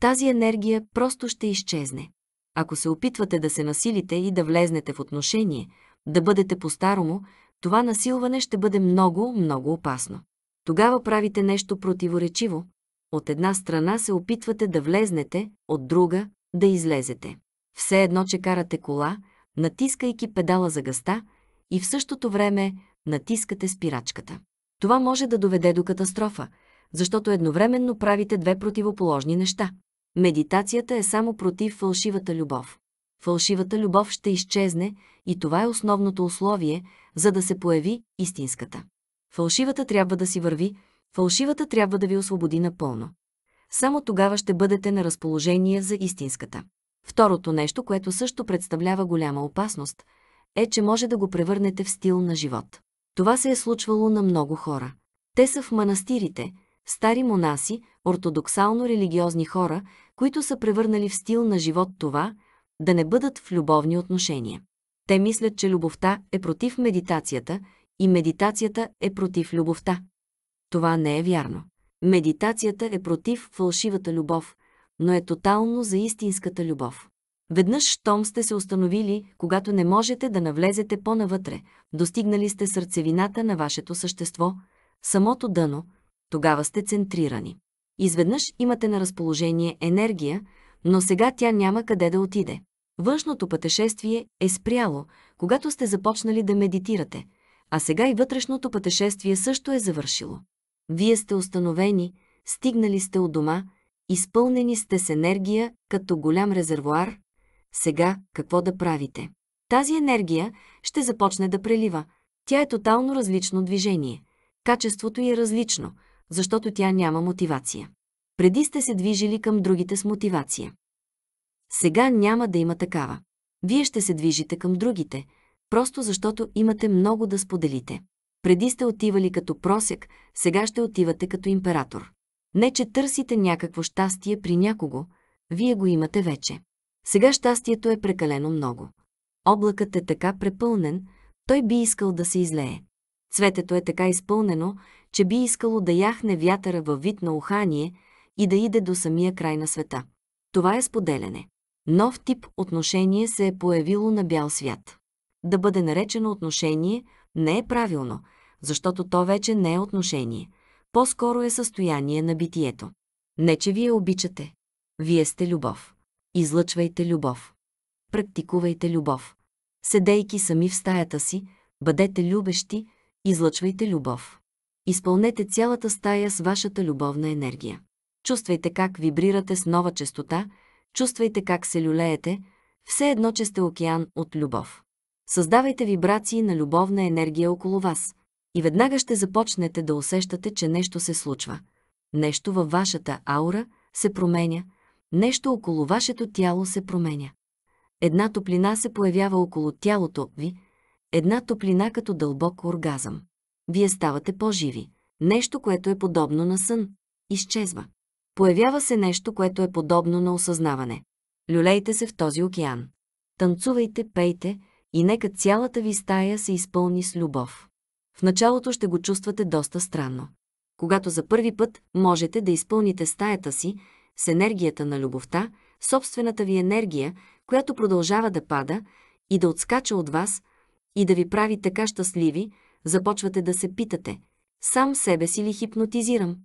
[SPEAKER 1] тази енергия просто ще изчезне. Ако се опитвате да се насилите и да влезнете в отношение, да бъдете по-старому, това насилване ще бъде много, много опасно. Тогава правите нещо противоречиво. От една страна се опитвате да влезнете, от друга – да излезете. Все едно, че карате кола, натискайки педала за гъста и в същото време натискате спирачката. Това може да доведе до катастрофа, защото едновременно правите две противоположни неща. Медитацията е само против фалшивата любов. Фалшивата любов ще изчезне и това е основното условие, за да се появи истинската. Фалшивата трябва да си върви, фалшивата трябва да ви освободи напълно. Само тогава ще бъдете на разположение за истинската. Второто нещо, което също представлява голяма опасност, е, че може да го превърнете в стил на живот. Това се е случвало на много хора. Те са в манастирите, стари монаси, ортодоксално-религиозни хора, които са превърнали в стил на живот това, да не бъдат в любовни отношения. Те мислят, че любовта е против медитацията и медитацията е против любовта. Това не е вярно. Медитацията е против фалшивата любов, но е тотално за истинската любов. Веднъж, щом сте се установили, когато не можете да навлезете по-навътре, достигнали сте сърцевината на вашето същество, самото дъно, тогава сте центрирани. Изведнъж имате на разположение енергия, но сега тя няма къде да отиде. Външното пътешествие е спряло, когато сте започнали да медитирате, а сега и вътрешното пътешествие също е завършило. Вие сте установени, стигнали сте от дома, Изпълнени сте с енергия, като голям резервуар. Сега какво да правите? Тази енергия ще започне да прелива. Тя е тотално различно движение. Качеството е различно, защото тя няма мотивация. Преди сте се движили към другите с мотивация. Сега няма да има такава. Вие ще се движите към другите, просто защото имате много да споделите. Преди сте отивали като просек, сега ще отивате като император. Не, че търсите някакво щастие при някого, вие го имате вече. Сега щастието е прекалено много. Облакът е така препълнен, той би искал да се излее. Цветето е така изпълнено, че би искало да яхне вятъра във вид на ухание и да иде до самия край на света. Това е споделяне. Нов тип отношение се е появило на бял свят. Да бъде наречено отношение не е правилно, защото то вече не е отношение по-скоро е състояние на битието. Не, че вие обичате. Вие сте любов. Излъчвайте любов. Практикувайте любов. Седейки сами в стаята си, бъдете любещи, излъчвайте любов. Изпълнете цялата стая с вашата любовна енергия. Чувствайте как вибрирате с нова частота, чувствайте как се люлеете, все едно, че сте океан от любов. Създавайте вибрации на любовна енергия около вас – и веднага ще започнете да усещате, че нещо се случва. Нещо във вашата аура се променя, нещо около вашето тяло се променя. Една топлина се появява около тялото ви, една топлина като дълбок оргазъм. Вие ставате по-живи. Нещо, което е подобно на сън, изчезва. Появява се нещо, което е подобно на осъзнаване. Люлейте се в този океан. Танцувайте, пейте и нека цялата ви стая се изпълни с любов. В началото ще го чувствате доста странно. Когато за първи път можете да изпълните стаята си с енергията на любовта, собствената ви енергия, която продължава да пада и да отскача от вас и да ви прави така щастливи, започвате да се питате – сам себе си ли хипнотизирам?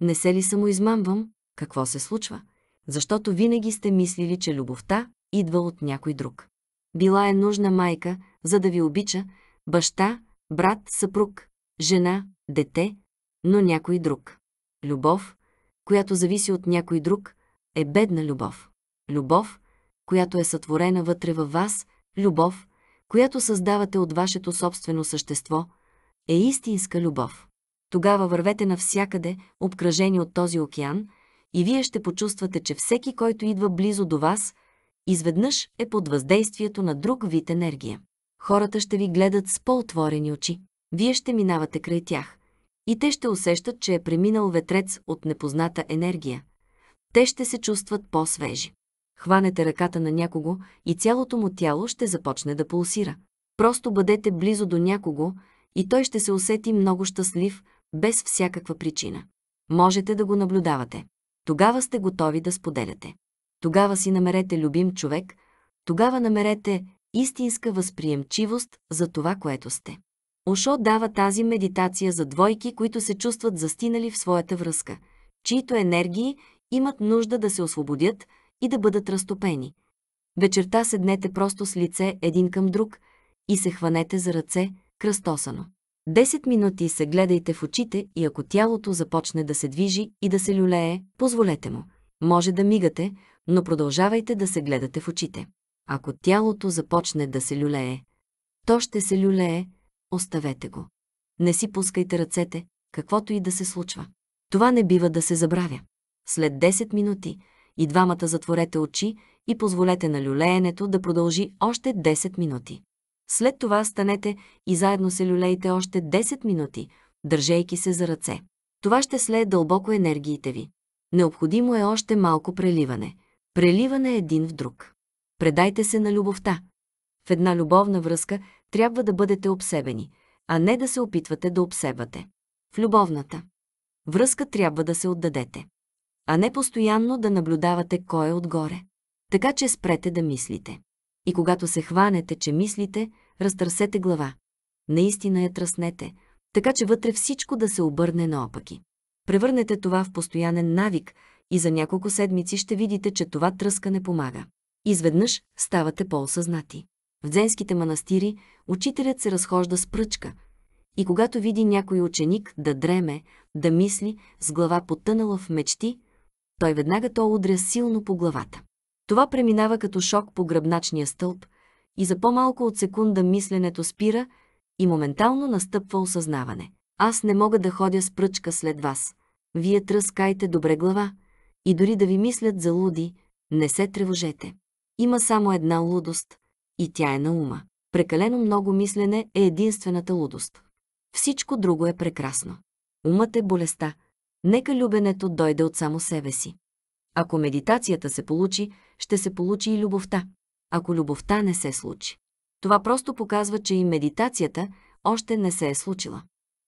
[SPEAKER 1] Не се ли самоизмамвам? Какво се случва? Защото винаги сте мислили, че любовта идва от някой друг. Била е нужна майка, за да ви обича, баща, брат, съпруг, жена, дете, но някой друг. Любов, която зависи от някой друг, е бедна любов. Любов, която е сътворена вътре във вас, любов, която създавате от вашето собствено същество, е истинска любов. Тогава вървете навсякъде, обкръжени от този океан, и вие ще почувствате, че всеки, който идва близо до вас, изведнъж е под въздействието на друг вид енергия. Хората ще ви гледат с по-отворени очи. Вие ще минавате край тях. И те ще усещат, че е преминал ветрец от непозната енергия. Те ще се чувстват по-свежи. Хванете ръката на някого и цялото му тяло ще започне да пулсира. Просто бъдете близо до някого и той ще се усети много щастлив, без всякаква причина. Можете да го наблюдавате. Тогава сте готови да споделяте. Тогава си намерете любим човек, тогава намерете истинска възприемчивост за това, което сте. Ошо дава тази медитация за двойки, които се чувстват застинали в своята връзка, чието енергии имат нужда да се освободят и да бъдат разтопени. Вечерта седнете просто с лице един към друг и се хванете за ръце, кръстосано. Десет минути се гледайте в очите и ако тялото започне да се движи и да се люлее, позволете му. Може да мигате, но продължавайте да се гледате в очите. Ако тялото започне да се люлее, то ще се люлее, оставете го. Не си пускайте ръцете, каквото и да се случва. Това не бива да се забравя. След 10 минути и двамата затворете очи и позволете на люлеенето да продължи още 10 минути. След това станете и заедно се люлейте още 10 минути, държейки се за ръце. Това ще слее дълбоко енергиите ви. Необходимо е още малко преливане. Преливане един в друг. Предайте се на любовта. В една любовна връзка трябва да бъдете обсебени, а не да се опитвате да обсебвате. В любовната връзка трябва да се отдадете, а не постоянно да наблюдавате кой е отгоре. Така че спрете да мислите. И когато се хванете, че мислите, разтърсете глава. Наистина я тръснете, така че вътре всичко да се обърне наопаки. Превърнете това в постоянен навик и за няколко седмици ще видите, че това тръскане помага. Изведнъж ставате по-осъзнати. В дзенските манастири учителят се разхожда с пръчка и когато види някой ученик да дреме, да мисли, с глава потънала в мечти, той веднага то удря силно по главата. Това преминава като шок по гръбначния стълб и за по-малко от секунда мисленето спира и моментално настъпва осъзнаване. Аз не мога да ходя с пръчка след вас. Вие тръскайте добре глава и дори да ви мислят за луди, не се тревожете. Има само една лудост и тя е на ума. Прекалено много мислене е единствената лудост. Всичко друго е прекрасно. Умът е болестта. Нека любенето дойде от само себе си. Ако медитацията се получи, ще се получи и любовта. Ако любовта не се случи. Това просто показва, че и медитацията още не се е случила.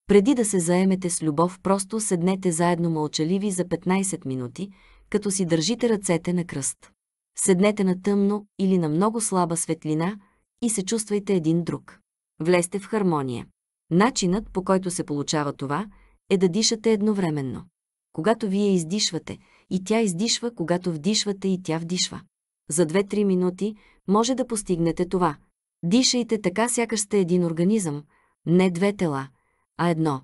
[SPEAKER 1] Преди да се заемете с любов, просто седнете заедно мълчаливи за 15 минути, като си държите ръцете на кръст. Седнете на тъмно или на много слаба светлина и се чувствайте един друг. Влезте в хармония. Начинът, по който се получава това, е да дишате едновременно. Когато вие издишвате, и тя издишва, когато вдишвате, и тя вдишва. За 2-3 минути може да постигнете това. Дишайте така, сякаш сте един организъм, не две тела, а едно.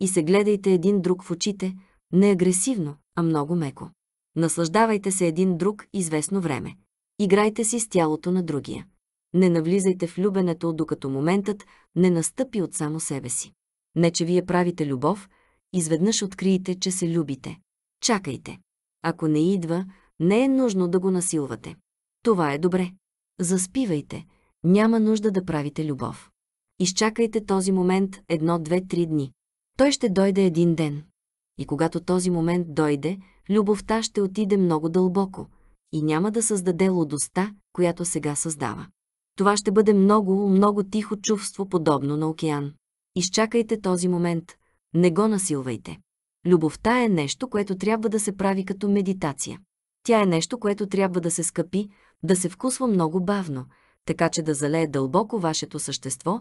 [SPEAKER 1] И се гледайте един друг в очите, не агресивно, а много меко. Наслаждавайте се един друг известно време. Играйте си с тялото на другия. Не навлизайте в любенето, докато моментът не настъпи от само себе си. Не, че вие правите любов, изведнъж откриете, че се любите. Чакайте. Ако не идва, не е нужно да го насилвате. Това е добре. Заспивайте. Няма нужда да правите любов. Изчакайте този момент едно, две, три дни. Той ще дойде един ден. И когато този момент дойде, любовта ще отиде много дълбоко и няма да създаде лудостта, която сега създава. Това ще бъде много, много тихо чувство, подобно на океан. Изчакайте този момент. Не го насилвайте. Любовта е нещо, което трябва да се прави като медитация. Тя е нещо, което трябва да се скъпи, да се вкусва много бавно, така че да залее дълбоко вашето същество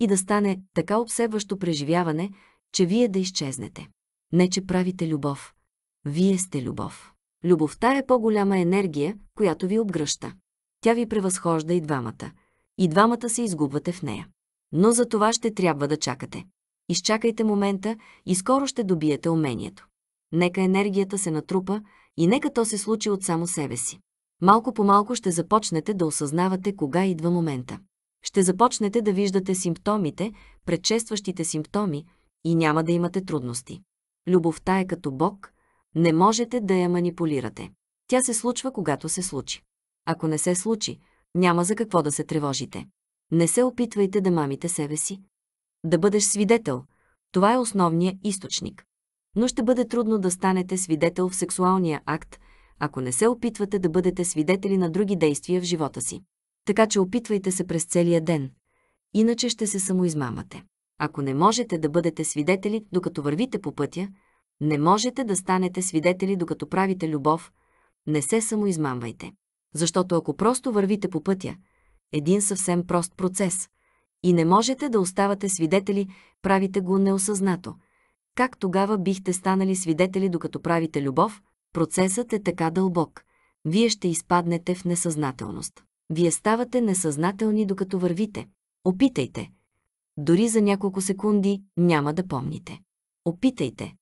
[SPEAKER 1] и да стане така обсебващо преживяване, че вие да изчезнете. Не, че правите любов, вие сте любов. Любовта е по-голяма енергия, която ви обгръща. Тя ви превъзхожда и двамата. И двамата се изгубвате в нея. Но за това ще трябва да чакате. Изчакайте момента и скоро ще добиете умението. Нека енергията се натрупа и нека то се случи от само себе си. Малко по малко ще започнете да осъзнавате кога идва момента. Ще започнете да виждате симптомите, предшестващите симптоми и няма да имате трудности. Любовта е като Бог, не можете да я манипулирате. Тя се случва, когато се случи. Ако не се случи, няма за какво да се тревожите. Не се опитвайте да мамите себе си. Да бъдеш свидетел – това е основният източник. Но ще бъде трудно да станете свидетел в сексуалния акт, ако не се опитвате да бъдете свидетели на други действия в живота си. Така че опитвайте се през целия ден, иначе ще се самоизмамате. Ако не можете да бъдете свидетели, докато вървите по пътя – не можете да станете свидетели, докато правите любов. Не се самоизмамвайте. Защото ако просто вървите по пътя, един съвсем прост процес, и не можете да оставате свидетели, правите го неосъзнато. Как тогава бихте станали свидетели, докато правите любов? Процесът е така дълбок. Вие ще изпаднете в несъзнателност. Вие ставате несъзнателни, докато вървите. Опитайте. Дори за няколко секунди няма да помните. Опитайте.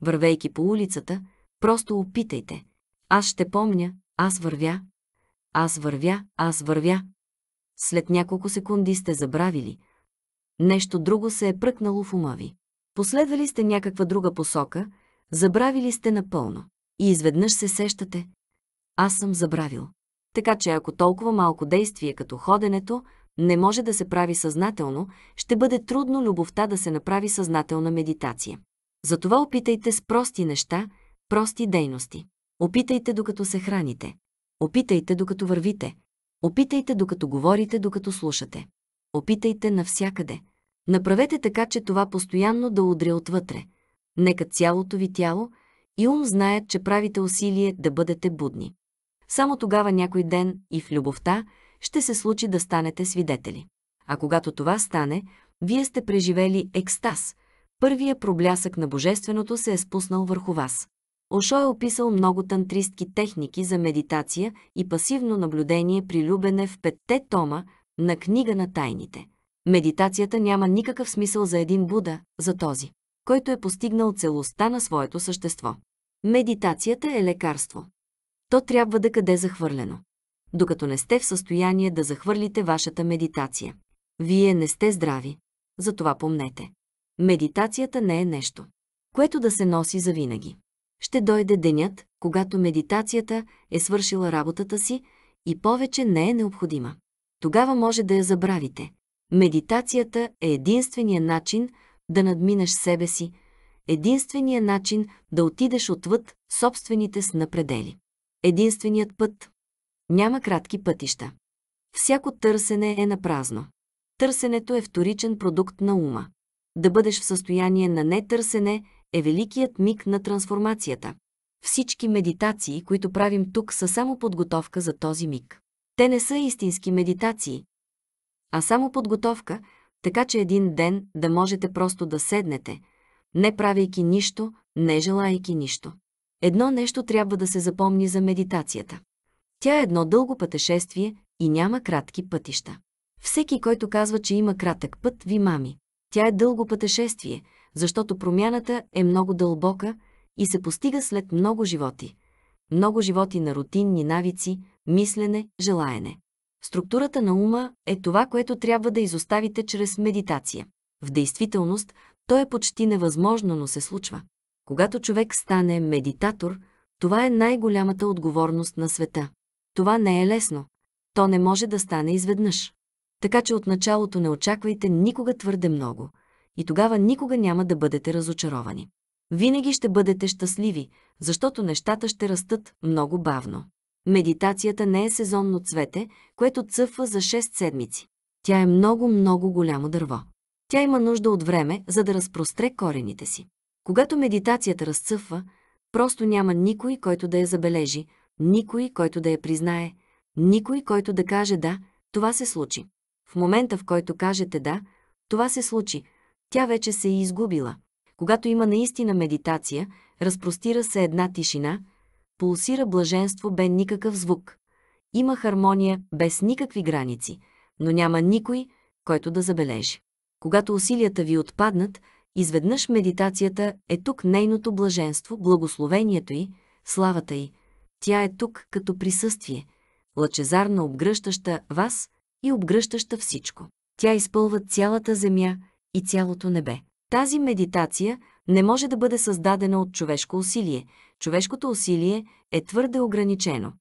[SPEAKER 1] Вървейки по улицата, просто опитайте. Аз ще помня, аз вървя, аз вървя, аз вървя. След няколко секунди сте забравили. Нещо друго се е пръкнало в ума ви. Последвали сте някаква друга посока, забравили сте напълно. И изведнъж се сещате. Аз съм забравил. Така че ако толкова малко действие като ходенето не може да се прави съзнателно, ще бъде трудно любовта да се направи съзнателна медитация. Затова опитайте с прости неща, прости дейности. Опитайте докато се храните. Опитайте докато вървите. Опитайте докато говорите, докато слушате. Опитайте навсякъде. Направете така, че това постоянно да удря отвътре. Нека цялото ви тяло и ум знаят, че правите усилие да бъдете будни. Само тогава някой ден и в любовта ще се случи да станете свидетели. А когато това стане, вие сте преживели екстаз – Първия проблясък на Божественото се е спуснал върху вас. Ошо е описал много тантристки техники за медитация и пасивно наблюдение при любене в петте тома на книга на тайните. Медитацията няма никакъв смисъл за един Буда, за този, който е постигнал целостта на своето същество. Медитацията е лекарство. То трябва да къде захвърлено. Докато не сте в състояние да захвърлите вашата медитация. Вие не сте здрави. Затова помнете. Медитацията не е нещо, което да се носи завинаги. Ще дойде денят, когато медитацията е свършила работата си и повече не е необходима. Тогава може да я забравите. Медитацията е единствения начин да надминеш себе си, единствения начин да отидеш отвъд собствените снапредели. Единственият път. Няма кратки пътища. Всяко търсене е напразно. Търсенето е вторичен продукт на ума да бъдеш в състояние на нетърсене, е великият миг на трансформацията. Всички медитации, които правим тук, са само подготовка за този миг. Те не са истински медитации, а само подготовка, така че един ден да можете просто да седнете, не правейки нищо, не желайки нищо. Едно нещо трябва да се запомни за медитацията. Тя е едно дълго пътешествие и няма кратки пътища. Всеки, който казва, че има кратък път, ви мами. Тя е дълго пътешествие, защото промяната е много дълбока и се постига след много животи. Много животи на рутинни навици, мислене, желаене. Структурата на ума е това, което трябва да изоставите чрез медитация. В действителност, то е почти невъзможно, но се случва. Когато човек стане медитатор, това е най-голямата отговорност на света. Това не е лесно. То не може да стане изведнъж. Така че от началото не очаквайте никога твърде много и тогава никога няма да бъдете разочаровани. Винаги ще бъдете щастливи, защото нещата ще растат много бавно. Медитацията не е сезонно цвете, което цъфва за 6 седмици. Тя е много-много голямо дърво. Тя има нужда от време, за да разпростре корените си. Когато медитацията разцъфва, просто няма никой, който да я забележи, никой, който да я признае, никой, който да каже да, това се случи. В момента, в който кажете да, това се случи. Тя вече се е изгубила. Когато има наистина медитация, разпростира се една тишина, пулсира блаженство без никакъв звук. Има хармония без никакви граници, но няма никой, който да забележи. Когато усилията ви отпаднат, изведнъж медитацията е тук нейното блаженство, благословението й, славата й. Тя е тук като присъствие, лъчезарна обгръщаща вас – и обгръщаща всичко. Тя изпълва цялата земя и цялото небе. Тази медитация не може да бъде създадена от човешко усилие. Човешкото усилие е твърде ограничено.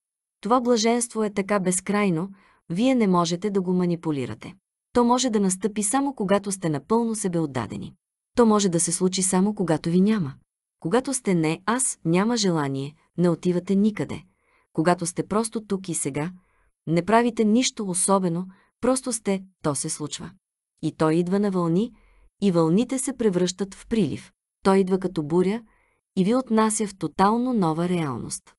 [SPEAKER 1] Това блаженство е така безкрайно, вие не можете да го манипулирате. То може да настъпи само когато сте напълно себе отдадени. То може да се случи само когато ви няма. Когато сте не аз, няма желание, не отивате никъде. Когато сте просто тук и сега, не правите нищо особено, просто сте, то се случва. И той идва на вълни, и вълните се превръщат в прилив. Той идва като буря и ви отнася в тотално нова реалност.